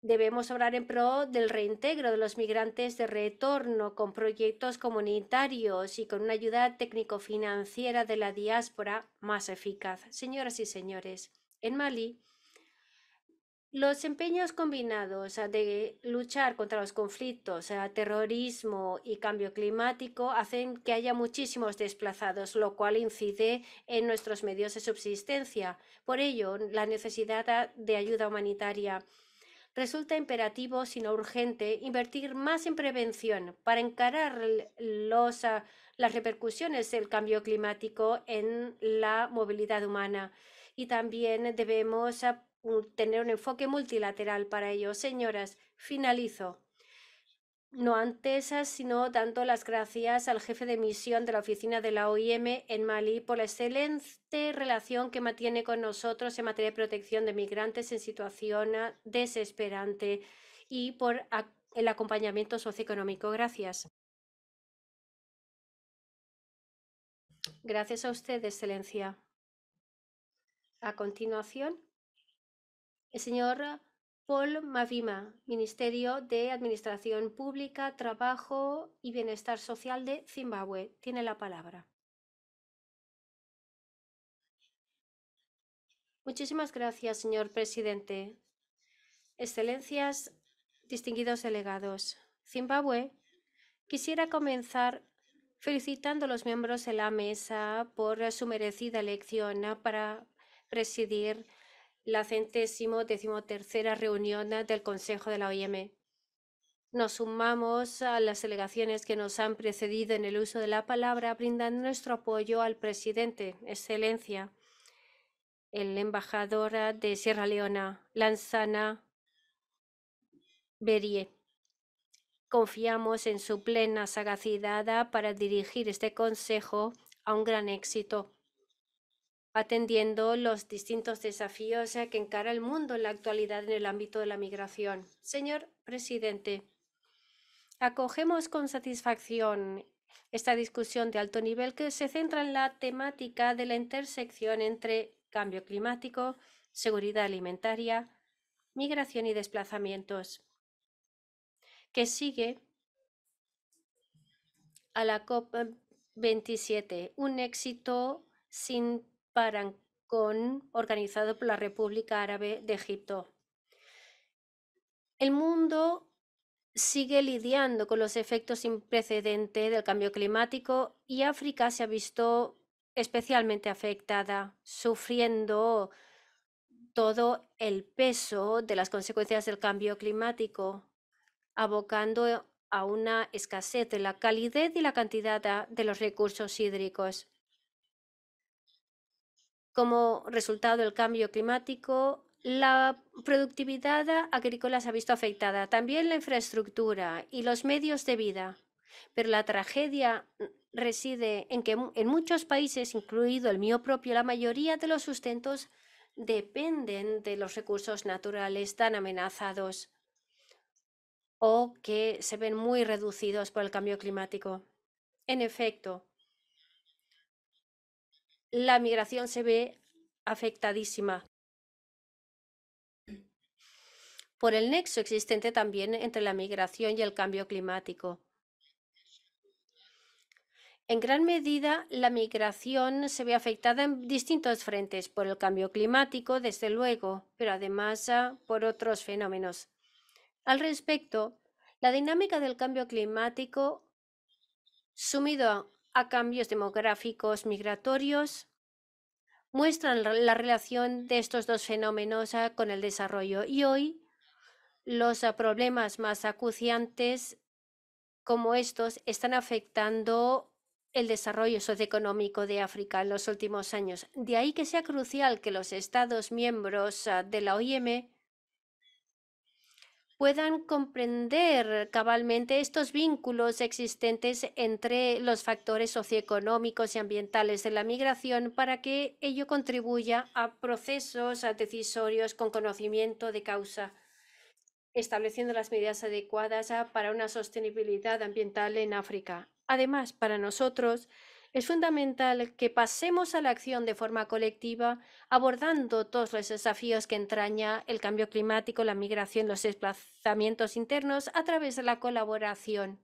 Debemos obrar en pro del reintegro de los migrantes de retorno con proyectos comunitarios y con una ayuda técnico-financiera de la diáspora más eficaz. Señoras y señores, en Mali, los empeños combinados de luchar contra los conflictos, terrorismo y cambio climático hacen que haya muchísimos desplazados, lo cual incide en nuestros medios de subsistencia. Por ello, la necesidad de ayuda humanitaria resulta imperativo, sino urgente, invertir más en prevención para encarar ah, las repercusiones del cambio climático en la movilidad humana. Y también debemos ah, tener un enfoque multilateral para ello. Señoras, finalizo no antes, sino dando las gracias al jefe de misión de la oficina de la OIM en Malí por la excelente relación que mantiene con nosotros en materia de protección de migrantes en situación ah, desesperante y por el acompañamiento socioeconómico. Gracias. Gracias a usted, Excelencia. A continuación, el señor Paul Mavima, Ministerio de Administración Pública, Trabajo y Bienestar Social de Zimbabue. Tiene la palabra. Muchísimas gracias, señor presidente. Excelencias, distinguidos delegados. Zimbabue, quisiera comenzar felicitando a los miembros de la mesa por su merecida elección para presidir la centésimo decimotercera reunión del Consejo de la OIM. Nos sumamos a las delegaciones que nos han precedido en el uso de la palabra, brindando nuestro apoyo al presidente, Excelencia, el embajador de Sierra Leona, Lanzana Berie. Confiamos en su plena sagacidad para dirigir este Consejo a un gran éxito atendiendo los distintos desafíos que encara el mundo en la actualidad en el ámbito de la migración. Señor presidente, acogemos con satisfacción esta discusión de alto nivel que se centra en la temática de la intersección entre cambio climático, seguridad alimentaria, migración y desplazamientos, que sigue a la COP27, un éxito sin con organizado por la República Árabe de Egipto. El mundo sigue lidiando con los efectos sin precedente del cambio climático y África se ha visto especialmente afectada, sufriendo todo el peso de las consecuencias del cambio climático, abocando a una escasez de la calidad y la cantidad de los recursos hídricos. Como resultado del cambio climático, la productividad agrícola se ha visto afectada, también la infraestructura y los medios de vida. Pero la tragedia reside en que en muchos países, incluido el mío propio, la mayoría de los sustentos dependen de los recursos naturales tan amenazados o que se ven muy reducidos por el cambio climático. En efecto, la migración se ve afectadísima por el nexo existente también entre la migración y el cambio climático. En gran medida, la migración se ve afectada en distintos frentes, por el cambio climático, desde luego, pero además ah, por otros fenómenos. Al respecto, la dinámica del cambio climático, sumido a cambios demográficos migratorios muestran la relación de estos dos fenómenos ah, con el desarrollo y hoy los ah, problemas más acuciantes como estos están afectando el desarrollo socioeconómico de África en los últimos años. De ahí que sea crucial que los Estados miembros ah, de la OIM puedan comprender cabalmente estos vínculos existentes entre los factores socioeconómicos y ambientales de la migración para que ello contribuya a procesos a decisorios con conocimiento de causa, estableciendo las medidas adecuadas ah, para una sostenibilidad ambiental en África. Además, para nosotros, es fundamental que pasemos a la acción de forma colectiva, abordando todos los desafíos que entraña el cambio climático, la migración, los desplazamientos internos a través de la colaboración.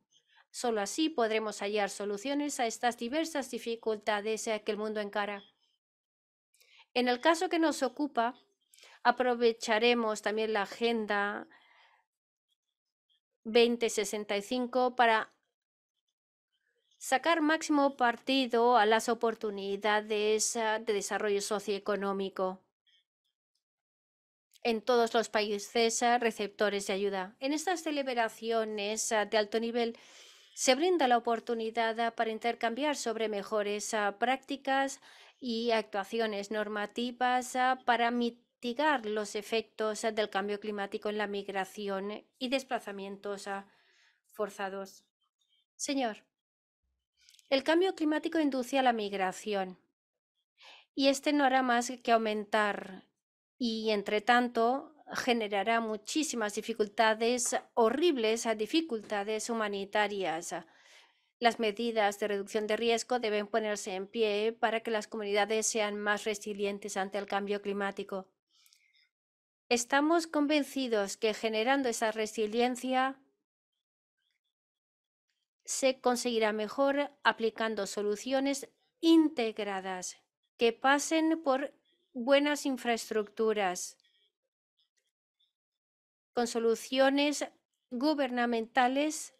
Solo así podremos hallar soluciones a estas diversas dificultades que el mundo encara. En el caso que nos ocupa, aprovecharemos también la Agenda 2065 para sacar máximo partido a las oportunidades ah, de desarrollo socioeconómico en todos los países ah, receptores de ayuda. En estas celebraciones ah, de alto nivel se brinda la oportunidad para intercambiar sobre mejores prácticas y actuaciones normativas para mitigar los efectos del cambio climático en la migración y desplazamientos forzados. Señor. El cambio climático induce a la migración y este no hará más que aumentar y, entre tanto, generará muchísimas dificultades horribles, a dificultades humanitarias. Las medidas de reducción de riesgo deben ponerse en pie para que las comunidades sean más resilientes ante el cambio climático. Estamos convencidos que generando esa resiliencia se conseguirá mejor aplicando soluciones integradas que pasen por buenas infraestructuras, con soluciones gubernamentales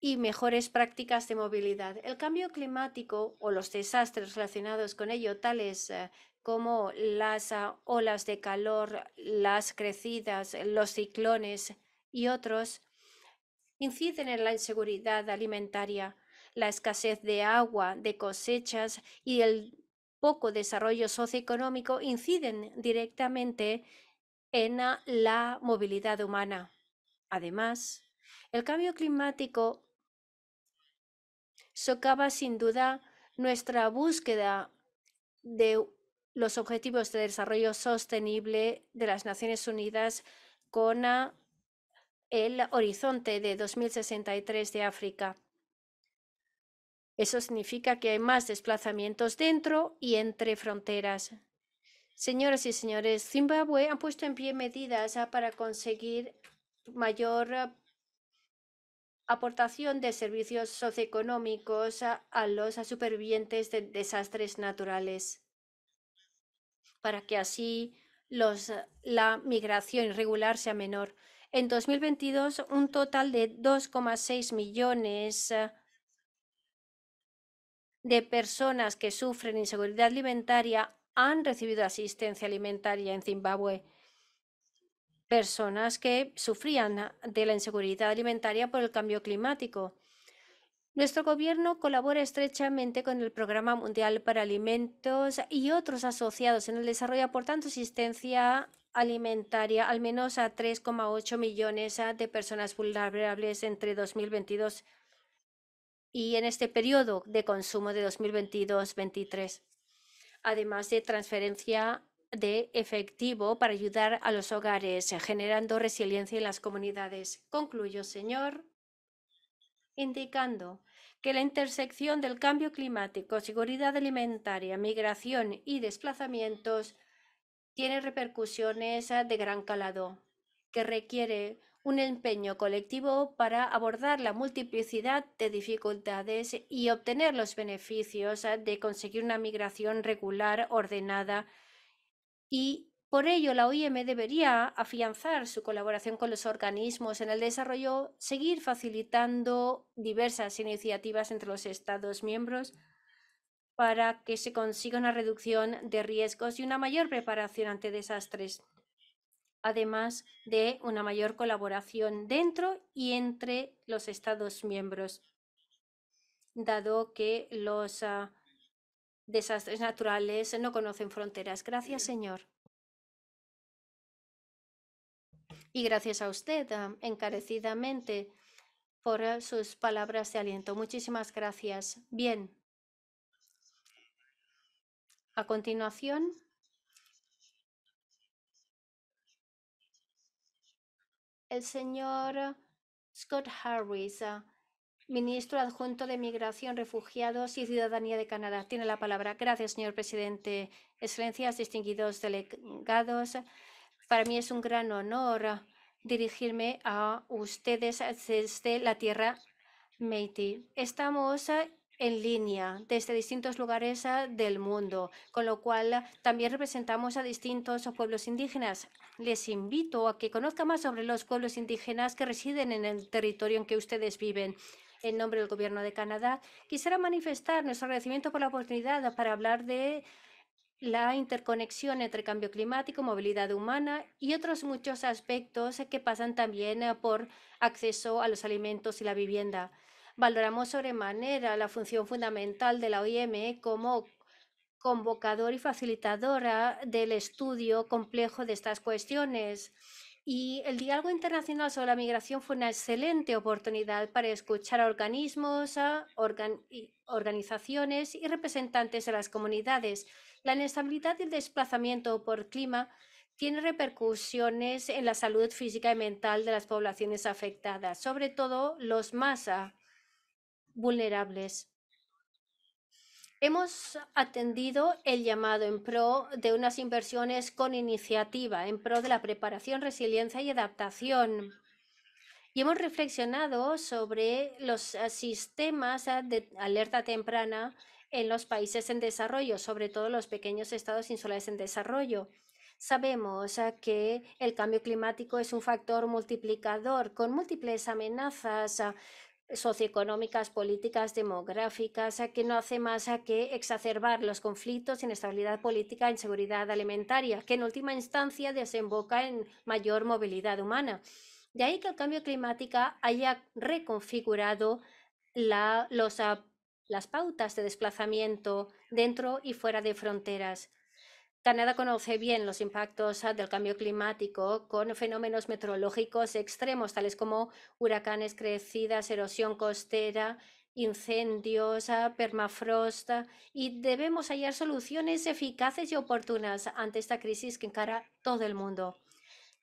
y mejores prácticas de movilidad. El cambio climático o los desastres relacionados con ello, tales eh, como las ah, olas de calor, las crecidas, los ciclones y otros, inciden en la inseguridad alimentaria, la escasez de agua, de cosechas y el poco desarrollo socioeconómico inciden directamente en la movilidad humana. Además, el cambio climático socava sin duda nuestra búsqueda de los objetivos de desarrollo sostenible de las Naciones Unidas con el horizonte de 2063 de África. Eso significa que hay más desplazamientos dentro y entre fronteras. Señoras y señores, Zimbabue ha puesto en pie medidas ah, para conseguir mayor ah, aportación de servicios socioeconómicos ah, a, los supervivientes de desastres naturales, para que así la migración irregular sea menor en 2022 un total de 2,6 millones eh, de personas que sufren inseguridad alimentaria han recibido asistencia alimentaria en Zimbabue. Personas que sufrían eh, de la inseguridad alimentaria por el cambio climático. Nuestro gobierno colabora estrechamente con el Programa Mundial para Alimentos y otros asociados en el desarrollo aportando asistencia alimentaria al menos a 3,8 millones ah, de personas vulnerables entre 2022 y en este periodo de consumo de 2022-23, además de transferencia de efectivo para ayudar a los hogares, generando resiliencia en las comunidades. Concluyo, señor, indicando que la intersección del cambio climático, seguridad alimentaria, migración y desplazamientos tiene repercusiones ah, de gran calado, que requiere un empeño colectivo para abordar la multiplicidad de dificultades y obtener los beneficios ah, de conseguir una migración regular, ordenada y por ello, la OIM debería afianzar su colaboración con los organismos en el desarrollo, seguir facilitando diversas iniciativas entre los Estados miembros para que se consiga una reducción de riesgos y una mayor preparación ante desastres, además de una mayor colaboración dentro y entre los Estados miembros, dado que los ah, desastres naturales no conocen fronteras. Gracias, señor. Y gracias a usted, ah, encarecidamente, por ah, sus palabras de aliento. Muchísimas gracias. Bien. A continuación, el señor Scott Harris, ministro adjunto de Migración, Refugiados y Ciudadanía de Canadá. Tiene la palabra. Gracias, señor presidente. Excelencias, distinguidos delegados. Para mí es un gran honor dirigirme a ustedes desde la tierra Métis. Estamos en línea desde distintos lugares ah, del mundo, con lo cual ah, también representamos a distintos ah, pueblos indígenas. Les invito a que conozcan más sobre los pueblos indígenas que residen en el territorio en que ustedes viven. En nombre del Gobierno de Canadá, quisiera manifestar nuestro agradecimiento por la oportunidad para hablar de la interconexión entre cambio climático, movilidad humana y otros muchos aspectos que pasan también por acceso a los alimentos y la vivienda. Valoramos sobremanera la función fundamental de la OIM ¿eh? como convocador y facilitadora del estudio complejo de estas cuestiones. Y el diálogo internacional sobre la migración fue una excelente oportunidad para escuchar a organismos, a organizaciones y representantes de las comunidades. La inestabilidad y el desplazamiento por clima tiene repercusiones en la salud física y mental de las poblaciones afectadas, sobre todo los más vulnerables. Hemos atendido el llamado en pro de unas inversiones con iniciativa, en pro de la preparación, resiliencia y adaptación. Y hemos reflexionado sobre los eh, sistemas eh, de alerta temprana en los países en desarrollo, sobre todo los pequeños estados insulares en desarrollo. Sabemos eh, que el cambio climático es un factor multiplicador con múltiples amenazas socioeconómicas, políticas, demográficas, que no hace más que exacerbar los conflictos, inestabilidad política, inseguridad alimentaria, que en última instancia desemboca en mayor movilidad humana. De ahí que el cambio climático haya reconfigurado las pautas de desplazamiento dentro y fuera de fronteras. Canadá conoce bien los impactos ah, del cambio climático con fenómenos meteorológicos extremos, tales como huracanes, crecidas, erosión costera, incendios, ah, permafrost, y debemos hallar soluciones eficaces y oportunas ante esta crisis que encara todo el mundo.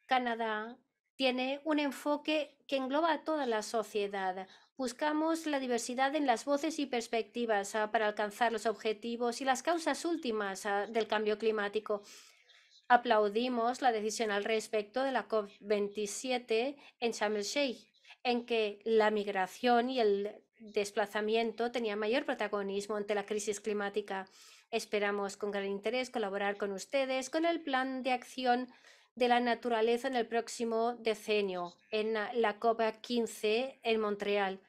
Canadá tiene un enfoque que engloba a toda la sociedad, Buscamos la diversidad en las voces y perspectivas ah, para alcanzar los objetivos y las causas últimas ah, del cambio climático. Aplaudimos la decisión al respecto de la COP27 en Sharm el Sheikh, en que la migración y el desplazamiento tenían mayor protagonismo ante la crisis climática. Esperamos con gran interés colaborar con ustedes con el plan de acción de la naturaleza en el próximo decenio, en la COP15 en Montreal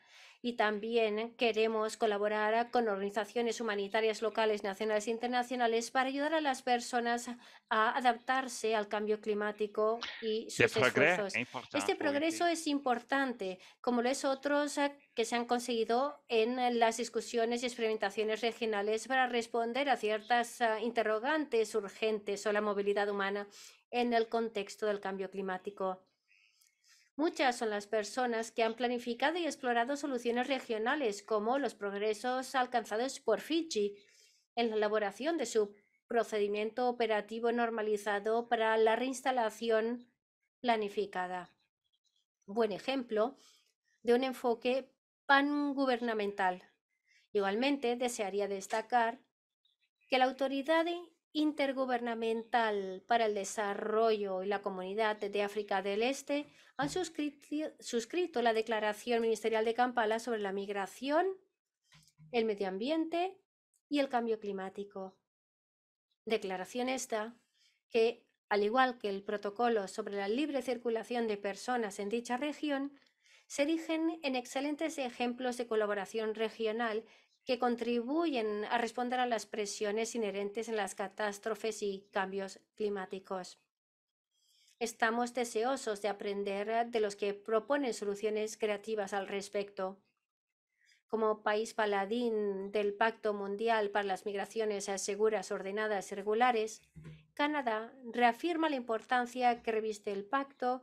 y también queremos colaborar con organizaciones humanitarias locales, nacionales e internacionales para ayudar a las personas a adaptarse al cambio climático y sus esfuerzos. Este progreso es importante, como lo es otros eh, que se han conseguido en las discusiones y experimentaciones regionales para responder a ciertas eh, interrogantes urgentes sobre la movilidad humana en el contexto del cambio climático. Muchas son las personas que han planificado y explorado soluciones regionales, como los progresos alcanzados por Fiji en la elaboración de su procedimiento operativo normalizado para la reinstalación planificada. Buen ejemplo de un enfoque pan-gubernamental. Igualmente, desearía destacar que la autoridad Intergubernamental para el Desarrollo y la Comunidad de África del Este han suscrito, la Declaración Ministerial de Kampala sobre la migración, el medio ambiente y el cambio climático. Declaración esta que, al igual que el protocolo sobre la libre circulación de personas en dicha región, se erigen en excelentes ejemplos de colaboración regional que contribuyen a responder a las presiones inherentes en las catástrofes y cambios climáticos. Estamos deseosos de aprender de los que proponen soluciones creativas al respecto. Como país paladín del Pacto Mundial para las Migraciones Seguras, Ordenadas y Regulares, Canadá reafirma la importancia que reviste el pacto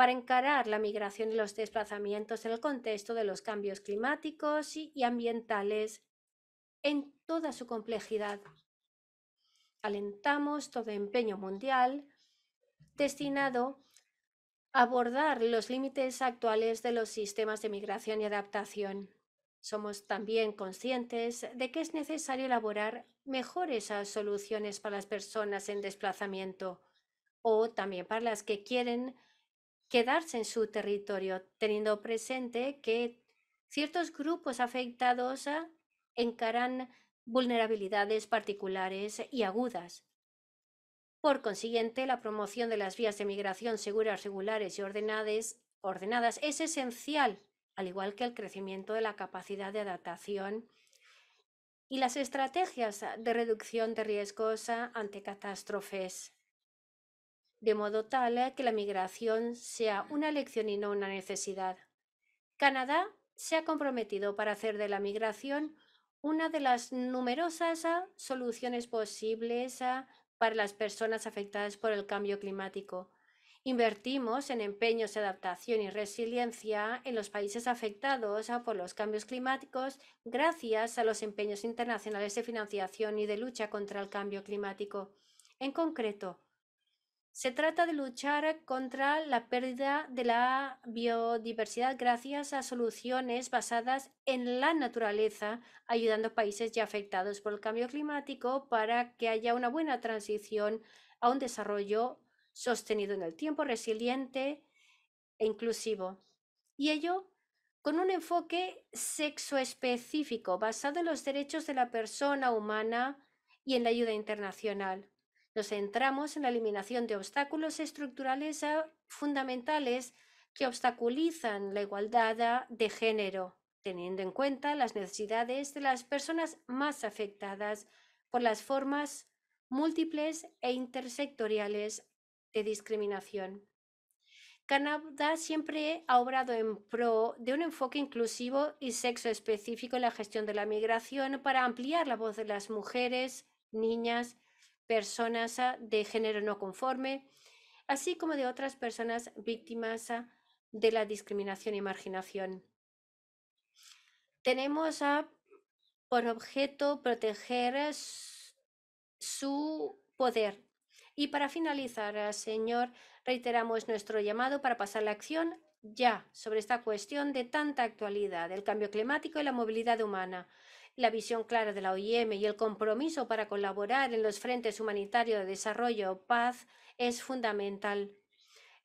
para encarar la migración y los desplazamientos en el contexto de los cambios climáticos y ambientales en toda su complejidad. Alentamos todo empeño mundial destinado a abordar los límites actuales de los sistemas de migración y adaptación. Somos también conscientes de que es necesario elaborar mejores soluciones para las personas en desplazamiento o también para las que quieren quedarse en su territorio, teniendo presente que ciertos grupos afectados ah, encaran vulnerabilidades particulares y agudas. Por consiguiente, la promoción de las vías de migración seguras, regulares y ordenadas, es esencial, al igual que el crecimiento de la capacidad de adaptación y las estrategias ah, de reducción de riesgos ah, ante catástrofes de modo tal eh, que la migración sea una elección y no una necesidad. Canadá se ha comprometido para hacer de la migración una de las numerosas ah, soluciones posibles ah, para las personas afectadas por el cambio climático. Invertimos en empeños de adaptación y resiliencia en los países afectados ah, por los cambios climáticos gracias a los empeños internacionales de financiación y de lucha contra el cambio climático. En concreto, se trata de luchar contra la pérdida de la biodiversidad gracias a soluciones basadas en la naturaleza, ayudando a países ya afectados por el cambio climático para que haya una buena transición a un desarrollo sostenido en el tiempo, resiliente e inclusivo. Y ello con un enfoque sexo específico basado en los derechos de la persona humana y en la ayuda internacional. Nos centramos en la eliminación de obstáculos estructurales ah, fundamentales que obstaculizan la igualdad ah, de género, teniendo en cuenta las necesidades de las personas más afectadas por las formas múltiples e intersectoriales de discriminación. Canadá siempre ha obrado en pro de un enfoque inclusivo y sexo específico en la gestión de la migración para ampliar la voz de las mujeres, niñas, personas ah, de género no conforme, así como de otras personas víctimas ah, de la discriminación y marginación. Tenemos ah, por objeto proteger su poder. Y para finalizar, Señor, reiteramos nuestro llamado para pasar la acción ya sobre esta cuestión de tanta actualidad, del cambio climático y la movilidad humana, la visión clara de la OIM y el compromiso para colaborar en los frentes humanitario de desarrollo, paz, es fundamental.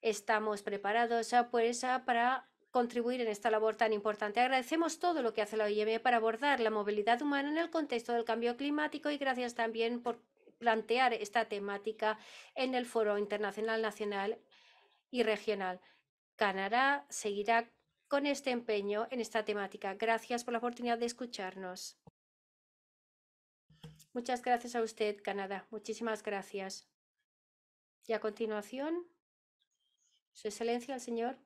Estamos preparados ah, pues, ah, para contribuir en esta labor tan importante. Agradecemos todo lo que hace la OIM para abordar la movilidad humana en el contexto del cambio climático y gracias también por plantear esta temática en el Foro Internacional, Nacional y Regional. Canadá seguirá con este empeño en esta temática. Gracias por la oportunidad de escucharnos. Muchas gracias a usted, Canadá. Muchísimas gracias. Y a continuación, Su Excelencia, el señor.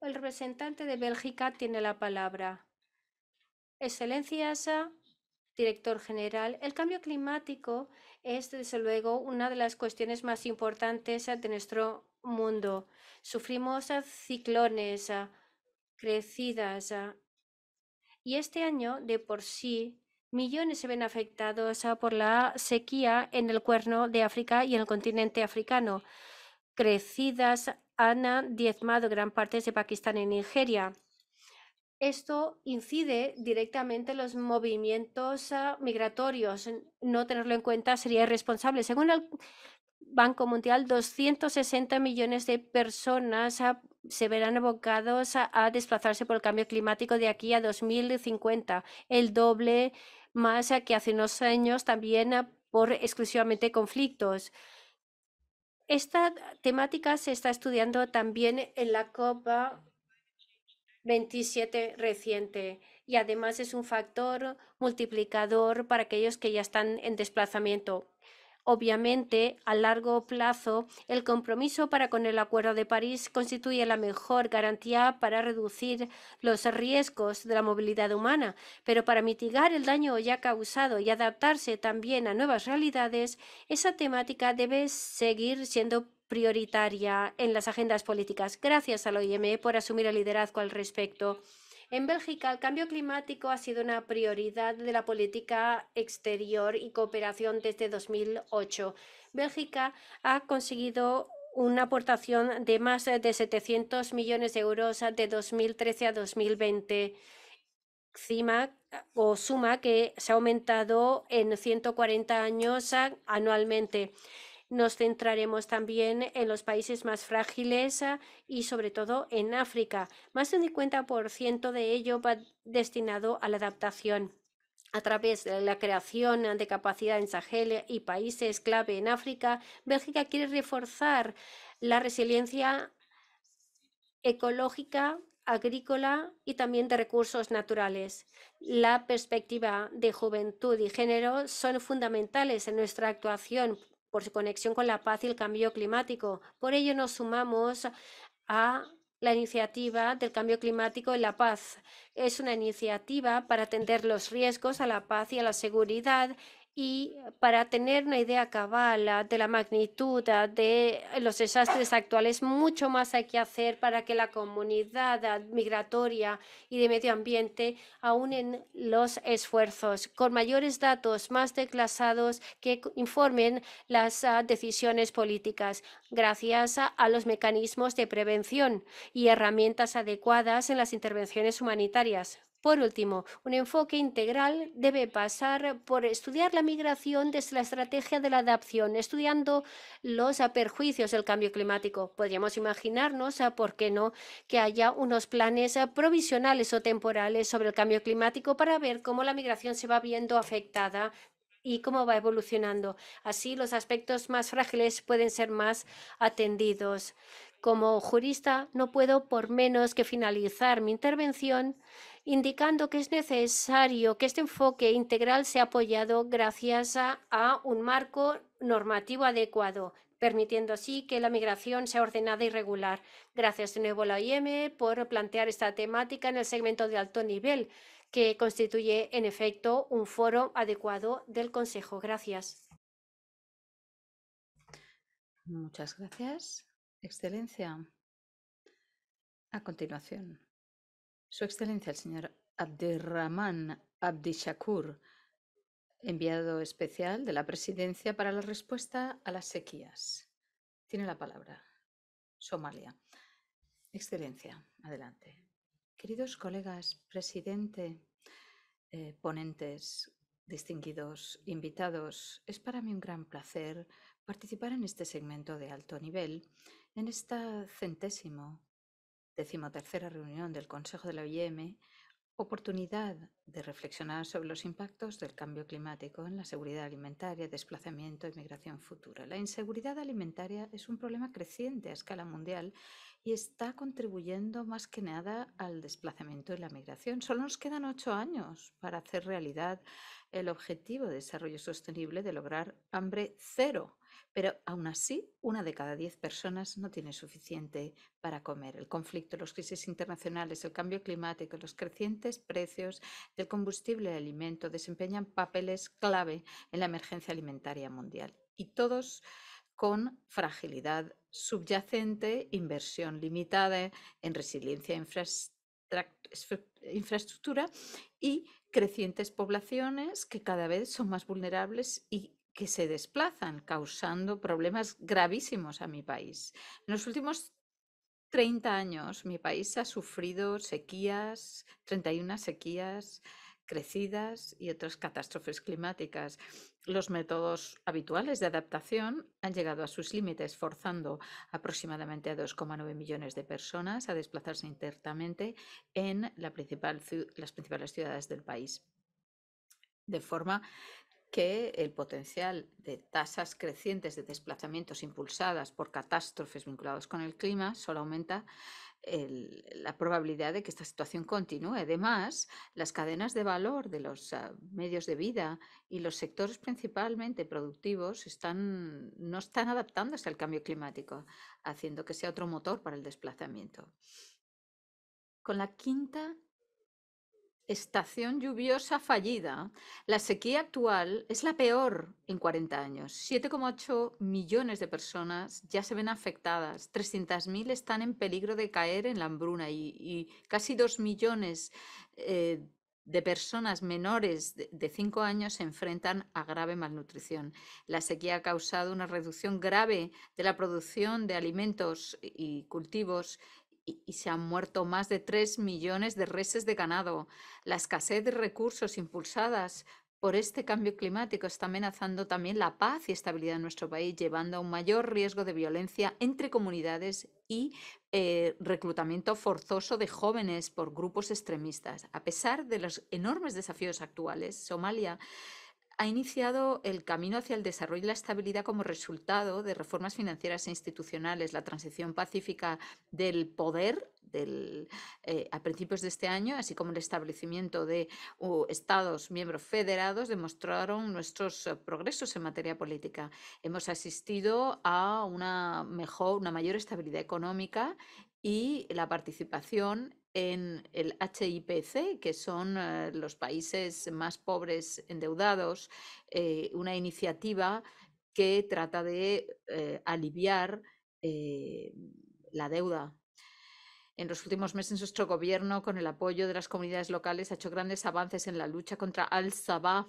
El representante de Bélgica tiene la palabra. Excelencias, director general, el cambio climático es, desde luego, una de las cuestiones más importantes de nuestro mundo. Sufrimos ciclones, crecidas Y este año, de por sí, millones se ven afectados por la sequía en el cuerno de África y en el continente africano. Crecidas han diezmado gran parte de Pakistán y Nigeria. Esto incide directamente los movimientos ah, migratorios. No tenerlo en cuenta sería irresponsable. Según el Banco Mundial, 260 millones de personas ah, se verán abocados a, desplazarse por el cambio climático de aquí a 2050, el doble más que hace unos años también por exclusivamente conflictos. Esta temática se está estudiando también en la COPA 27 reciente y además es un factor multiplicador para aquellos que ya están en desplazamiento. Obviamente, a largo plazo, el compromiso para con el Acuerdo de París constituye la mejor garantía para reducir los riesgos de la movilidad humana, pero para mitigar el daño ya causado y adaptarse también a nuevas realidades, esa temática debe seguir siendo prioritaria en las agendas políticas. Gracias al OIM por asumir el liderazgo al respecto. En Bélgica, el cambio climático ha sido una prioridad de la política exterior y cooperación desde 2008. Bélgica ha conseguido una aportación de más de 700 millones de euros de 2013 a 2020 suma que se ha aumentado en 140 años anualmente. Nos centraremos también en los países más frágiles ah, y sobre todo en África. Más de del 50% de ello va destinado a la adaptación a través de la creación de capacidad en Sahel y países clave en África, Bélgica quiere reforzar la resiliencia ecológica, agrícola y también de recursos naturales. La perspectiva de juventud y género son fundamentales en nuestra actuación por su conexión con la paz y el cambio climático. Por ello nos sumamos a la iniciativa del cambio climático y la paz. Es una iniciativa para atender los riesgos a la paz y a la seguridad y para tener una idea cabal de la magnitud de los desastres actuales, mucho más hay que hacer para que la comunidad migratoria y de medio ambiente aunen los esfuerzos con mayores datos más declasados que informen las ah, decisiones políticas, gracias a los mecanismos de prevención y herramientas adecuadas en las intervenciones humanitarias. Por último, un enfoque integral debe pasar por estudiar la migración desde la estrategia de la adaptación, estudiando los perjuicios del cambio climático. Podríamos imaginarnos, ah, ¿por qué no?, que haya unos planes ah, provisionales o temporales sobre el cambio climático para ver cómo la migración se va viendo afectada y cómo va evolucionando. Así, los aspectos más frágiles pueden ser más atendidos. Como jurista, no puedo por menos que finalizar mi intervención indicando que es necesario que este enfoque integral sea apoyado gracias a, un marco normativo adecuado, permitiendo así que la migración sea ordenada y regular. Gracias de nuevo a la OIM por plantear esta temática en el segmento de alto nivel, que constituye en efecto un foro adecuado del Consejo. Gracias. Muchas gracias, Excelencia. A continuación, su Excelencia el señor Abdi Abdishakur, enviado especial de la Presidencia para la respuesta a las sequías. Tiene la palabra. Somalia. Excelencia, adelante. Queridos colegas, presidente, eh, ponentes, distinguidos invitados, es para mí un gran placer participar en este segmento de alto nivel, en esta centésimo decimotercera reunión del Consejo de la OIM, oportunidad de reflexionar sobre los impactos del cambio climático en la seguridad alimentaria, desplazamiento y migración futura. La inseguridad alimentaria es un problema creciente a escala mundial y está contribuyendo más que nada al desplazamiento y la migración. Solo nos quedan ocho años para hacer realidad el objetivo de desarrollo sostenible de lograr hambre cero pero aún así, una de cada diez personas no tiene suficiente para comer. El conflicto, las crisis internacionales, el cambio climático, los crecientes precios del combustible y el alimento desempeñan papeles clave en la emergencia alimentaria mundial. Y todos con fragilidad subyacente, inversión limitada en resiliencia e infraestructura y crecientes poblaciones que cada vez son más vulnerables y que se desplazan, causando problemas gravísimos a mi país. En los últimos 30 años mi país ha sufrido sequías, 31 sequías crecidas y otras catástrofes climáticas. Los métodos habituales de adaptación han llegado a sus límites, forzando aproximadamente a 2,9 millones de personas a desplazarse internamente en principal, las principales ciudades del país de forma que el potencial de tasas crecientes de desplazamientos impulsadas por catástrofes vinculadas con el clima solo aumenta la probabilidad de que esta situación continúe. Además, las cadenas de valor de los ah, medios de vida y los sectores principalmente productivos están, no están adaptándose al cambio climático, haciendo que sea otro motor para el desplazamiento. Con la quinta Estación lluviosa fallida. La sequía actual es la peor en 40 años. 7,8 millones de personas ya se ven afectadas. 300.000 están en peligro de caer en la hambruna y, casi 2 millones eh, de personas menores de 5 años se enfrentan a grave malnutrición. La sequía ha causado una reducción grave de la producción de alimentos y cultivos y se han muerto más de tres millones de reses de ganado. La escasez de recursos impulsadas por este cambio climático está amenazando también la paz y estabilidad en nuestro país, llevando a un mayor riesgo de violencia entre comunidades y eh, reclutamiento forzoso de jóvenes por grupos extremistas. A pesar de los enormes desafíos actuales, Somalia ha iniciado el camino hacia el desarrollo y la estabilidad como resultado de reformas financieras e institucionales, la transición pacífica del poder eh, a principios de este año, así como el establecimiento de Estados miembros federados, demostraron nuestros eh, progresos en materia política. Hemos asistido a una, mejor, una mayor estabilidad económica y la participación en el HIPC, que son eh, los países más pobres endeudados, eh, una iniciativa que trata de eh, aliviar la deuda. En los últimos meses, nuestro gobierno, con el apoyo de las comunidades locales, ha hecho grandes avances en la lucha contra Al-Shabaab,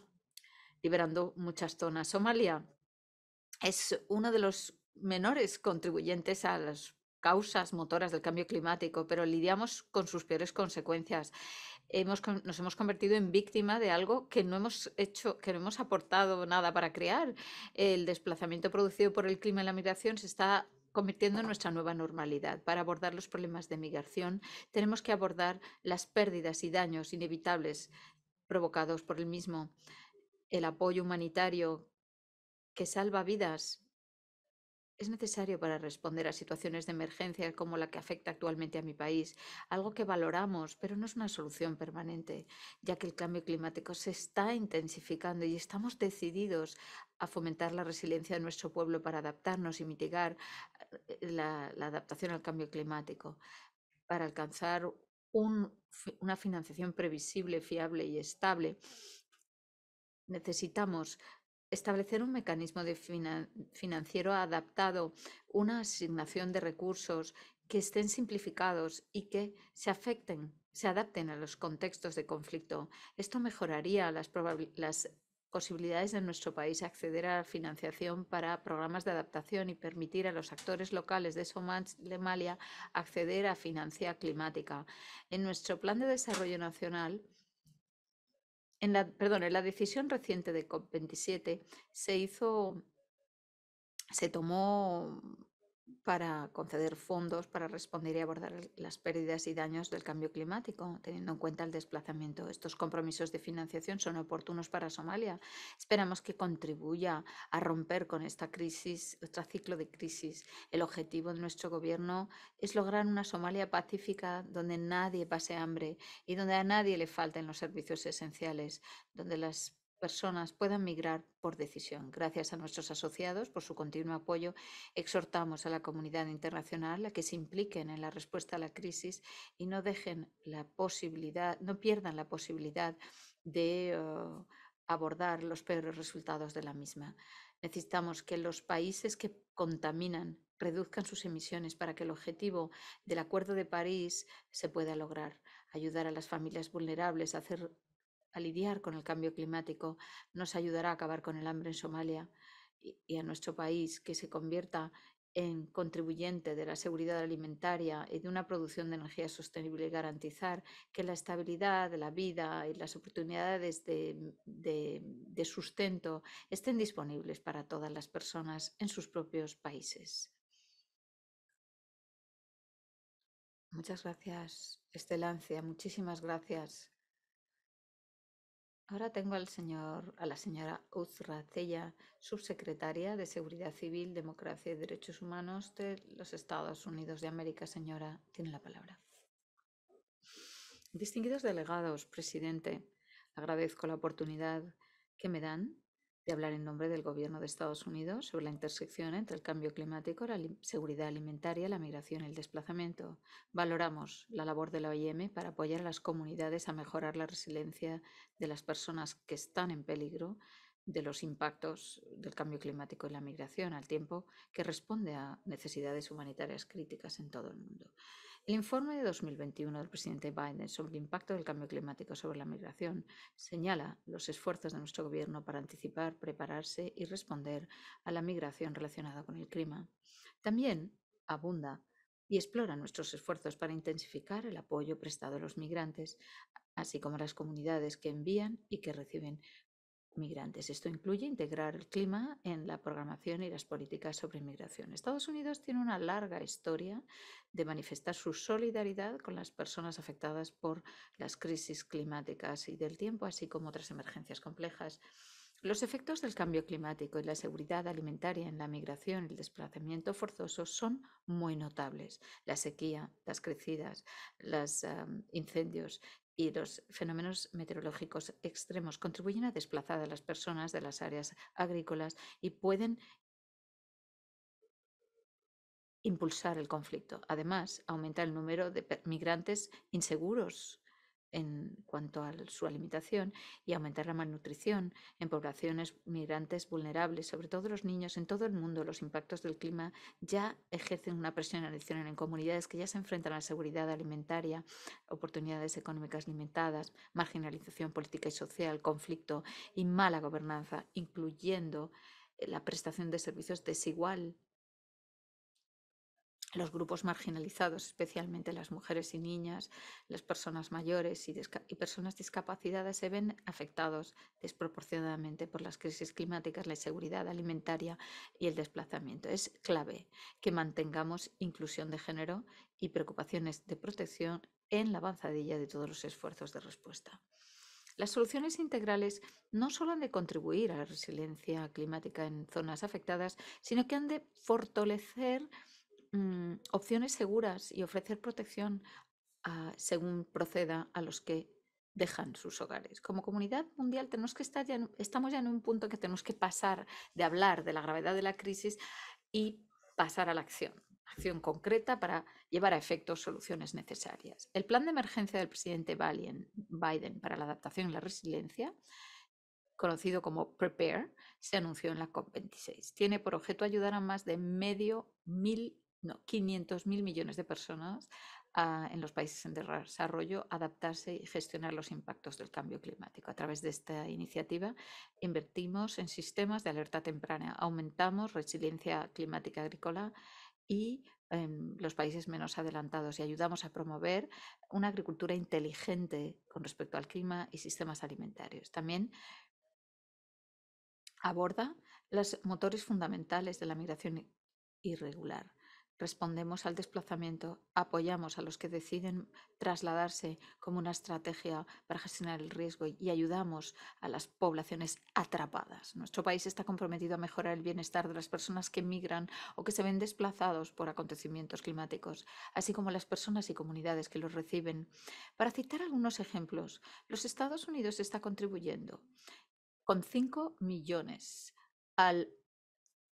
liberando muchas zonas. Somalia es uno de los menores contribuyentes a las causas motoras del cambio climático, pero lidiamos con sus peores consecuencias. Hemos, nos hemos convertido en víctima de algo que no hemos hecho, que no hemos aportado nada para crear. El desplazamiento producido por el clima y la migración se está convirtiendo en nuestra nueva normalidad. Para abordar los problemas de migración, tenemos que abordar las pérdidas y daños inevitables provocados por el mismo. El apoyo humanitario que salva vidas es necesario para responder a situaciones de emergencia como la que afecta actualmente a mi país, algo que valoramos, pero no es una solución permanente, ya que el cambio climático se está intensificando y estamos decididos a fomentar la resiliencia de nuestro pueblo para adaptarnos y mitigar eh, la, adaptación al cambio climático, para alcanzar una financiación previsible, fiable y estable necesitamos establecer un mecanismo de financiero adaptado, una asignación de recursos que estén simplificados y que se afecten, se adapten a los contextos de conflicto. Esto mejoraría las, posibilidades de nuestro país acceder a la financiación para programas de adaptación y permitir a los actores locales de Somalia acceder a financiación climática. En nuestro Plan de Desarrollo Nacional, en la, perdón, en la decisión reciente de COP27 se hizo, se tomó para conceder fondos para responder y abordar las pérdidas y daños del cambio climático, teniendo en cuenta el desplazamiento. Estos compromisos de financiación son oportunos para Somalia. Esperamos que contribuya a romper con esta crisis, este ciclo de crisis. El objetivo de nuestro gobierno es lograr una Somalia pacífica donde nadie pase hambre y donde a nadie le falten los servicios esenciales, donde las personas puedan migrar por decisión. Gracias a nuestros asociados por su continuo apoyo, exhortamos a la comunidad internacional a que se impliquen en la respuesta a la crisis y no dejen la posibilidad, no pierdan la posibilidad de oh, abordar los peores resultados de la misma. Necesitamos que los países que contaminan reduzcan sus emisiones para que el objetivo del Acuerdo de París se pueda lograr, ayudar a las familias vulnerables a hacer a lidiar con el cambio climático, nos ayudará a acabar con el hambre en Somalia y, a nuestro país que se convierta en contribuyente de la seguridad alimentaria y de una producción de energía sostenible y garantizar que la estabilidad la vida y las oportunidades de, mm, mm, de sustento estén disponibles para todas las personas en sus propios países. Muchas gracias, Excelencia. Muchísimas gracias. Ahora tengo al señor, a la señora Uzra Cella, subsecretaria de Seguridad Civil, Democracia y Derechos Humanos de los Estados Unidos de América. Señora, tiene la palabra. Distinguidos delegados, presidente, agradezco la oportunidad que me dan de hablar en nombre del gobierno de Estados Unidos sobre la intersección entre el cambio climático, la seguridad alimentaria, la migración y el desplazamiento. Valoramos la labor de la OIM para apoyar a las comunidades a mejorar la resiliencia de las personas que están en peligro de los impactos del cambio climático y la migración, al tiempo que responde a necesidades humanitarias críticas en todo el mundo. El informe de 2021 del presidente Biden sobre el impacto del cambio climático sobre la migración señala los esfuerzos de nuestro gobierno para anticipar, prepararse y responder a la migración relacionada con el clima. También abunda y explora nuestros esfuerzos para intensificar el apoyo prestado a los migrantes, así como a las comunidades que envían y que reciben, migrantes. Esto incluye integrar el clima en la programación y las políticas sobre inmigración. Estados Unidos tiene una larga historia de manifestar su solidaridad con las personas afectadas por las crisis climáticas y del tiempo, así como otras emergencias complejas. Los efectos del cambio climático y la seguridad alimentaria en la migración y el desplazamiento forzoso son muy notables. La sequía, las crecidas, los ah, incendios y los fenómenos meteorológicos extremos contribuyen a desplazar a las personas de las áreas agrícolas y pueden impulsar el conflicto. Además, aumenta el número de migrantes inseguros en cuanto a su alimentación y aumentar la malnutrición en poblaciones migrantes vulnerables, sobre todo los niños en todo el mundo, los impactos del clima ya ejercen una presión adicional en comunidades que ya se enfrentan a la seguridad alimentaria, oportunidades económicas limitadas, marginalización política y social, conflicto y mala gobernanza, incluyendo eh, la prestación de servicios desigual los grupos marginalizados, especialmente las mujeres y niñas, las personas mayores y, personas discapacitadas, se ven afectados desproporcionadamente por las crisis climáticas, la inseguridad alimentaria y el desplazamiento. Es clave que mantengamos inclusión de género y preocupaciones de protección en la avanzadilla de todos los esfuerzos de respuesta. Las soluciones integrales no solo han de contribuir a la resiliencia climática en zonas afectadas, sino que han de fortalecer Mm, opciones seguras y ofrecer protección según proceda a los que dejan sus hogares. Como comunidad mundial tenemos que estar ya estamos ya en un punto que tenemos que pasar de hablar de la gravedad de la crisis y pasar a la acción, acción concreta para llevar a efecto soluciones necesarias. El plan de emergencia del presidente Biden para la adaptación y la resiliencia, conocido como PREPARE, se anunció en la COP26. Tiene por objeto ayudar a más de medio mil no, 500.000 millones de personas ah, en los países en desarrollo adaptarse y gestionar los impactos del cambio climático. A través de esta iniciativa invertimos en sistemas de alerta temprana, aumentamos resiliencia climática agrícola y en em, los países menos adelantados y ayudamos a promover una agricultura inteligente con respecto al clima y sistemas alimentarios. También aborda los motores fundamentales de la migración irregular. Respondemos al desplazamiento, apoyamos a los que deciden trasladarse como una estrategia para gestionar el riesgo y ayudamos a las poblaciones atrapadas. Nuestro país está comprometido a mejorar el bienestar de las personas que emigran o que se ven desplazados por acontecimientos climáticos, así como las personas y comunidades que los reciben. Para citar algunos ejemplos, los Estados Unidos está contribuyendo con 5 millones al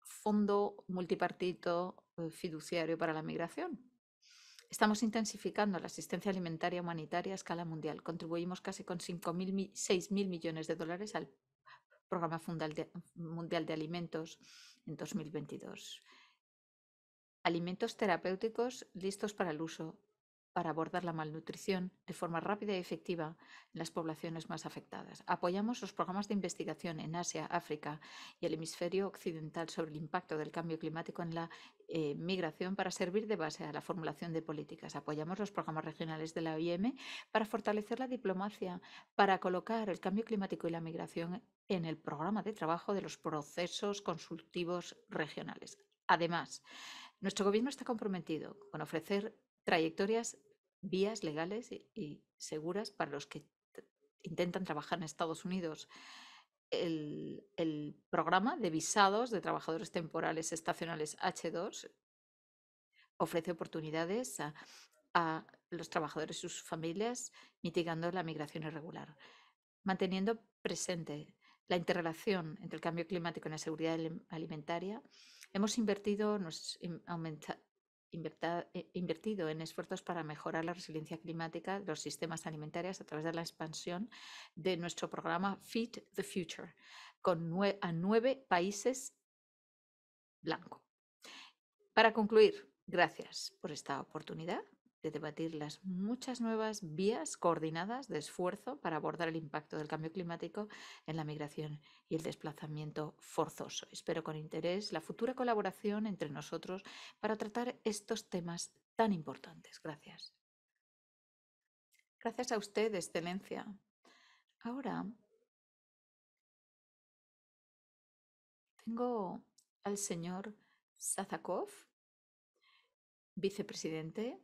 Fondo Multipartito eh, fiduciario para la migración. Estamos intensificando la asistencia alimentaria humanitaria a escala mundial. Contribuimos casi con 6.000 millones de dólares al Programa Mundial de Alimentos en 2022. Alimentos terapéuticos listos para el uso para abordar la malnutrición de forma rápida y efectiva en las poblaciones más afectadas. Apoyamos los programas de investigación en Asia, África y el hemisferio occidental sobre el impacto del cambio climático en la eh, migración para servir de base a la formulación de políticas. Apoyamos los programas regionales de la OIM para fortalecer la diplomacia, para colocar el cambio climático y la migración en el programa de trabajo de los procesos consultivos regionales. Además, nuestro gobierno está comprometido con ofrecer trayectorias, vías legales y, seguras para los que intentan trabajar en Estados Unidos. El, programa de visados de trabajadores temporales estacionales H2 ofrece oportunidades a, los trabajadores y sus familias mitigando la migración irregular, manteniendo presente la interrelación entre el cambio climático y la seguridad alimentaria. Hemos invertido, nos aumenta, eh, invertido en esfuerzos para mejorar la resiliencia climática de los sistemas alimentarios a través de la expansión de nuestro programa Feed the Future con a nueve países blanco. Para concluir, gracias por esta oportunidad de debatir las muchas nuevas vías coordinadas de esfuerzo para abordar el impacto del cambio climático en la migración y el desplazamiento forzoso. Espero con interés la futura colaboración entre nosotros para tratar estos temas tan importantes. Gracias. Gracias a usted, Excelencia. Ahora tengo al señor Sazakov, vicepresidente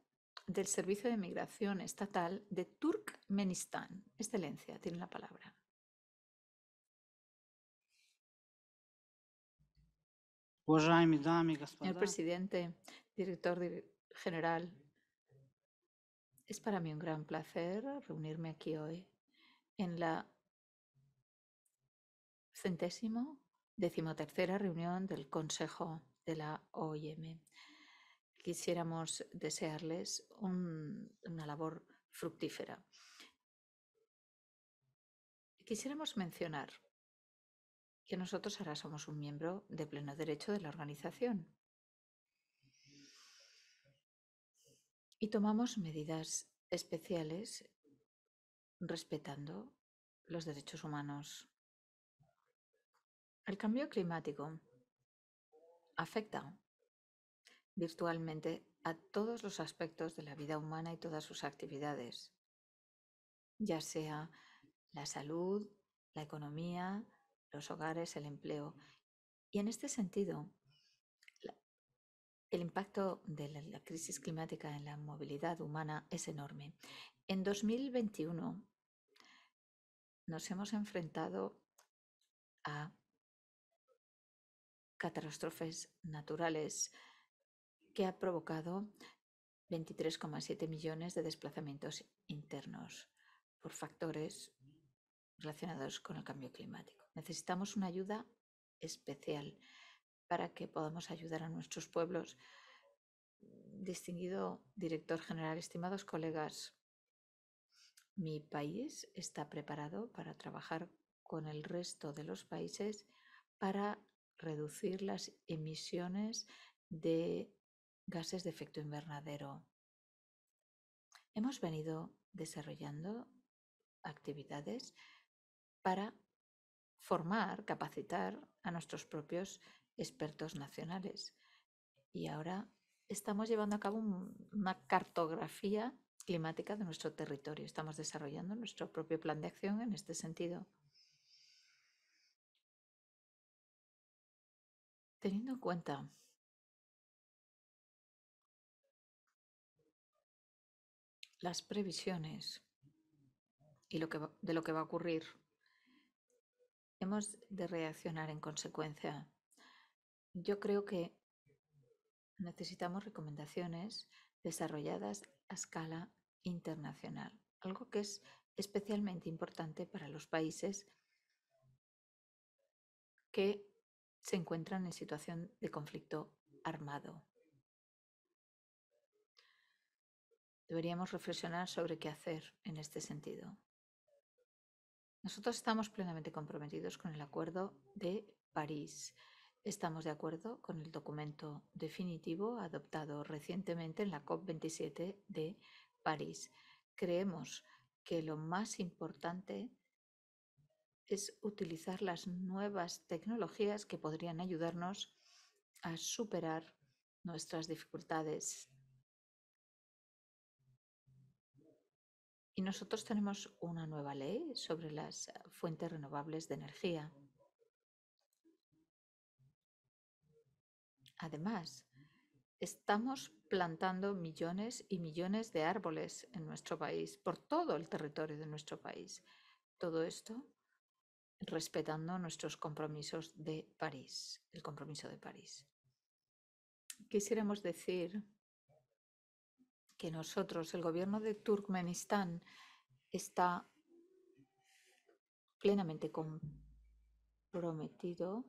del Servicio de Migración Estatal de Turkmenistán. Excelencia, tiene la palabra. Señor presidente, director general, es para mí un gran placer reunirme aquí hoy en la centésimo decimotercera reunión del Consejo de la OIM quisiéramos desearles una labor fructífera. Quisiéramos mencionar que nosotros ahora somos un miembro de pleno derecho de la organización y tomamos medidas especiales respetando los derechos humanos. El cambio climático afecta virtualmente a todos los aspectos de la vida humana y todas sus actividades, ya sea la salud, la economía, los hogares, el empleo. Y en este sentido, el impacto de la crisis climática en la movilidad humana es enorme. En 2021 nos hemos enfrentado a catástrofes naturales que ha provocado 23,7 millones de desplazamientos internos por factores relacionados con el cambio climático. Necesitamos una ayuda especial para que podamos ayudar a nuestros pueblos. Distinguido director general, estimados colegas, mi país está preparado para trabajar con el resto de los países para reducir las emisiones de gases de efecto invernadero. Hemos venido desarrollando actividades para formar, capacitar a nuestros propios expertos nacionales. Y ahora estamos llevando a cabo una cartografía climática de nuestro territorio. Estamos desarrollando nuestro propio plan de acción en este sentido. Teniendo en cuenta las previsiones y de lo que va a ocurrir. Hemos de reaccionar en consecuencia. Yo creo que necesitamos recomendaciones desarrolladas a escala internacional, algo que es especialmente importante para los países que se encuentran en situación de conflicto armado. Deberíamos reflexionar sobre qué hacer en este sentido. Nosotros estamos plenamente comprometidos con el Acuerdo de París. Estamos de acuerdo con el documento definitivo adoptado recientemente en la COP27 de París. Creemos que lo más importante es utilizar las nuevas tecnologías que podrían ayudarnos a superar nuestras dificultades Y nosotros tenemos una nueva ley sobre las eh, fuentes renovables de energía. Además, estamos plantando millones y millones de árboles en nuestro país, por todo el territorio de nuestro país. Todo esto respetando nuestros compromisos de París, el compromiso de París. Quisiéramos decir que nosotros, el gobierno de Turkmenistán, está plenamente comprometido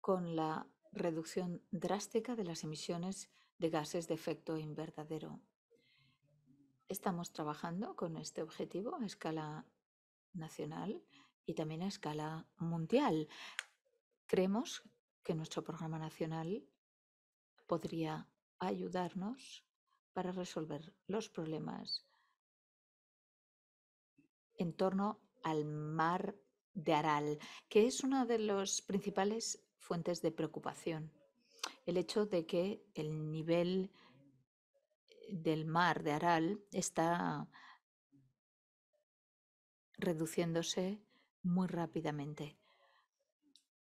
con la reducción drástica de las emisiones de gases de efecto invernadero. Estamos trabajando con este objetivo a escala nacional y también a escala mundial. Creemos que nuestro programa nacional podría ayudarnos para resolver los problemas en torno al mar de Aral, que es una de las principales fuentes de preocupación. El hecho de que el nivel eh, del mar de Aral está reduciéndose muy rápidamente.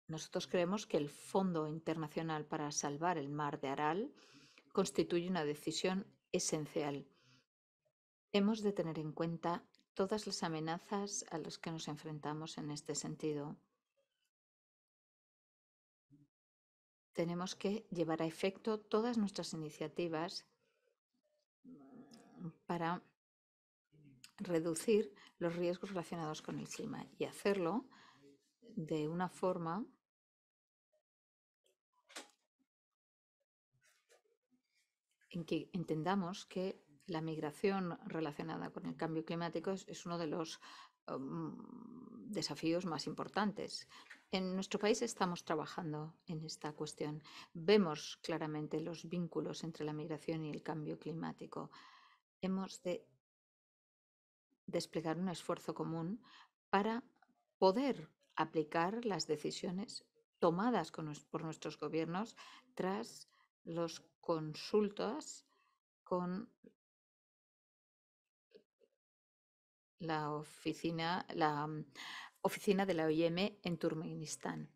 Nosotros creemos que el Fondo Internacional para Salvar el Mar de Aral constituye una decisión esencial. Hemos de tener en cuenta todas las amenazas a las que nos enfrentamos en este sentido. Tenemos que llevar a efecto todas nuestras iniciativas para reducir los riesgos relacionados con el clima y hacerlo de una forma en que entendamos que la migración relacionada con el cambio climático es, uno de los um, desafíos más importantes. En nuestro país estamos trabajando en esta cuestión. Vemos claramente los vínculos entre la migración y el cambio climático. Hemos de desplegar un esfuerzo común para poder aplicar las decisiones tomadas por nuestros gobiernos tras los consultas con la oficina, la mm, oficina de la OIM en Turkmenistán.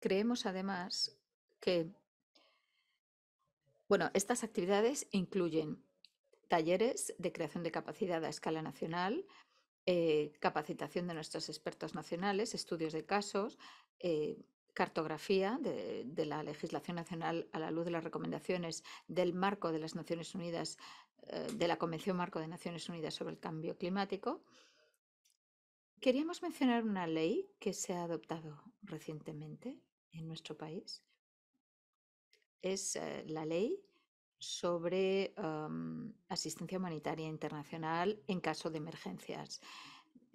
Creemos además que bueno, estas actividades incluyen talleres de creación de capacidad a escala nacional, eh, capacitación de nuestros expertos nacionales, estudios de casos, eh, cartografía de, la legislación nacional a la luz de las recomendaciones del marco de las Naciones Unidas, eh, de la Convención Marco de Naciones Unidas sobre el Cambio Climático, queríamos mencionar una ley que se ha adoptado recientemente en nuestro país. Es eh, la ley sobre em, asistencia humanitaria internacional en caso de emergencias.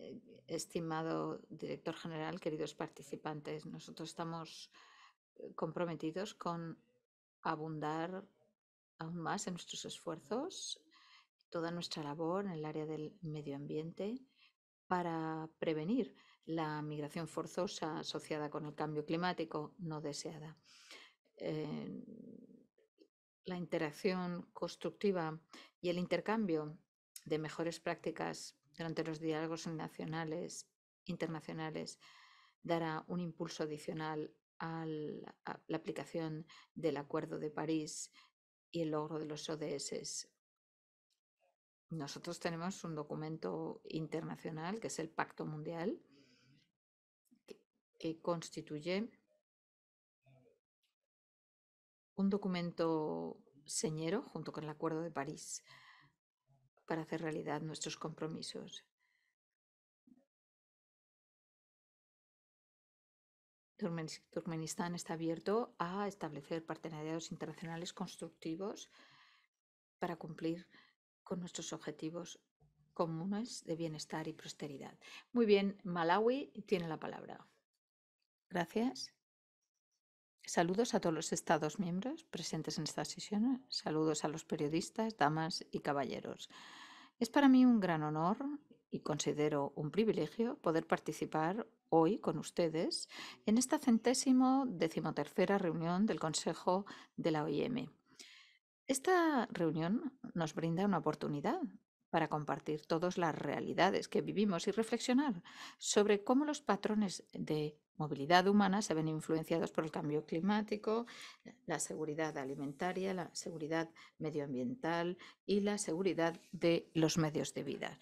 Eh, estimado director general, queridos participantes, nosotros estamos eh, comprometidos con abundar aún más en nuestros esfuerzos, toda nuestra labor en el área del medio ambiente para prevenir la migración forzosa asociada con el cambio climático no deseada. la interacción constructiva y el intercambio de mejores prácticas durante los diálogos nacionales, internacionales, dará un impulso adicional a la, aplicación del Acuerdo de París y el logro de los ODS. Nosotros tenemos un documento internacional que es el Pacto Mundial, que eh, constituye un documento señero junto con el Acuerdo de París para hacer realidad nuestros compromisos. Turkmenistán está abierto a establecer partenariados internacionales constructivos para cumplir con nuestros objetivos comunes de bienestar y prosperidad. Muy bien, Malawi tiene la palabra. Gracias. Saludos a todos los Estados miembros presentes en esta sesión. Saludos a los periodistas, damas y caballeros. Es para mí un gran honor y considero un privilegio poder participar hoy con ustedes en esta centésimo decimotercera reunión del Consejo de la OIM. Esta reunión nos brinda una oportunidad para compartir todas las realidades que vivimos y reflexionar sobre cómo los patrones de movilidad humana se ven influenciados por el cambio climático, la seguridad alimentaria, la seguridad medioambiental y la seguridad de los medios de vida.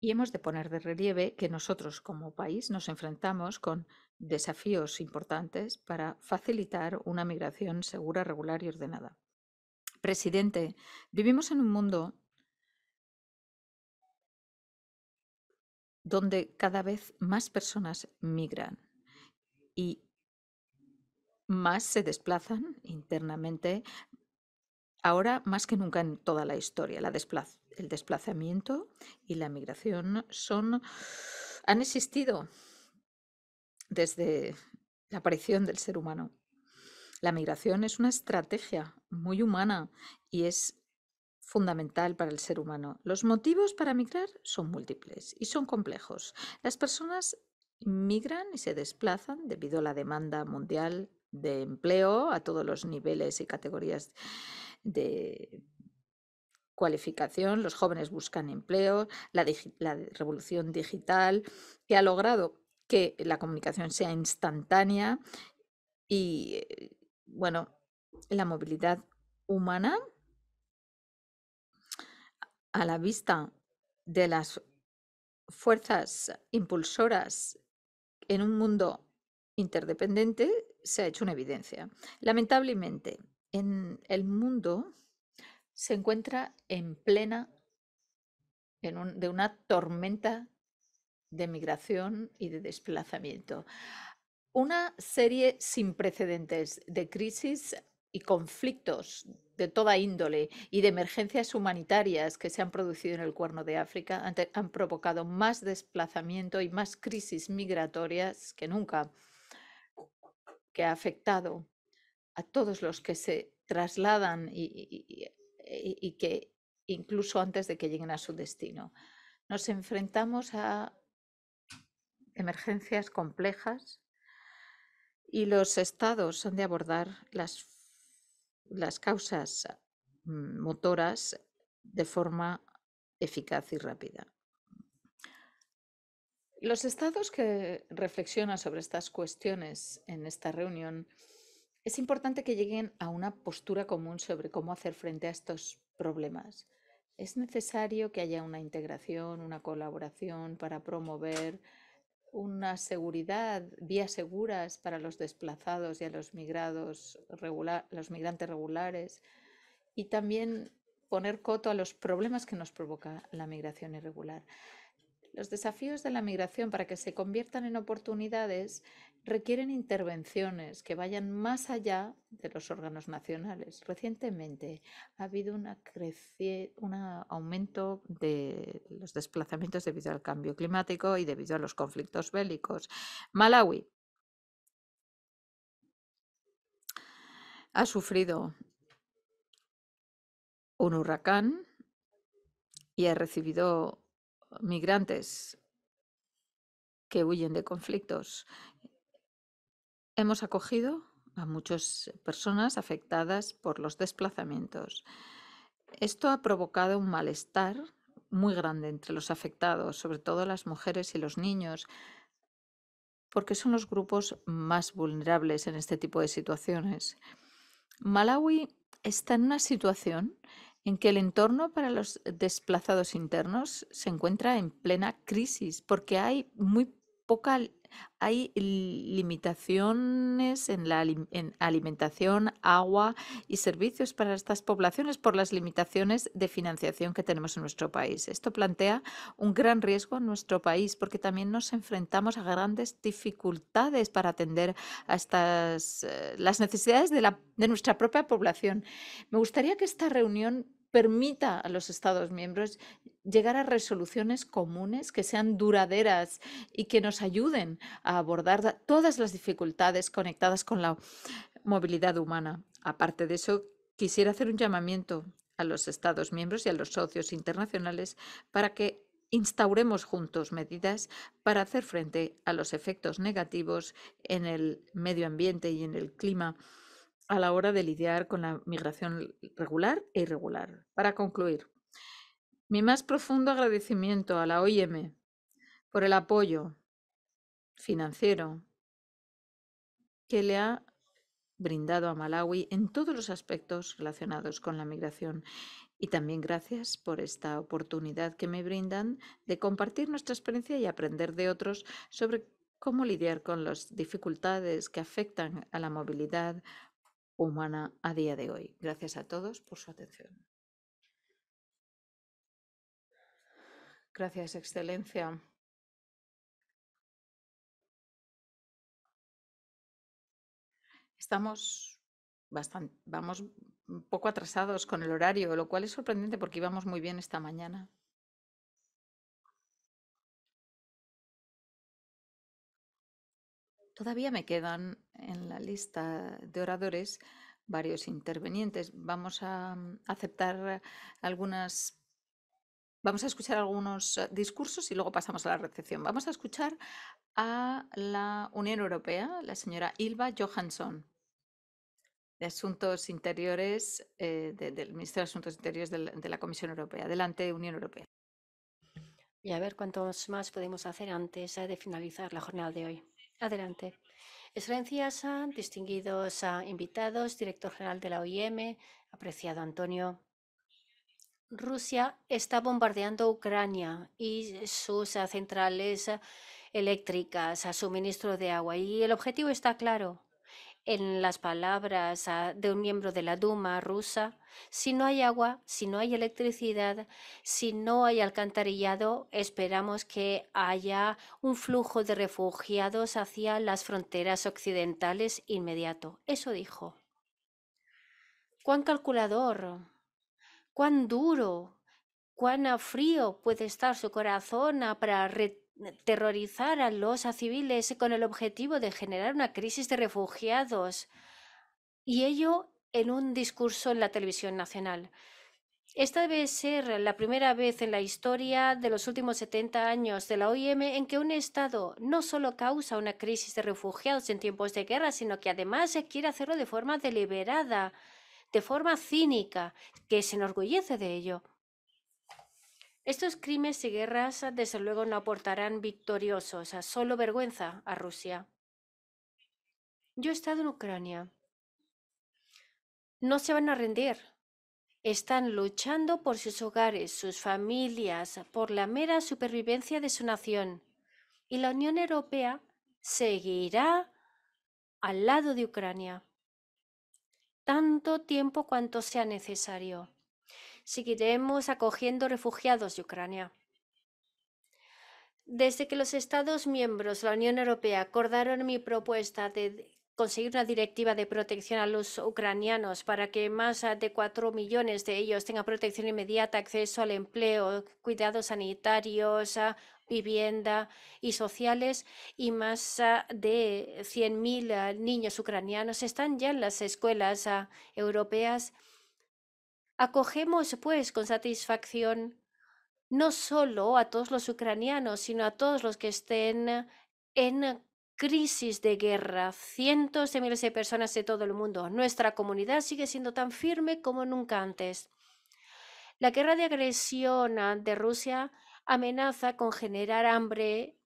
Y hemos de poner de relieve que nosotros como país nos enfrentamos con desafíos importantes para facilitar una migración segura, regular y ordenada. Presidente, vivimos en un mundo donde cada vez más personas migran y más se desplazan internamente, ahora más que nunca en toda la historia. el desplazamiento y la migración son, han existido desde la aparición del ser humano. La migración es una estrategia muy humana y es fundamental para el ser humano. Los motivos para migrar son múltiples y son complejos. Las personas migran y se desplazan debido a la demanda mundial de empleo a todos los niveles y categorías de cualificación, los jóvenes buscan empleo, la, revolución digital que ha logrado que la comunicación sea instantánea y, eh, bueno, la movilidad humana a la vista de las fuerzas impulsoras en un mundo interdependiente se ha hecho una evidencia. Lamentablemente, en el mundo se encuentra en plena de una tormenta de migración y de desplazamiento. Una serie sin precedentes de crisis y conflictos de toda índole y de emergencias humanitarias que se han producido en el Cuerno de África han, provocado más desplazamiento y más crisis migratorias que nunca, que ha afectado a todos los que se trasladan y, que incluso antes de que lleguen a su destino. Nos enfrentamos a emergencias complejas y los estados son de abordar las las causas mm, motoras de forma eficaz y rápida. Los estados que reflexionan sobre estas cuestiones en esta reunión es importante que lleguen a una postura común sobre cómo hacer frente a estos problemas. Es necesario que haya una integración, una colaboración para promover una seguridad, vías seguras para los desplazados y a los migrados los migrantes regulares y también poner coto a los problemas que nos provoca la migración irregular. Los desafíos de la migración para que se conviertan en oportunidades requieren intervenciones que vayan más allá de los órganos nacionales. Recientemente ha habido un aumento de los desplazamientos debido al cambio climático y debido a los conflictos bélicos. Malawi ha sufrido un huracán y ha recibido migrantes que huyen de conflictos Hemos acogido a muchas personas afectadas por los desplazamientos. Esto ha provocado un malestar muy grande entre los afectados, sobre todo las mujeres y los niños, porque son los grupos más vulnerables en este tipo de situaciones. Malawi está en una situación en que el entorno para los desplazados internos se encuentra en plena crisis, porque hay muy poca hay limitaciones en la alimentación, agua y servicios para estas poblaciones por las limitaciones de financiación que tenemos en nuestro país. Esto plantea un gran riesgo en nuestro país porque también nos enfrentamos a grandes dificultades para atender a estas, eh, las necesidades de nuestra propia población. Me gustaría que esta reunión permita a los Estados miembros llegar a resoluciones comunes que sean duraderas y que nos ayuden a abordar todas las dificultades conectadas con la movilidad humana. Aparte de eso, quisiera hacer un llamamiento a los Estados miembros y a los socios internacionales para que instauremos juntos medidas para hacer frente a los efectos negativos en el medio ambiente y en el clima a la hora de lidiar con la migración regular e irregular. Para concluir, mi más profundo agradecimiento a la OIM por el apoyo financiero que le ha brindado a Malawi en todos los aspectos relacionados con la migración. Y también gracias por esta oportunidad que me brindan de compartir nuestra experiencia y aprender de otros sobre cómo lidiar con las dificultades que afectan a la movilidad humana a día de hoy. Gracias a todos por su atención. Gracias, Excelencia. Estamos bastante, vamos un poco atrasados con el horario, lo cual es sorprendente porque íbamos muy bien esta mañana. Todavía me quedan en la lista de oradores varios intervinientes Vamos a mm, aceptar algunas Vamos a escuchar algunos eh, discursos y luego pasamos a la recepción. Vamos a escuchar a la Unión Europea, la señora Ilva Johansson, de Asuntos Interiores, eh, del Ministerio de Asuntos Interiores de la, Comisión Europea. Adelante, Unión Europea. Y a ver cuántos más podemos hacer antes de finalizar la jornada de hoy. Adelante. Excelencias, distinguidos invitados, director general de la OIM, apreciado Antonio. Rusia está bombardeando Ucrania y sus centrales eléctricas, a suministro de agua. Y el objetivo está claro, en las palabras ah, de un miembro de la Duma rusa, si no hay agua, si no hay electricidad, si no hay alcantarillado, esperamos que haya un flujo de refugiados hacia las fronteras occidentales inmediato. Eso dijo. ¿Cuán calculador? ¿Cuán duro? ¿Cuán frío puede estar su corazón ah, para retirar terrorizar a los civiles con el objetivo de generar una crisis de refugiados y ello en un discurso en la televisión nacional. Esta debe ser la primera vez en la historia de los últimos 70 años de la OIM en que un Estado no solo causa una crisis de refugiados en tiempos de guerra, sino que además quiere hacerlo de forma deliberada, de forma cínica, que se enorgullece de ello. Estos crímenes y guerras desde luego no aportarán victoriosos, a solo vergüenza a Rusia. Yo he estado en Ucrania. No se van a rendir. Están luchando por sus hogares, sus familias, por la mera supervivencia de su nación. Y la Unión Europea seguirá al lado de Ucrania tanto tiempo cuanto sea necesario seguiremos acogiendo refugiados de Ucrania. Desde que los Estados miembros de la Unión Europea acordaron mi propuesta de conseguir una directiva de protección a los ucranianos para que más de cuatro millones de ellos tengan protección inmediata, acceso al empleo, cuidados sanitarios, vivienda y sociales y más de 100.000 niños ucranianos están ya en las escuelas europeas Acogemos, pues, con satisfacción no solo a todos los ucranianos, sino a todos los que estén en crisis de guerra, cientos de miles de personas de todo el mundo. Nuestra comunidad sigue siendo tan firme como nunca antes. La guerra de agresión de Rusia amenaza con generar hambre.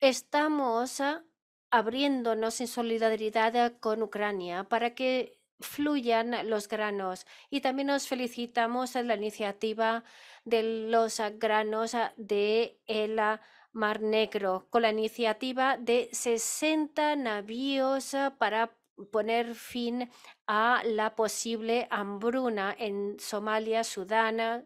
Estamos ah, abriéndonos en solidaridad ah, con Ucrania para que fluyan los granos. Y también nos felicitamos en la iniciativa de los granos ah, de el ah, Mar Negro, con la iniciativa de 60 navíos ah, para poner fin a la posible hambruna en Somalia, Sudán,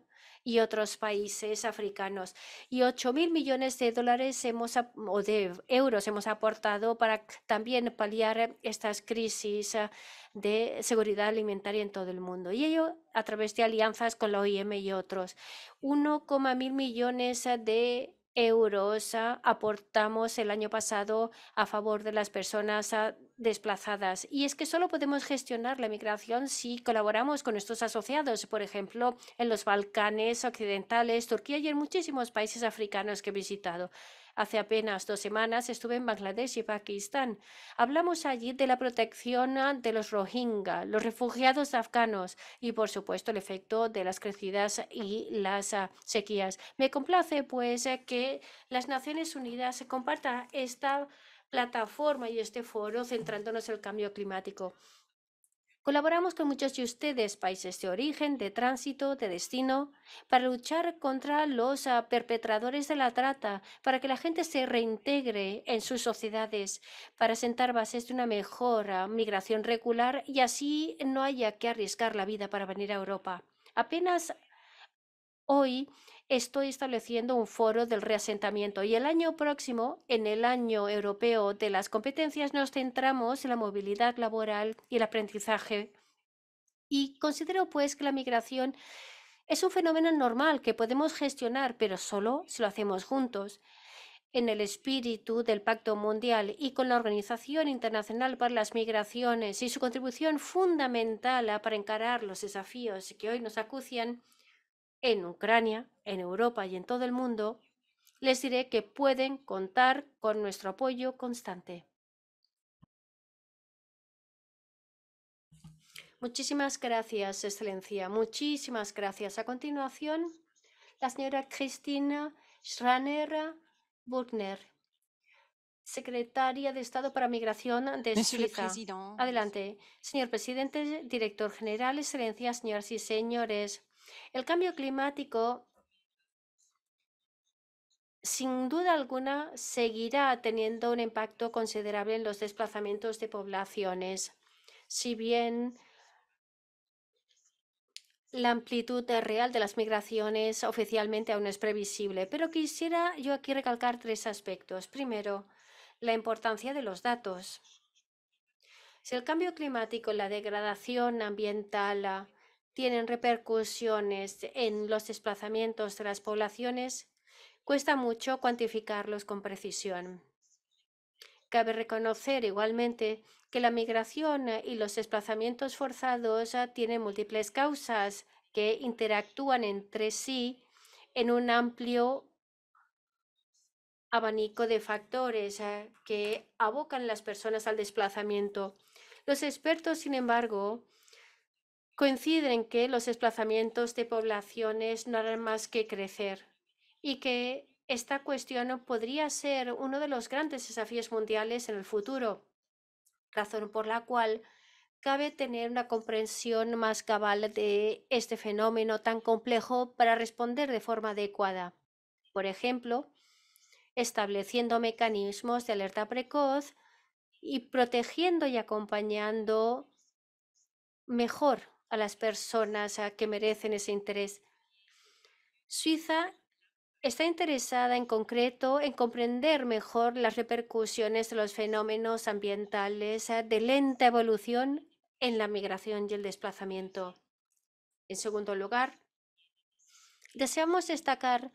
y otros países africanos. Y 8 mil millones de dólares hemos, o de euros hemos aportado para también paliar estas crisis ah, de seguridad alimentaria en todo el mundo. Y ello a través de alianzas con la OIM y otros. mil millones ah, de Eurosa aportamos el año pasado a favor de las personas ah, desplazadas. Y es que solo podemos gestionar la migración si colaboramos con nuestros asociados, por ejemplo, en los Balcanes occidentales, Turquía y en muchísimos países africanos que he visitado. Hace apenas dos semanas estuve en Bangladesh y Pakistán. Hablamos allí de la protección ah, de los rohingya, los refugiados afganos y, por supuesto, el efecto de las crecidas y las ah, sequías. Me complace, pues, eh, que las Naciones Unidas compartan esta plataforma y este foro centrándonos en el cambio climático. Colaboramos con muchos de ustedes, países de origen, de tránsito, de destino, para luchar contra los ah, perpetradores de la trata, para que la gente se reintegre en sus sociedades, para sentar bases de una mejor ah, migración regular y así no haya que arriesgar la vida para venir a Europa. Apenas hoy estoy estableciendo un foro del reasentamiento y el año próximo, en el año europeo de las competencias, nos centramos en la movilidad laboral y el aprendizaje. Y considero pues que la migración es un fenómeno normal que podemos gestionar, pero solo si lo hacemos juntos en el espíritu del Pacto Mundial y con la Organización Internacional para las Migraciones y su contribución fundamental para encarar los desafíos que hoy nos acucian, en Ucrania, en Europa y en todo el mundo, les diré que pueden contar con nuestro apoyo constante. Muchísimas gracias, Excelencia. Muchísimas gracias. A continuación, la señora Cristina Schraner Burgner, secretaria de Estado para Migración de Suiza. Adelante. Señor presidente, director general, Excelencia, señoras y señores. El cambio climático sin duda alguna seguirá teniendo un impacto considerable en los desplazamientos de poblaciones. Si bien la amplitud real de las migraciones oficialmente aún es previsible, pero quisiera yo aquí recalcar tres aspectos. Primero, la importancia de los datos. Si el cambio climático, la degradación ambiental, tienen repercusiones en los desplazamientos de las poblaciones, cuesta mucho cuantificarlos con precisión. Cabe reconocer igualmente que la migración y los desplazamientos forzados tienen múltiples causas que interactúan entre sí en un amplio abanico de factores eh, que abocan a las personas al desplazamiento. Los expertos, sin embargo, coinciden que los desplazamientos de poblaciones no harán más que crecer y que esta cuestión podría ser uno de los grandes desafíos mundiales en el futuro, razón por la cual cabe tener una comprensión más cabal de este fenómeno tan complejo para responder de forma adecuada. Por ejemplo, estableciendo mecanismos de alerta precoz y protegiendo y acompañando mejor a las personas a que merecen ese interés. Suiza está interesada en concreto en comprender mejor las repercusiones de los fenómenos ambientales eh, de lenta evolución en la migración y el desplazamiento. En segundo lugar, deseamos destacar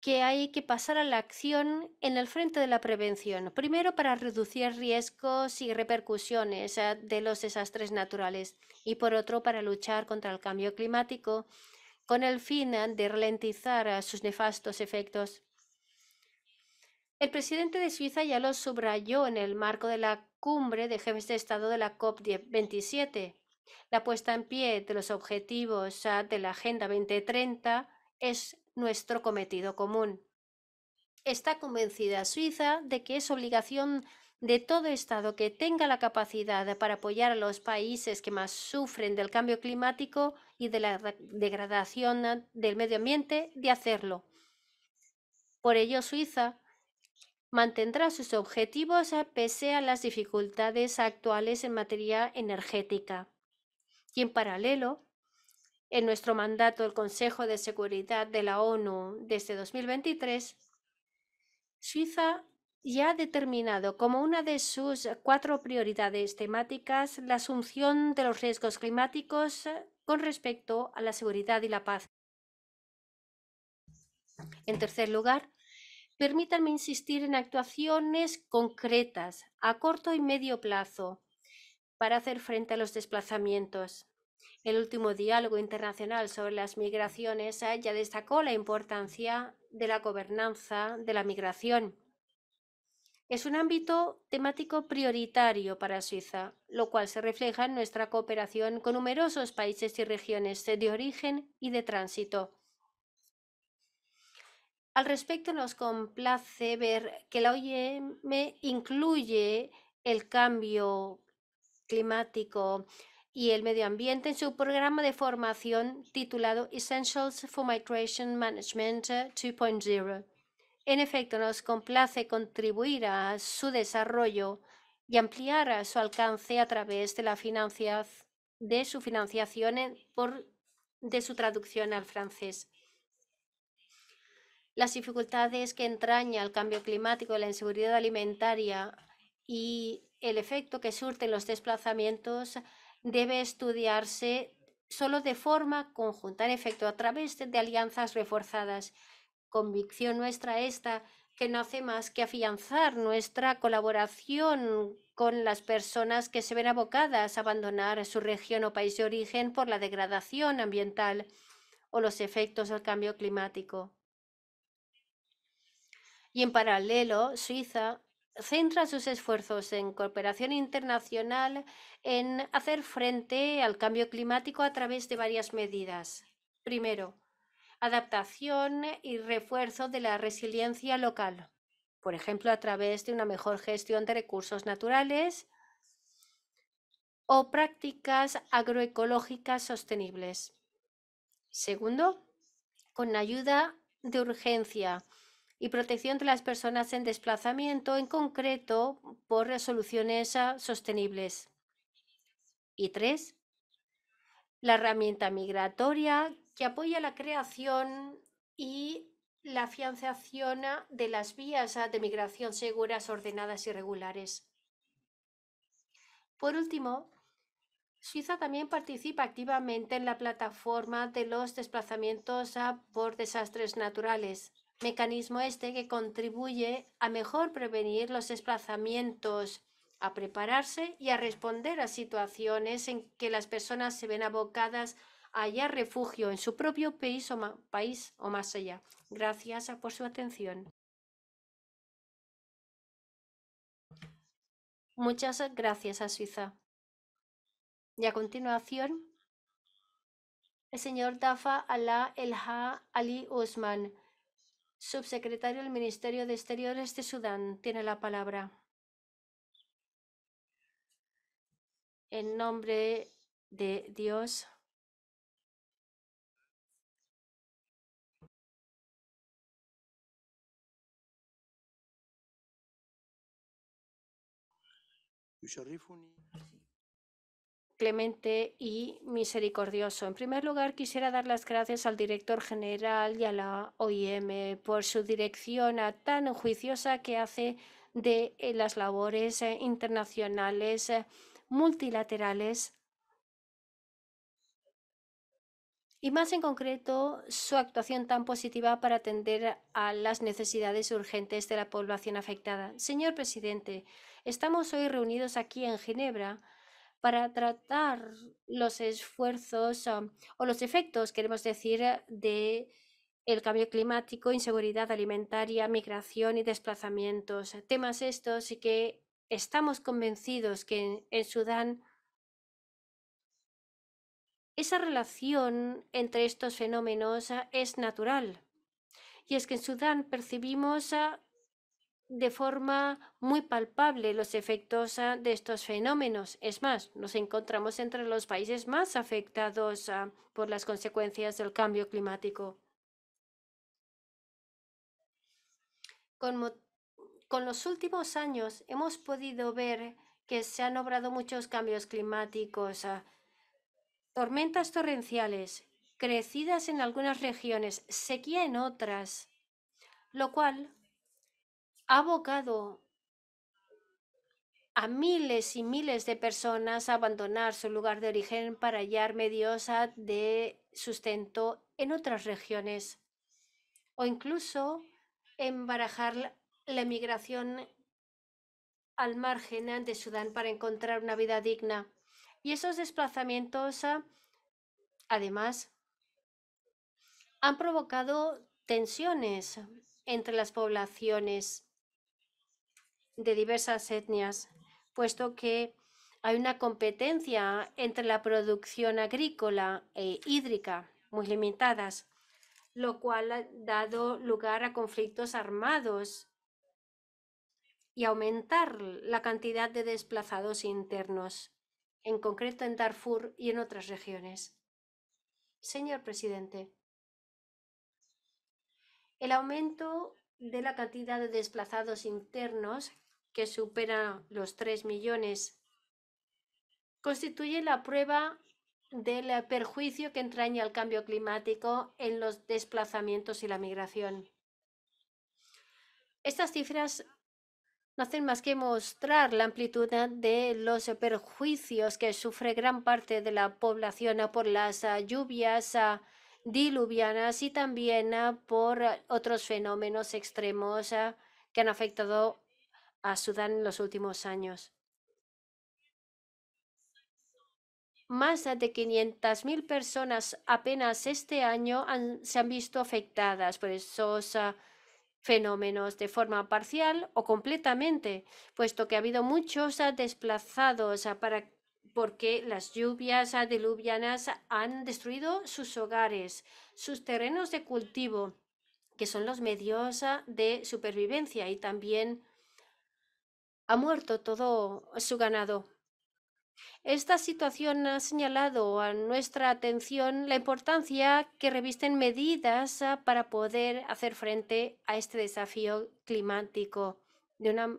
que hay que pasar a la acción en el frente de la prevención, primero para reducir riesgos y repercusiones eh, de los desastres naturales y por otro para luchar contra el cambio climático con el fin eh, de ralentizar eh, sus nefastos efectos. El presidente de Suiza ya lo subrayó en el marco de la cumbre de jefes de Estado de la COP27. La puesta en pie de los objetivos de la Agenda 2030 es nuestro cometido común. Está convencida Suiza de que es obligación de todo Estado que tenga la capacidad para apoyar a los países que más sufren del cambio climático y de la degradación del medio ambiente de hacerlo. Por ello, Suiza mantendrá sus objetivos eh, pese a las dificultades actuales en materia energética. Y en paralelo, en nuestro mandato del Consejo de Seguridad de la ONU desde 2023, Suiza ya ha determinado como una de sus cuatro prioridades temáticas la asunción de los riesgos climáticos con respecto a la seguridad y la paz. En tercer lugar, permítanme insistir en actuaciones concretas a corto y medio plazo para hacer frente a los desplazamientos. El último diálogo internacional sobre las migraciones eh, ya destacó la importancia de la gobernanza de la migración. Es un ámbito temático prioritario para Suiza, lo cual se refleja en nuestra cooperación con numerosos países y regiones de origen y de tránsito. Al respecto, nos complace ver que la OIM incluye el cambio climático y el medio ambiente en su programa de formación titulado Essentials for Migration Management 2.0. Eh, en efecto, nos complace contribuir a su desarrollo y ampliar a su alcance a través de, la financiación de su financiación por, de su traducción al francés. Las dificultades que entraña el cambio climático, la inseguridad alimentaria y el efecto que surten los desplazamientos debe estudiarse solo de forma conjunta, en efecto, a través de, alianzas reforzadas. Convicción nuestra esta que no hace más que afianzar nuestra colaboración con las personas que se ven abocadas a abandonar su región o país de origen por la degradación ambiental o los efectos del cambio climático. Y en paralelo, Suiza centra sus esfuerzos en cooperación internacional en hacer frente al cambio climático a través de varias medidas. Primero, adaptación y refuerzo de la resiliencia local, por ejemplo, a través de una mejor gestión de recursos naturales o prácticas agroecológicas sostenibles. Segundo, con ayuda de urgencia y protección de las personas en desplazamiento, en concreto por resoluciones ah, sostenibles. Y tres, la herramienta migratoria que apoya la creación y la financiación ah, de las vías ah, de migración seguras, ordenadas y regulares. Por último, Suiza también participa activamente en la plataforma de los desplazamientos por desastres naturales mecanismo este que contribuye a mejor prevenir los desplazamientos, a prepararse y a responder a situaciones en que las personas se ven abocadas a hallar refugio en su propio país o, más allá. Gracias por su atención. Muchas gracias a Suiza. Y a continuación, el señor Dafa Alá Elha Ali Osman Subsecretario del Ministerio de Exteriores de Sudán tiene la palabra. En nombre de Dios clemente y misericordioso. En primer lugar, quisiera dar las gracias al director general y a la OIM por su dirección tan juiciosa que hace de eh, las labores eh, internacionales eh, multilaterales y más en concreto su actuación tan positiva para atender a las necesidades urgentes de la población afectada. Señor presidente, estamos hoy reunidos aquí en Ginebra para tratar los esfuerzos ah, o los efectos, queremos decir, eh, de el cambio climático, inseguridad alimentaria, migración y desplazamientos. Temas estos y que estamos convencidos que en Sudán esa relación entre estos fenómenos ah, es natural. Y es que en Sudán percibimos ah, de forma muy palpable los efectos ah, de estos fenómenos. Es más, nos encontramos entre los países más afectados ah, por las consecuencias del cambio climático. Con, los últimos años hemos podido ver que se han obrado muchos cambios climáticos, ah, tormentas torrenciales, crecidas en algunas regiones, sequía en otras, lo cual ha abocado a miles y miles de personas a abandonar su lugar de origen para hallar medios de sustento en otras regiones o incluso embarajar la migración al margen de Sudán para encontrar una vida digna. Y esos desplazamientos, ah, además, han provocado tensiones entre las poblaciones de diversas etnias, puesto que hay una competencia entre la producción agrícola e hídrica muy limitadas, lo cual ha dado lugar a conflictos armados y aumentar la cantidad de desplazados internos, en concreto en Darfur y en otras regiones. Señor presidente, el aumento de la cantidad de desplazados internos que supera los 3 millones, constituye la prueba del perjuicio que entraña el cambio climático en los desplazamientos y la migración. Estas cifras no hacen más que mostrar la amplitud de los perjuicios que sufre gran parte de la población por las lluvias diluvianas y también por otros fenómenos extremos que han afectado a Sudán en los últimos años. Más de 500.000 personas apenas este año se han visto afectadas por esos ah, fenómenos de forma parcial o completamente, puesto que ha habido muchos ah, desplazados ah, porque las lluvias diluvianas han destruido sus hogares, sus terrenos de cultivo, que son los medios de supervivencia y también ha muerto todo su ganado. Esta situación ha señalado a nuestra atención la importancia que revisten medidas ah, para poder hacer frente a este desafío climático de una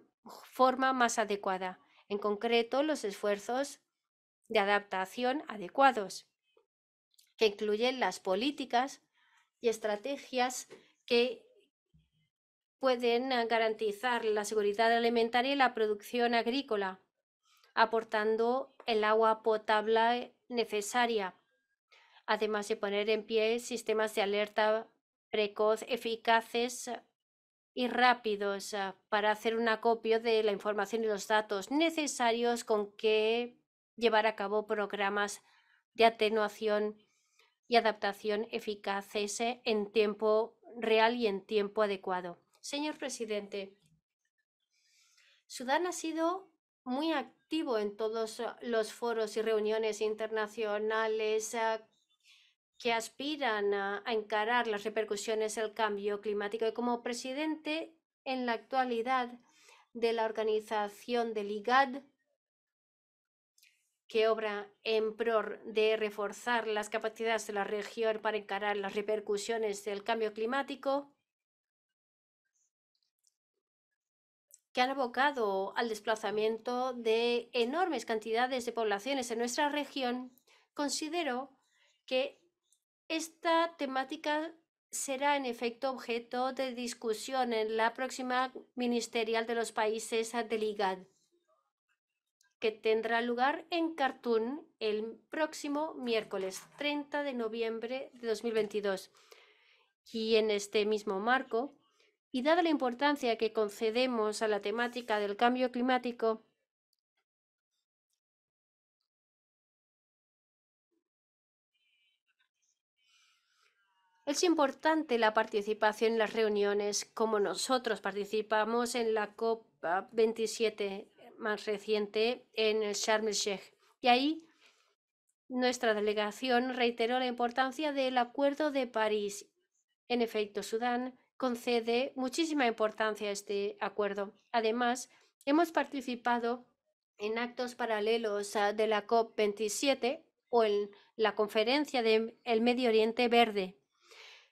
forma más adecuada, en concreto los esfuerzos de adaptación adecuados, que incluyen las políticas y estrategias que pueden eh, garantizar la seguridad alimentaria y la producción agrícola, aportando el agua potable necesaria, además de poner en pie sistemas de alerta precoz eficaces y rápidos eh, para hacer un acopio de la información y los datos necesarios con que llevar a cabo programas de atenuación y adaptación eficaces en tiempo real y en tiempo adecuado. Señor presidente, Sudán ha sido muy activo en todos ah, los foros y reuniones internacionales ah, que aspiran a, encarar las repercusiones del cambio climático y como presidente en la actualidad de la organización del IGAD, que obra en pro de reforzar las capacidades de la región para encarar las repercusiones del cambio climático, que han abocado al desplazamiento de enormes cantidades de poblaciones en nuestra región, considero que esta temática será en efecto objeto de discusión en la próxima ministerial de los países del que tendrá lugar en Khartoum el próximo miércoles 30 de noviembre de 2022. Y en este mismo marco, y dada la importancia que concedemos a la temática del cambio climático, Es importante la participación en las reuniones, como nosotros participamos en la COP27 más reciente en el Sharm el Sheikh. Y ahí nuestra delegación reiteró la importancia del Acuerdo de París. En efecto, Sudán concede muchísima importancia a este acuerdo. Además, hemos participado en actos paralelos ah, de la COP27 o en la conferencia del Medio Oriente Verde,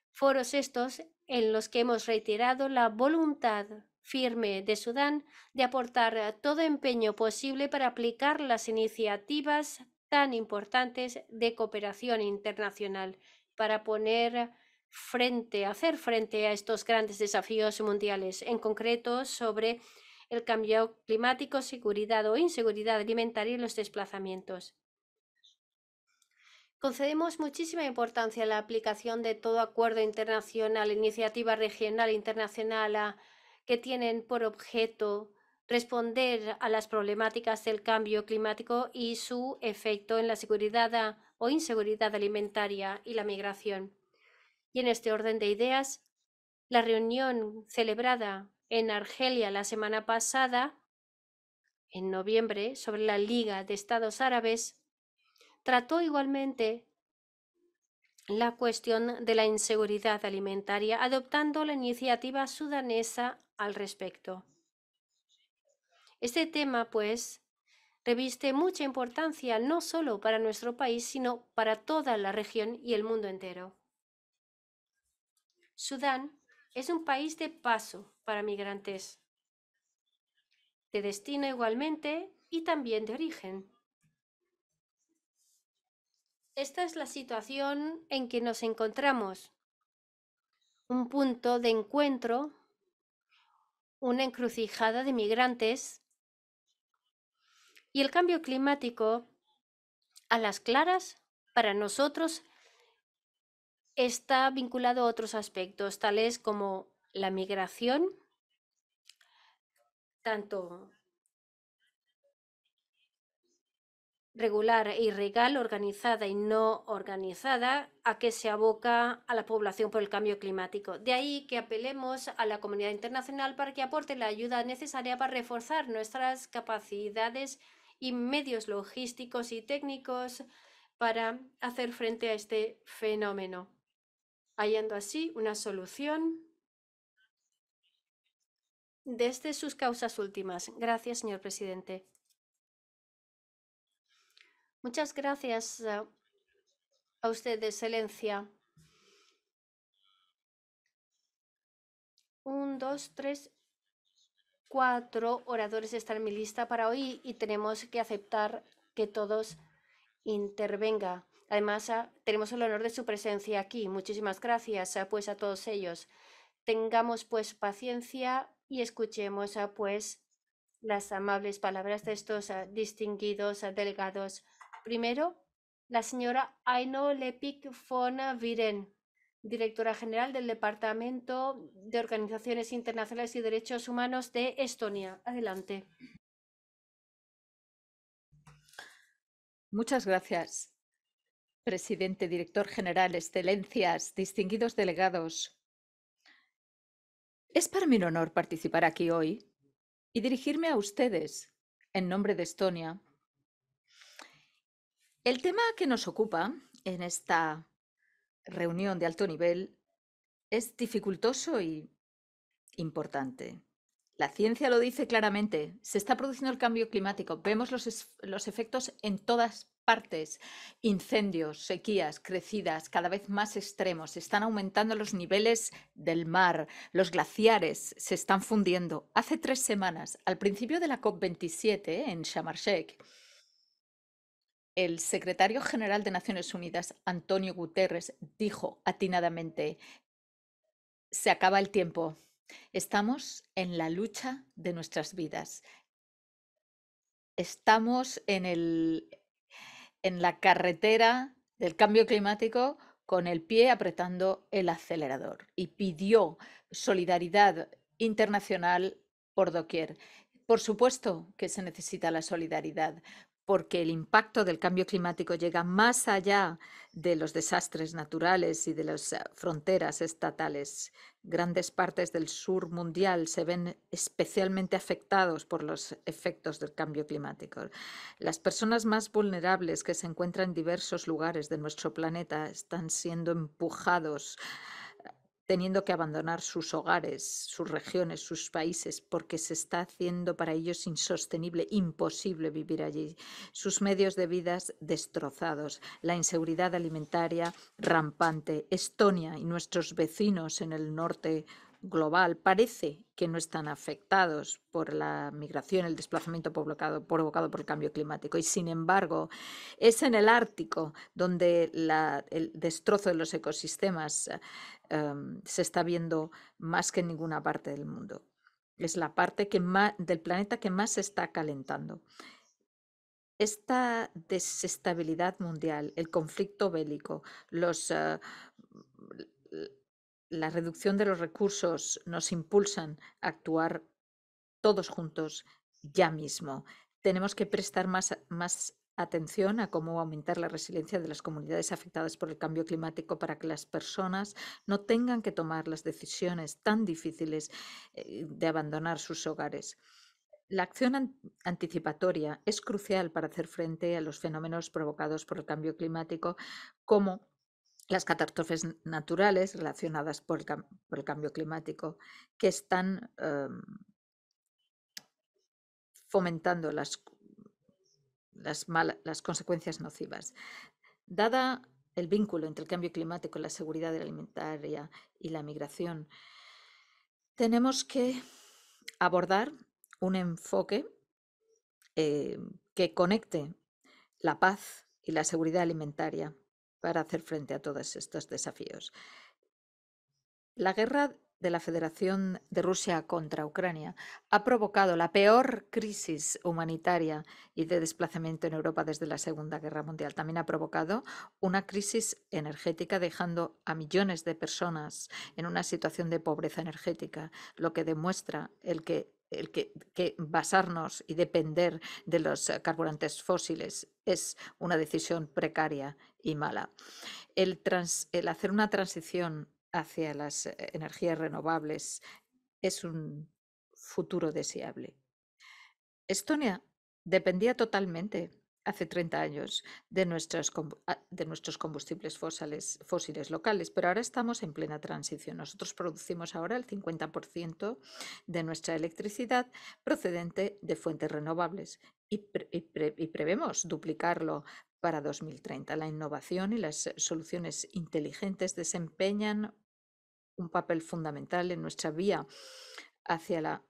foros estos en los que hemos reiterado la voluntad firme de Sudán de aportar ah, todo empeño posible para aplicar las iniciativas tan importantes de cooperación internacional, para poner frente, hacer frente a estos grandes desafíos mundiales, en concreto sobre el cambio climático, seguridad o inseguridad alimentaria y los desplazamientos. Concedemos muchísima importancia a la aplicación de todo acuerdo internacional, iniciativa regional, e internacional, que tienen por objeto responder a las problemáticas del cambio climático y su efecto en la seguridad o inseguridad alimentaria y la migración. Y en este orden de ideas, la reunión celebrada en Argelia la semana pasada, en noviembre, sobre la Liga de Estados Árabes, trató igualmente la cuestión de la inseguridad alimentaria, adoptando la iniciativa sudanesa al respecto. Este tema, pues, reviste mucha importancia no solo para nuestro país, sino para toda la región y el mundo entero. Sudán es un país de paso para migrantes, de destino igualmente y también de origen. Esta es la situación en que nos encontramos, un punto de encuentro, una encrucijada de migrantes y el cambio climático a las claras para nosotros está vinculado a otros aspectos, tales como la migración, tanto regular e regal, organizada y no organizada, a que se aboca a la población por el cambio climático. De ahí que apelemos a la comunidad internacional para que aporte la ayuda necesaria para reforzar nuestras capacidades y medios logísticos y técnicos para hacer frente a este fenómeno hallando así una solución desde sus causas últimas. Gracias, señor presidente. Muchas gracias a usted, excelencia. Un, dos, tres, cuatro oradores están en mi lista para hoy y tenemos que aceptar que todos intervengan. Además, ah, tenemos el honor de su presencia aquí. Muchísimas gracias ah, pues, a todos ellos. Tengamos pues paciencia y escuchemos ah, pues las amables palabras de estos distinguidos delegados. Primero, la señora Aino Lepic von Viren, directora general del Departamento de Organizaciones Internacionales y Derechos Humanos de Estonia. Adelante. Muchas gracias. Presidente, director general, excelencias, distinguidos delegados. Es para mí un honor participar aquí hoy y dirigirme a ustedes en nombre de Estonia. El tema que nos ocupa en esta reunión de alto nivel es dificultoso y importante. La ciencia lo dice claramente, se está produciendo el cambio climático, vemos los, efectos en todas partes. Incendios, sequías, crecidas cada vez más extremos, están aumentando los niveles del mar, los glaciares se están fundiendo. Hace tres semanas, al principio de la COP27 en Sharm el secretario general de Naciones Unidas, Antonio Guterres, dijo atinadamente, se acaba el tiempo, estamos en la lucha de nuestras vidas, estamos en el, en la carretera del cambio climático con el pie apretando el acelerador y pidió solidaridad internacional por doquier. Por supuesto que se necesita la solidaridad, porque el impacto del cambio climático llega más allá de los desastres naturales y de las eh, fronteras estatales. Grandes partes del sur mundial se ven especialmente afectados por los efectos del cambio climático. Las personas más vulnerables que se encuentran en diversos lugares de nuestro planeta están siendo empujados teniendo que abandonar sus hogares, sus regiones, sus países, porque se está haciendo para ellos insostenible, imposible vivir allí. Sus medios de vida destrozados, la inseguridad alimentaria rampante. Estonia y nuestros vecinos en el norte global parece que no están afectados por la migración, el desplazamiento provocado, por el cambio climático. Y sin embargo, es en el Ártico donde el destrozo de los ecosistemas eh, em, se está viendo más que en ninguna parte del mundo. Es la parte del planeta que más se está calentando. Esta desestabilidad mundial, el conflicto bélico, los... Eh, la reducción de los recursos nos impulsan a actuar todos juntos ya mismo. Tenemos que prestar más, más atención a cómo aumentar la resiliencia de las comunidades afectadas por el cambio climático para que las personas no tengan que tomar las decisiones tan difíciles eh, de abandonar sus hogares. La acción anticipatoria es crucial para hacer frente a los fenómenos provocados por el cambio climático como las catástrofes naturales relacionadas por el, cambio climático que están em, fomentando las, las, consecuencias nocivas. Dada el vínculo entre el cambio climático, la seguridad alimentaria y la migración, tenemos que abordar un enfoque eh, que conecte la paz y la seguridad alimentaria para hacer frente a todos estos desafíos. La guerra de la Federación de Rusia contra Ucrania ha provocado la peor crisis humanitaria y de desplazamiento en Europa desde la Segunda Guerra Mundial. También ha provocado una crisis energética dejando a millones de personas en una situación de pobreza energética, lo que demuestra el que el que, basarnos y depender de los eh, carburantes fósiles es una decisión precaria y mala. el hacer una transición hacia las eh, energías renovables es un futuro deseable. Estonia dependía totalmente hace 30 años de, nuestras, ah, de nuestros combustibles fósiles, fósiles locales, pero ahora estamos en plena transición. Nosotros producimos ahora el 50% de nuestra electricidad procedente de fuentes renovables y, y prevemos duplicarlo para 2030. La innovación y las soluciones inteligentes desempeñan un papel fundamental en nuestra vía hacia la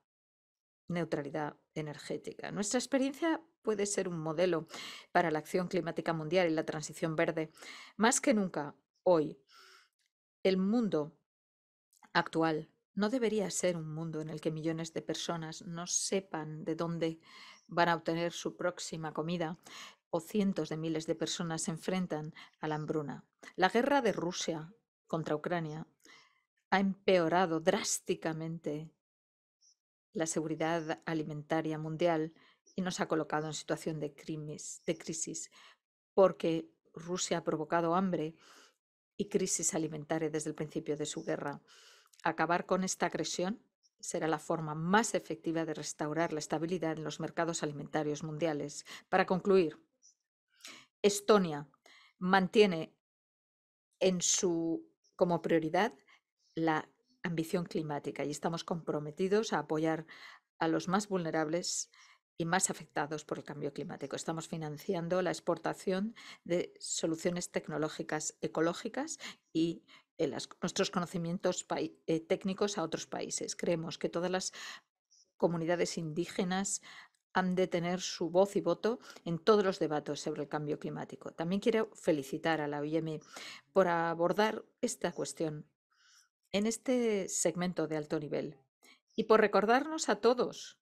neutralidad energética. Nuestra experiencia puede ser un modelo para la acción climática mundial y la transición verde. Más que nunca, hoy, el mundo actual no debería ser un mundo en el que millones de personas no sepan de dónde van a obtener su próxima comida o cientos de miles de personas se enfrentan a la hambruna. La guerra de Rusia contra Ucrania ha empeorado drásticamente la seguridad alimentaria mundial nos ha colocado en situación de, de crisis, porque Rusia ha provocado hambre y crisis alimentaria desde el principio de su guerra. Acabar con esta agresión será la forma más efectiva de restaurar la estabilidad en los mercados alimentarios mundiales. Para concluir, Estonia mantiene en su, como prioridad la ambición climática y estamos comprometidos a apoyar a los más vulnerables y más afectados por el cambio climático. Estamos financiando la exportación de soluciones tecnológicas ecológicas y eh, nuestros conocimientos eh, técnicos a otros países. Creemos que todas las comunidades indígenas han de tener su voz y voto en todos los debates sobre el cambio climático. También quiero felicitar a la OIM por abordar esta cuestión en este segmento de alto nivel y por recordarnos a todos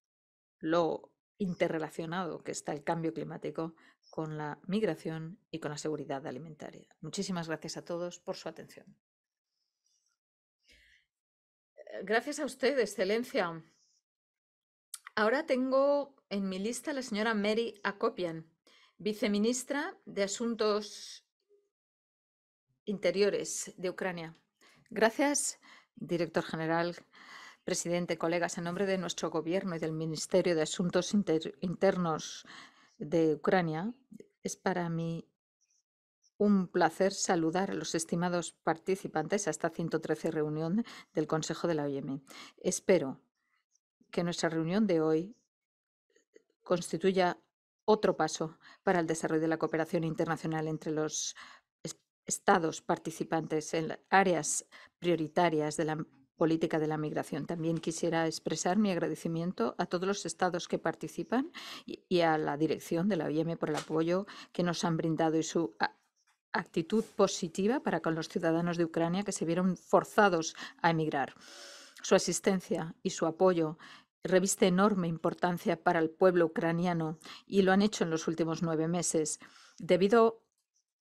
lo interrelacionado que está el cambio climático con la migración y con la seguridad alimentaria. Muchísimas gracias a todos por su atención. Eh, gracias a usted, excelencia. Ahora tengo en mi lista la señora Mary Acopian, viceministra de Asuntos Interiores de Ucrania. Gracias, director general. Presidente, colegas, en nombre de nuestro Gobierno y del Ministerio de Asuntos Internos de Ucrania, es para mí un placer saludar a los estimados participantes a esta 113 reunión del Consejo de la OIM. Espero que nuestra reunión de hoy constituya otro paso para el desarrollo de la cooperación internacional entre los estados participantes en áreas prioritarias de la política de la migración. También quisiera expresar mi agradecimiento a todos los estados que participan y a la dirección de la OIM por el apoyo que nos han brindado y su actitud positiva para con los ciudadanos de Ucrania que se vieron forzados a emigrar. Su asistencia y su apoyo reviste enorme importancia para el pueblo ucraniano y lo han hecho en los últimos nueve meses debido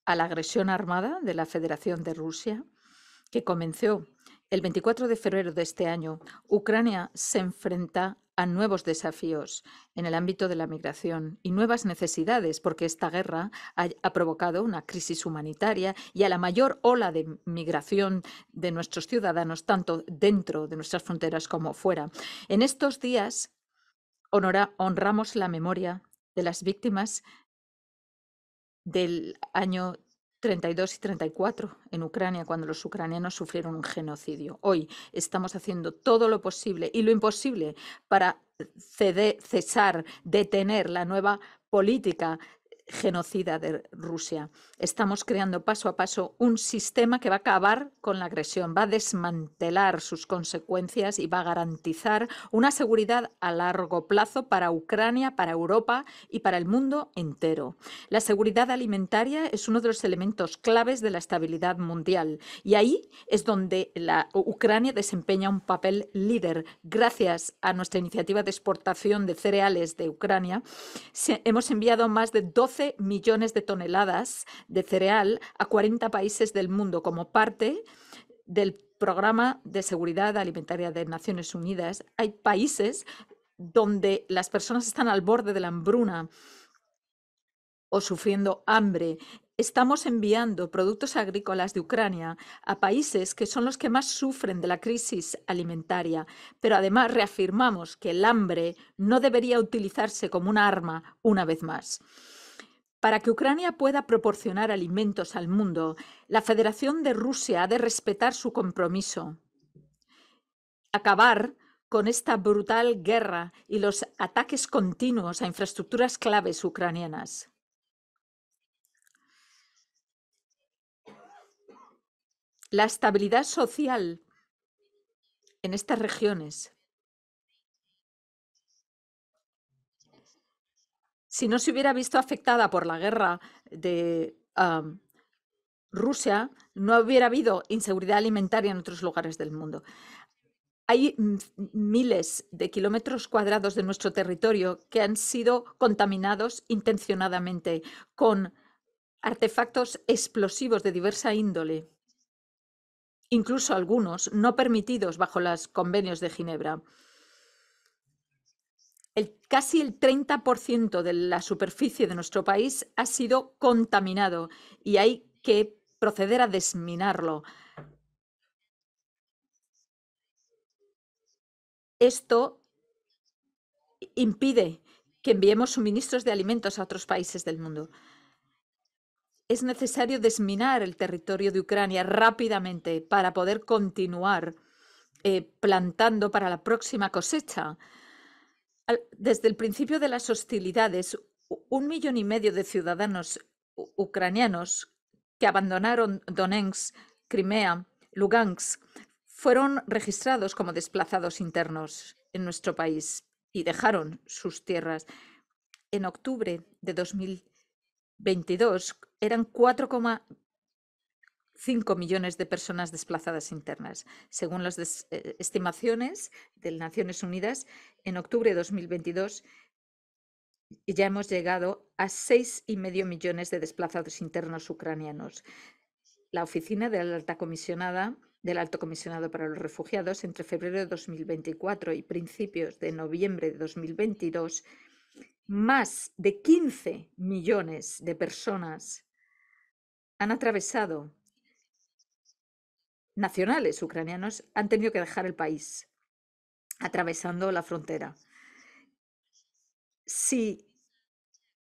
a la agresión armada de la Federación de Rusia que comenzó el 24 de febrero de este año, Ucrania se enfrenta a nuevos desafíos en el ámbito de la migración y nuevas necesidades, porque esta guerra ha, provocado una crisis humanitaria y a la mayor ola de migración de nuestros ciudadanos, tanto dentro de nuestras fronteras como fuera. En estos días honramos la memoria de las víctimas del año 32 y 34 en Ucrania cuando los ucranianos sufrieron un genocidio. Hoy estamos haciendo todo lo posible y lo imposible para ceder, cesar, detener la nueva política genocida de Rusia. Estamos creando paso a paso un sistema que va a acabar con la agresión, va a desmantelar sus consecuencias y va a garantizar una seguridad a largo plazo para Ucrania, para Europa y para el mundo entero. La seguridad alimentaria es uno de los elementos claves de la estabilidad mundial y ahí es donde la Ucrania desempeña un papel líder. Gracias a nuestra iniciativa de exportación de cereales de Ucrania, hemos enviado más de 12 millones de toneladas de cereal a 40 países del mundo como parte del Programa de Seguridad Alimentaria de Naciones Unidas. Hay países donde las personas están al borde de la hambruna o sufriendo hambre. Estamos enviando productos agrícolas de Ucrania a países que son los que más sufren de la crisis alimentaria, pero además reafirmamos que el hambre no debería utilizarse como un arma una vez más. Para que Ucrania pueda proporcionar alimentos al mundo, la Federación de Rusia ha de respetar su compromiso. Acabar con esta brutal guerra y los ataques continuos a infraestructuras claves ucranianas. La estabilidad social en estas regiones si no se hubiera visto afectada por la guerra de Rusia, no hubiera habido inseguridad alimentaria en otros lugares del mundo. Hay mm, miles de kilómetros cuadrados de nuestro territorio que han sido contaminados intencionadamente con artefactos explosivos de diversa índole, incluso algunos no permitidos bajo los convenios de Ginebra el, casi el 30% de la superficie de nuestro país ha sido contaminado y hay que proceder a desminarlo. Esto impide que enviemos suministros de alimentos a otros países del mundo. Es necesario desminar el territorio de Ucrania rápidamente para poder continuar eh, plantando para la próxima cosecha desde el principio de las hostilidades, un millón y medio de ciudadanos ucranianos que abandonaron Donetsk, Crimea, Lugansk, fueron registrados como desplazados internos en nuestro país y dejaron sus tierras. En octubre de 2022 eran cuatro. 5 millones de personas desplazadas internas. Según las eh, estimaciones de Naciones Unidas, en octubre de 2022 ya hemos llegado a 6,5 millones de desplazados internos ucranianos. La oficina de alta comisionada del Alto Comisionado para los Refugiados entre febrero de 2024 y principios de noviembre de 2022, más de 15 millones de personas han atravesado nacionales ucranianos han tenido que dejar el país, atravesando la frontera. Si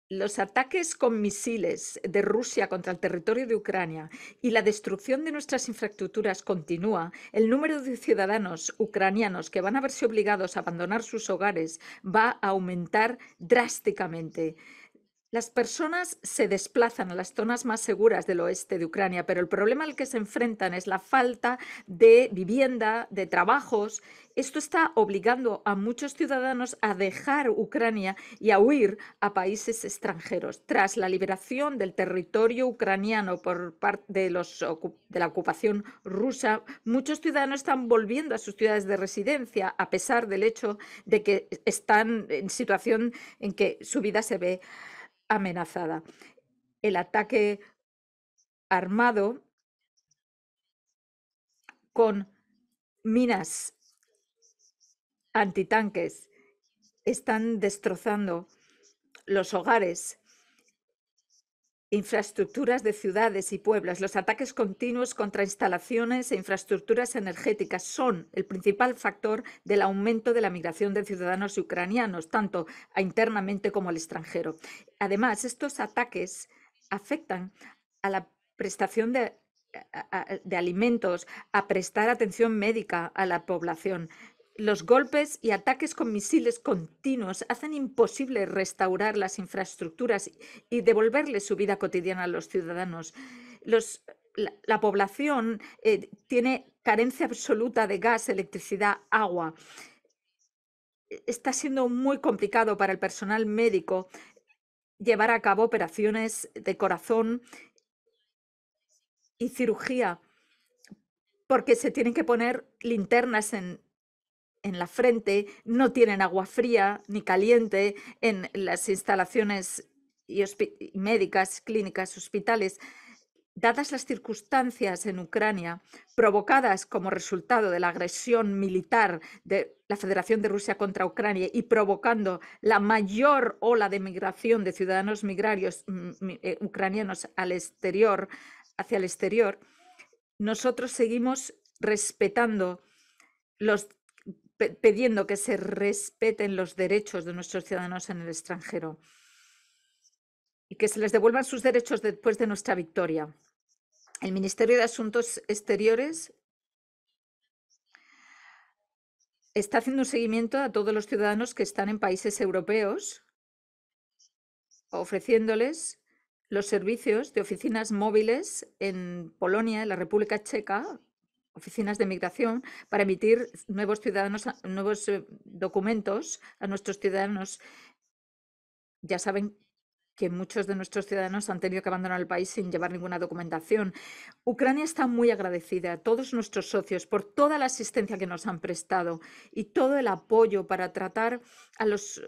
los ataques con misiles de Rusia contra el territorio de Ucrania y la destrucción de nuestras infraestructuras continúa, el número de ciudadanos ucranianos que van a verse obligados a abandonar sus hogares va a aumentar drásticamente. Las personas se desplazan a las zonas más seguras del oeste de Ucrania, pero el problema al que se enfrentan es la falta de vivienda, de trabajos. Esto está obligando a muchos ciudadanos a dejar Ucrania y a huir a países extranjeros. Tras la liberación del territorio ucraniano por parte de, de la ocupación rusa, muchos ciudadanos están volviendo a sus ciudades de residencia, a pesar del hecho de que están en situación en que su vida se ve amenazada. El ataque armado con minas antitanques están destrozando los hogares infraestructuras de ciudades y pueblos, los ataques continuos contra instalaciones e infraestructuras energéticas son el principal factor del aumento de la migración de ciudadanos ucranianos, tanto internamente como al extranjero. Además, estos ataques afectan a la prestación de, alimentos, a prestar atención médica a la población. Los golpes y ataques con misiles continuos hacen imposible restaurar las infraestructuras y devolverle su vida cotidiana a los ciudadanos. la, población eh, tiene carencia absoluta de gas, electricidad, agua. Está siendo muy complicado para el personal médico llevar a cabo operaciones de corazón y cirugía porque se tienen que poner linternas en en la frente, no tienen agua fría ni caliente en las instalaciones y médicas, clínicas, hospitales. Dadas las circunstancias en Ucrania, provocadas como resultado de la agresión militar de la Federación de Rusia contra Ucrania y provocando la mayor ola de migración de ciudadanos migrarios mm, eh, ucranianos al exterior, hacia el exterior, nosotros seguimos respetando los pidiendo que se respeten los derechos de nuestros ciudadanos en el extranjero y que se les devuelvan sus derechos después de nuestra victoria. El Ministerio de Asuntos Exteriores está haciendo un seguimiento a todos los ciudadanos que están en países europeos, ofreciéndoles los servicios de oficinas móviles en Polonia, en la República Checa, oficinas de migración para emitir nuevos ciudadanos, nuevos eh, documentos a nuestros ciudadanos. Ya saben que muchos de nuestros ciudadanos han tenido que abandonar el país sin llevar ninguna documentación. Ucrania está muy agradecida a todos nuestros socios por toda la asistencia que nos han prestado y todo el apoyo para tratar a los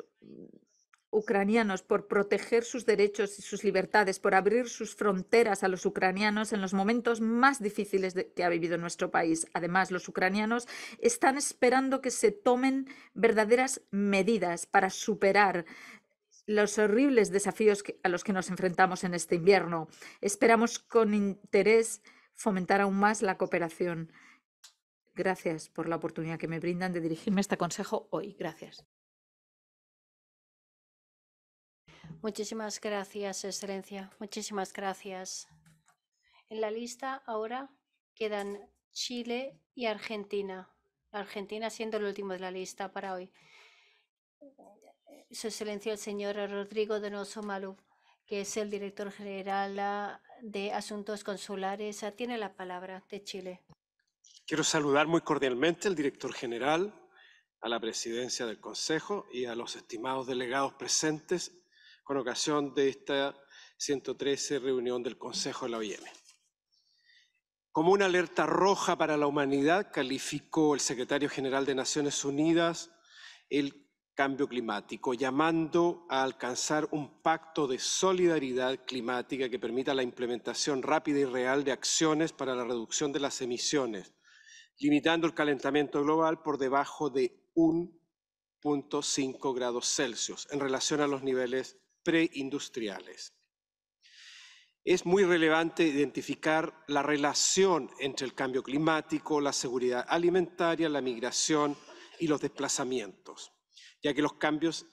ucranianos por proteger sus derechos y sus libertades, por abrir sus fronteras a los ucranianos en los momentos más difíciles que ha vivido nuestro país. Además, los ucranianos están esperando que se tomen verdaderas medidas para superar los horribles desafíos a los que nos enfrentamos en este invierno. Esperamos con interés fomentar aún más la cooperación. Gracias por la oportunidad que me brindan de dirigirme a este consejo hoy. Gracias. Muchísimas gracias, Excelencia. Muchísimas gracias. En la lista ahora quedan Chile y Argentina. Argentina siendo el último de la lista para hoy. Su Excelencia el señor Rodrigo Donoso Malú, que es el director general de Asuntos Consulares, ah, tiene la palabra de Chile. Quiero saludar muy cordialmente al director general, a la presidencia del Consejo y a los estimados delegados presentes con ocasión de esta 113 reunión del Consejo de la OIM. Como una alerta roja para la humanidad, calificó el secretario general de Naciones Unidas el cambio climático, llamando a alcanzar un pacto de solidaridad climática que permita la implementación rápida y real de acciones para la reducción de las emisiones, limitando el calentamiento global por debajo de 1.5 grados Celsius en relación a los niveles preindustriales. Es muy relevante identificar la relación entre el cambio climático, la seguridad alimentaria, la migración y los desplazamientos, ya que los cambios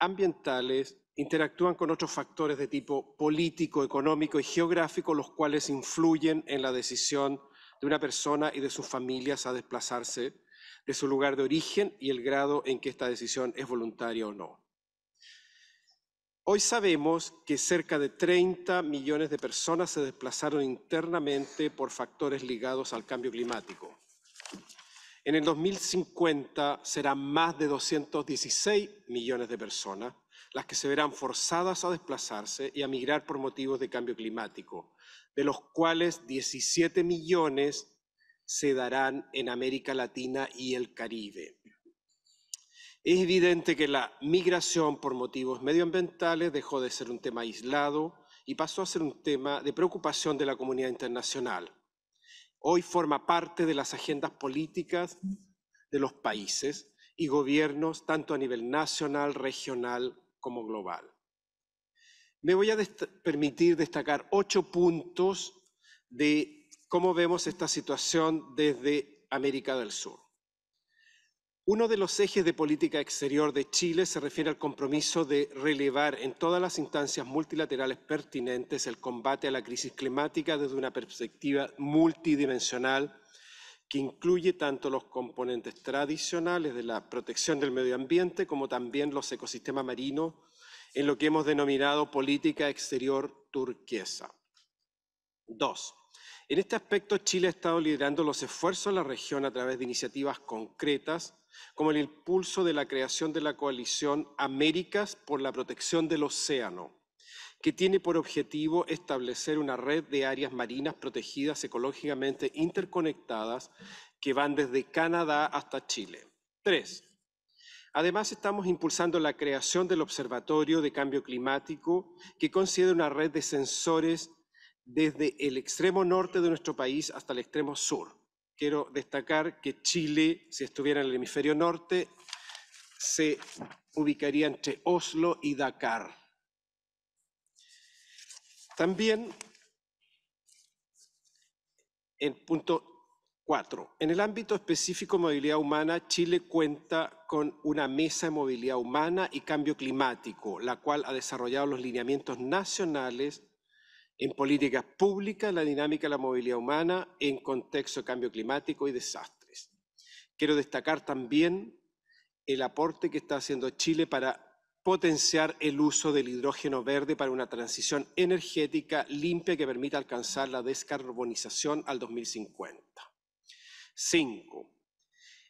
ambientales interactúan con otros factores de tipo político, económico y geográfico, los cuales influyen en la decisión de una persona y de sus familias a desplazarse de su lugar de origen y el grado en que esta decisión es voluntaria o no. Hoy sabemos que cerca de 30 millones de personas se desplazaron internamente por factores ligados al cambio climático. En el 2050 serán más de 216 millones de personas las que se verán forzadas a desplazarse y a migrar por motivos de cambio climático, de los cuales 17 millones se darán en América Latina y el Caribe. Es evidente que la migración por motivos medioambientales dejó de ser un tema aislado y pasó a ser un tema de preocupación de la comunidad internacional. Hoy forma parte de las agendas políticas de los países y gobiernos, tanto a nivel nacional, regional como global. Me voy a permitir destacar ocho puntos de cómo vemos esta situación desde América del Sur. Uno de los ejes de política exterior de Chile se refiere al compromiso de relevar en todas las instancias multilaterales pertinentes el combate a la crisis climática desde una perspectiva multidimensional que incluye tanto los componentes tradicionales de la protección del medio ambiente como también los ecosistemas marinos en lo que hemos denominado política exterior turquesa. Dos, en este aspecto Chile ha estado liderando los esfuerzos en la región a través de iniciativas concretas como el impulso de la creación de la coalición Américas por la protección del océano, que tiene por objetivo establecer una red de áreas marinas protegidas ecológicamente interconectadas que van desde Canadá hasta Chile. Tres, Además, estamos impulsando la creación del Observatorio de Cambio Climático, que considera una red de sensores desde el extremo norte de nuestro país hasta el extremo sur, quiero destacar que Chile, si estuviera en el hemisferio norte, se ubicaría entre Oslo y Dakar. También, en punto 4, en el ámbito específico de movilidad humana, Chile cuenta con una mesa de movilidad humana y cambio climático, la cual ha desarrollado los lineamientos nacionales en políticas públicas, la dinámica de la movilidad humana en contexto de cambio climático y desastres. Quiero destacar también el aporte que está haciendo Chile para potenciar el uso del hidrógeno verde para una transición energética limpia que permita alcanzar la descarbonización al 2050. Cinco.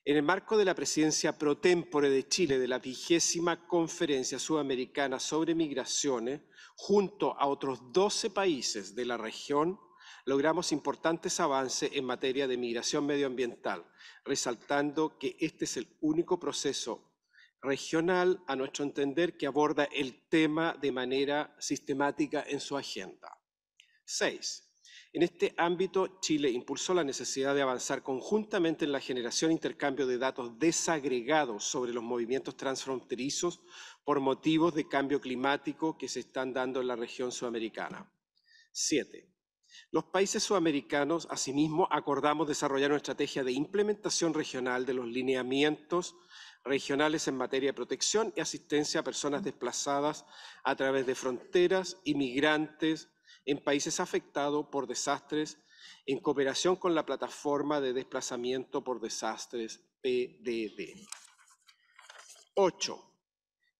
En el marco de la presidencia pro tempore de Chile de la vigésima conferencia sudamericana sobre migraciones, junto a otros 12 países de la región, logramos importantes avances en materia de migración medioambiental, resaltando que este es el único proceso regional, a nuestro entender, que aborda el tema de manera sistemática en su agenda. 6. En este ámbito, Chile impulsó la necesidad de avanzar conjuntamente en la generación e intercambio de datos desagregados sobre los movimientos transfronterizos por motivos de cambio climático que se están dando en la región sudamericana. Siete, los países sudamericanos, asimismo, acordamos desarrollar una estrategia de implementación regional de los lineamientos regionales en materia de protección y asistencia a personas desplazadas a través de fronteras y migrantes en países afectados por desastres en cooperación con la plataforma de desplazamiento por desastres PDD. 8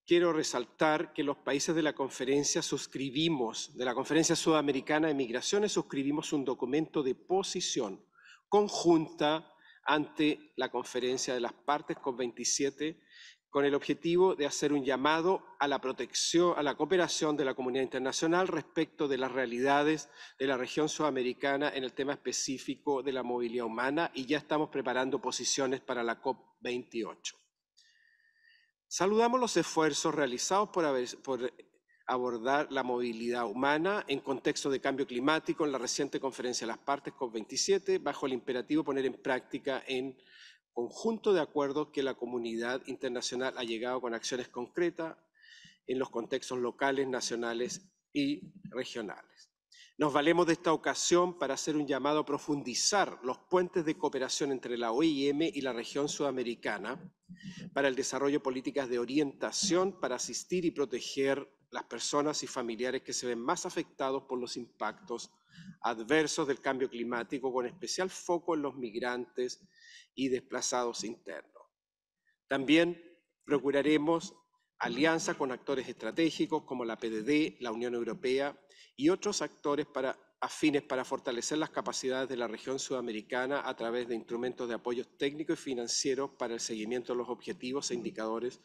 quiero resaltar que los países de la conferencia suscribimos, de la Conferencia Sudamericana de Migraciones, suscribimos un documento de posición conjunta ante la conferencia de las partes cop 27 con el objetivo de hacer un llamado a la protección, a la cooperación de la comunidad internacional respecto de las realidades de la región sudamericana en el tema específico de la movilidad humana y ya estamos preparando posiciones para la COP28. Saludamos los esfuerzos realizados por, abordar la movilidad humana en contexto de cambio climático en la reciente conferencia de las partes COP27, bajo el imperativo poner en práctica en conjunto de acuerdos que la comunidad internacional ha llegado con acciones concretas en los contextos locales, nacionales y regionales. Nos valemos de esta ocasión para hacer un llamado a profundizar los puentes de cooperación entre la OIM y la región sudamericana para el desarrollo de políticas de orientación para asistir y proteger las personas y familiares que se ven más afectados por los impactos adversos del cambio climático, con especial foco en los migrantes y desplazados internos. También procuraremos alianzas con actores estratégicos como la PDD, la Unión Europea, y otros actores para, afines para fortalecer las capacidades de la región sudamericana a través de instrumentos de apoyo técnico y financiero para el seguimiento de los objetivos e indicadores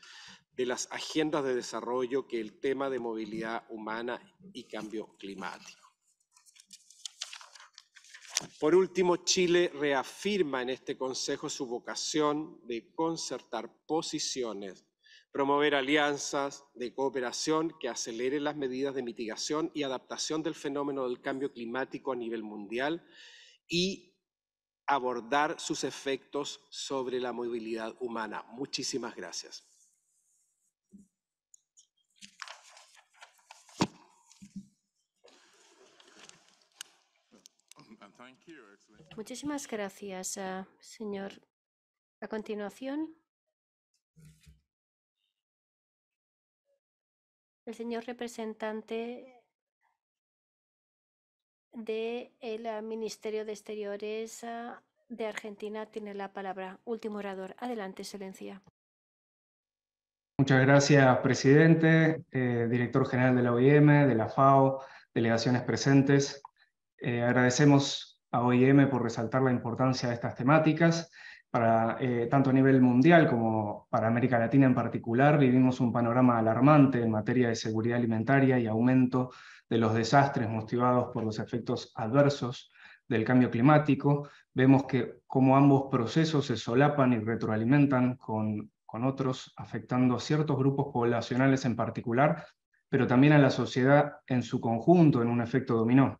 de las agendas de desarrollo que el tema de movilidad humana y cambio climático. Por último, Chile reafirma en este Consejo su vocación de concertar posiciones promover alianzas de cooperación que aceleren las medidas de mitigación y adaptación del fenómeno del cambio climático a nivel mundial y abordar sus efectos sobre la movilidad humana. Muchísimas gracias. Muchísimas gracias, ah, señor. A continuación, el señor representante del ah, Ministerio de Exteriores ah, de Argentina tiene la palabra. Último orador. Adelante, Excelencia. Muchas gracias, presidente, eh, director general de la OIM, de la FAO, delegaciones presentes. Eh, agradecemos a OIM por resaltar la importancia de estas temáticas para, eh, tanto a nivel mundial como para América Latina en particular, vivimos un panorama alarmante en materia de seguridad alimentaria y aumento de los desastres motivados por los efectos adversos del cambio climático. Vemos que como ambos procesos se solapan y retroalimentan con, con otros, afectando a ciertos grupos poblacionales en particular, pero también a la sociedad en su conjunto en un efecto dominó.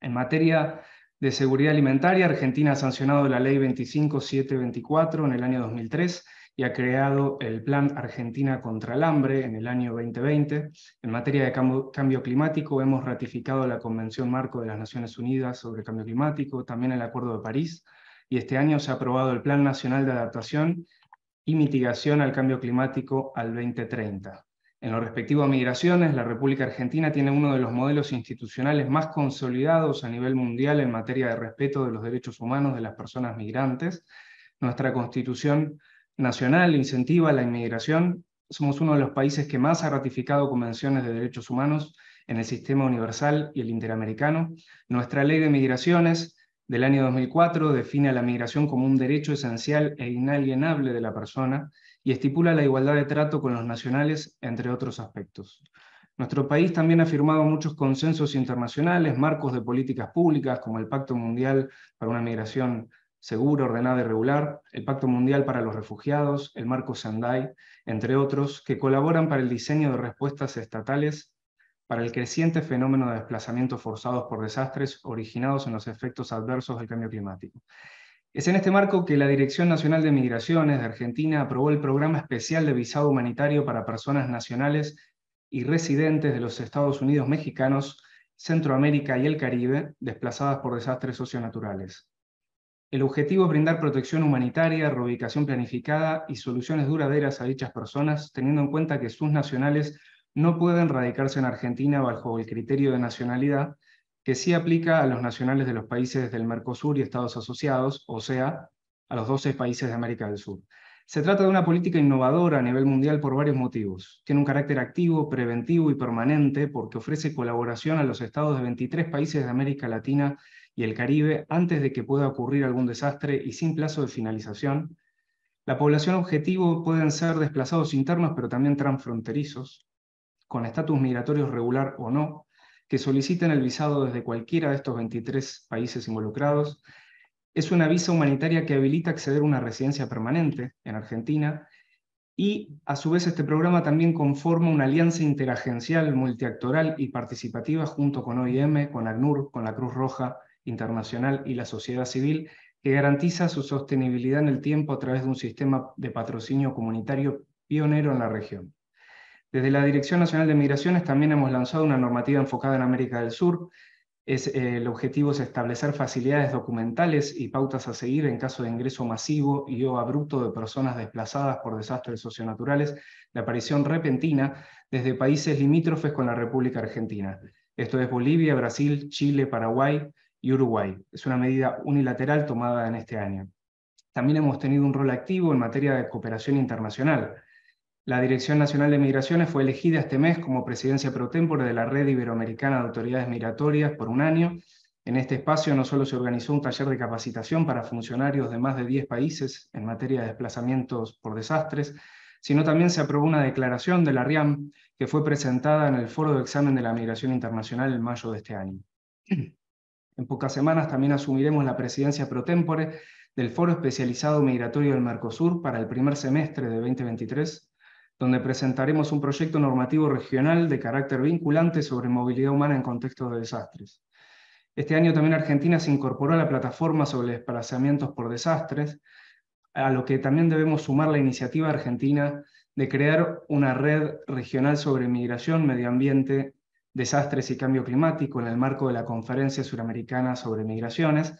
En materia de Seguridad Alimentaria, Argentina ha sancionado la Ley 25724 en el año 2003 y ha creado el Plan Argentina contra el Hambre en el año 2020. En materia de cambio climático, hemos ratificado la Convención Marco de las Naciones Unidas sobre el Cambio Climático, también el Acuerdo de París, y este año se ha aprobado el Plan Nacional de Adaptación y Mitigación al Cambio Climático al 2030. En lo respectivo a migraciones, la República Argentina tiene uno de los modelos institucionales más consolidados a nivel mundial en materia de respeto de los derechos humanos de las personas migrantes. Nuestra Constitución Nacional incentiva la inmigración. Somos uno de los países que más ha ratificado convenciones de derechos humanos en el sistema universal y el interamericano. Nuestra ley de migraciones del año 2004 define a la migración como un derecho esencial e inalienable de la persona y estipula la igualdad de trato con los nacionales, entre otros aspectos. Nuestro país también ha firmado muchos consensos internacionales, marcos de políticas públicas, como el Pacto Mundial para una Migración Segura, Ordenada y Regular, el Pacto Mundial para los Refugiados, el Marco Sendai, entre otros, que colaboran para el diseño de respuestas estatales para el creciente fenómeno de desplazamientos forzados por desastres originados en los efectos adversos del cambio climático. Es en este marco que la Dirección Nacional de Migraciones de Argentina aprobó el programa especial de visado humanitario para personas nacionales y residentes de los Estados Unidos mexicanos, Centroamérica y el Caribe, desplazadas por desastres socionaturales. El objetivo es brindar protección humanitaria, reubicación planificada y soluciones duraderas a dichas personas, teniendo en cuenta que sus nacionales no pueden radicarse en Argentina bajo el criterio de nacionalidad, que sí aplica a los nacionales de los países del Mercosur y Estados asociados, o sea, a los 12 países de América del Sur. Se trata de una política innovadora a nivel mundial por varios motivos. Tiene un carácter activo, preventivo y permanente porque ofrece colaboración a los estados de 23 países de América Latina y el Caribe antes de que pueda ocurrir algún desastre y sin plazo de finalización. La población objetivo pueden ser desplazados internos, pero también transfronterizos, con estatus migratorio regular o no, que soliciten el visado desde cualquiera de estos 23 países involucrados. Es una visa humanitaria que habilita acceder a una residencia permanente en Argentina y a su vez este programa también conforma una alianza interagencial, multiactoral y participativa junto con OIM, con ACNUR, con la Cruz Roja Internacional y la sociedad civil que garantiza su sostenibilidad en el tiempo a través de un sistema de patrocinio comunitario pionero en la región. Desde la Dirección Nacional de Migraciones también hemos lanzado una normativa enfocada en América del Sur. Eh, el objetivo es establecer facilidades documentales y pautas a seguir en caso de ingreso masivo y o abrupto de personas desplazadas por desastres socionaturales la aparición repentina desde países limítrofes con la República Argentina. Esto es Bolivia, Brasil, Chile, Paraguay y Uruguay. Es una medida unilateral tomada en este año. También hemos tenido un rol activo en materia de cooperación internacional. La Dirección Nacional de Migraciones fue elegida este mes como presidencia pro tempore de la Red Iberoamericana de Autoridades Migratorias por un año. En este espacio no solo se organizó un taller de capacitación para funcionarios de más de 10 países en materia de desplazamientos por desastres, sino también se aprobó una declaración de la RIAM que fue presentada en el Foro de Examen de la Migración Internacional en mayo de este año. [clears throat] En pocas semanas también asumiremos la presidencia pro tempore del Foro Especializado Migratorio del Mercosur para el primer semestre de 2023 donde presentaremos un proyecto normativo regional de carácter vinculante sobre movilidad humana en contextos de desastres. Este año también Argentina se incorporó a la plataforma sobre desplazamientos por desastres, a lo que también debemos sumar la iniciativa argentina de crear una red regional sobre migración, medio ambiente, desastres y cambio climático en el marco de la Conferencia Suramericana sobre Migraciones,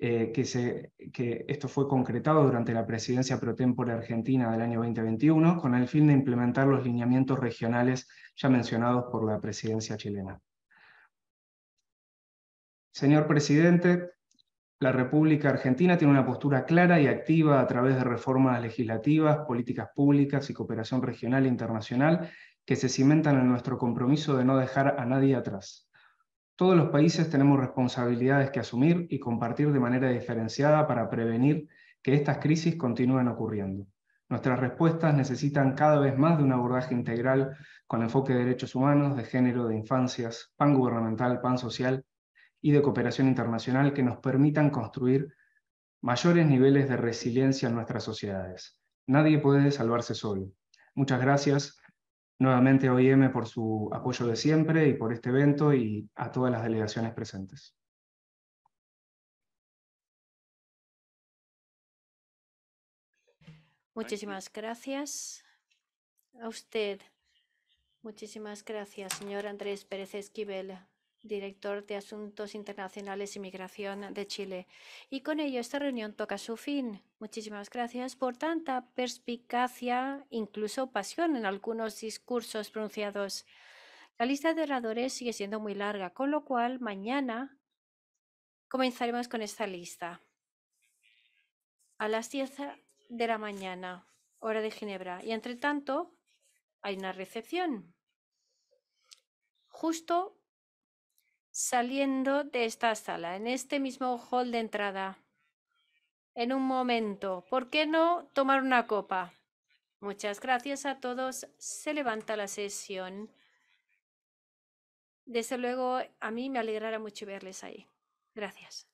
eh, que, que, esto fue concretado durante la presidencia pro tempore argentina del año 2021 con el fin de implementar los lineamientos regionales ya mencionados por la presidencia chilena. Señor presidente, la República Argentina tiene una postura clara y activa a través de reformas legislativas, políticas públicas y cooperación regional e internacional que se cimentan en nuestro compromiso de no dejar a nadie atrás todos los países tenemos responsabilidades que asumir y compartir de manera diferenciada para prevenir que estas crisis continúen ocurriendo. Nuestras respuestas necesitan cada vez más de un abordaje integral con enfoque de derechos humanos, de género, de infancias, pan gubernamental, pan social y de cooperación internacional que nos permitan construir mayores niveles de resiliencia en nuestras sociedades. Nadie puede salvarse solo. Muchas gracias Nuevamente OIM por su apoyo de siempre y por este evento y a todas las delegaciones presentes. Muchísimas gracias a usted. Muchísimas gracias, señor Andrés Pérez Esquivel director de Asuntos Internacionales y Migración de Chile. Y con ello esta reunión toca su fin. Muchísimas gracias por tanta perspicacia, incluso pasión en algunos discursos pronunciados. La lista de oradores sigue siendo muy larga, con lo cual mañana comenzaremos con esta lista. A las 10 de la mañana, hora de Ginebra. Y entre tanto, hay una recepción. Justo saliendo de esta sala, en este mismo hall de entrada. En un momento, ¿por qué no tomar una copa? Muchas gracias a todos. Se levanta la sesión. Desde luego, a mí me alegrará mucho verles ahí. Gracias.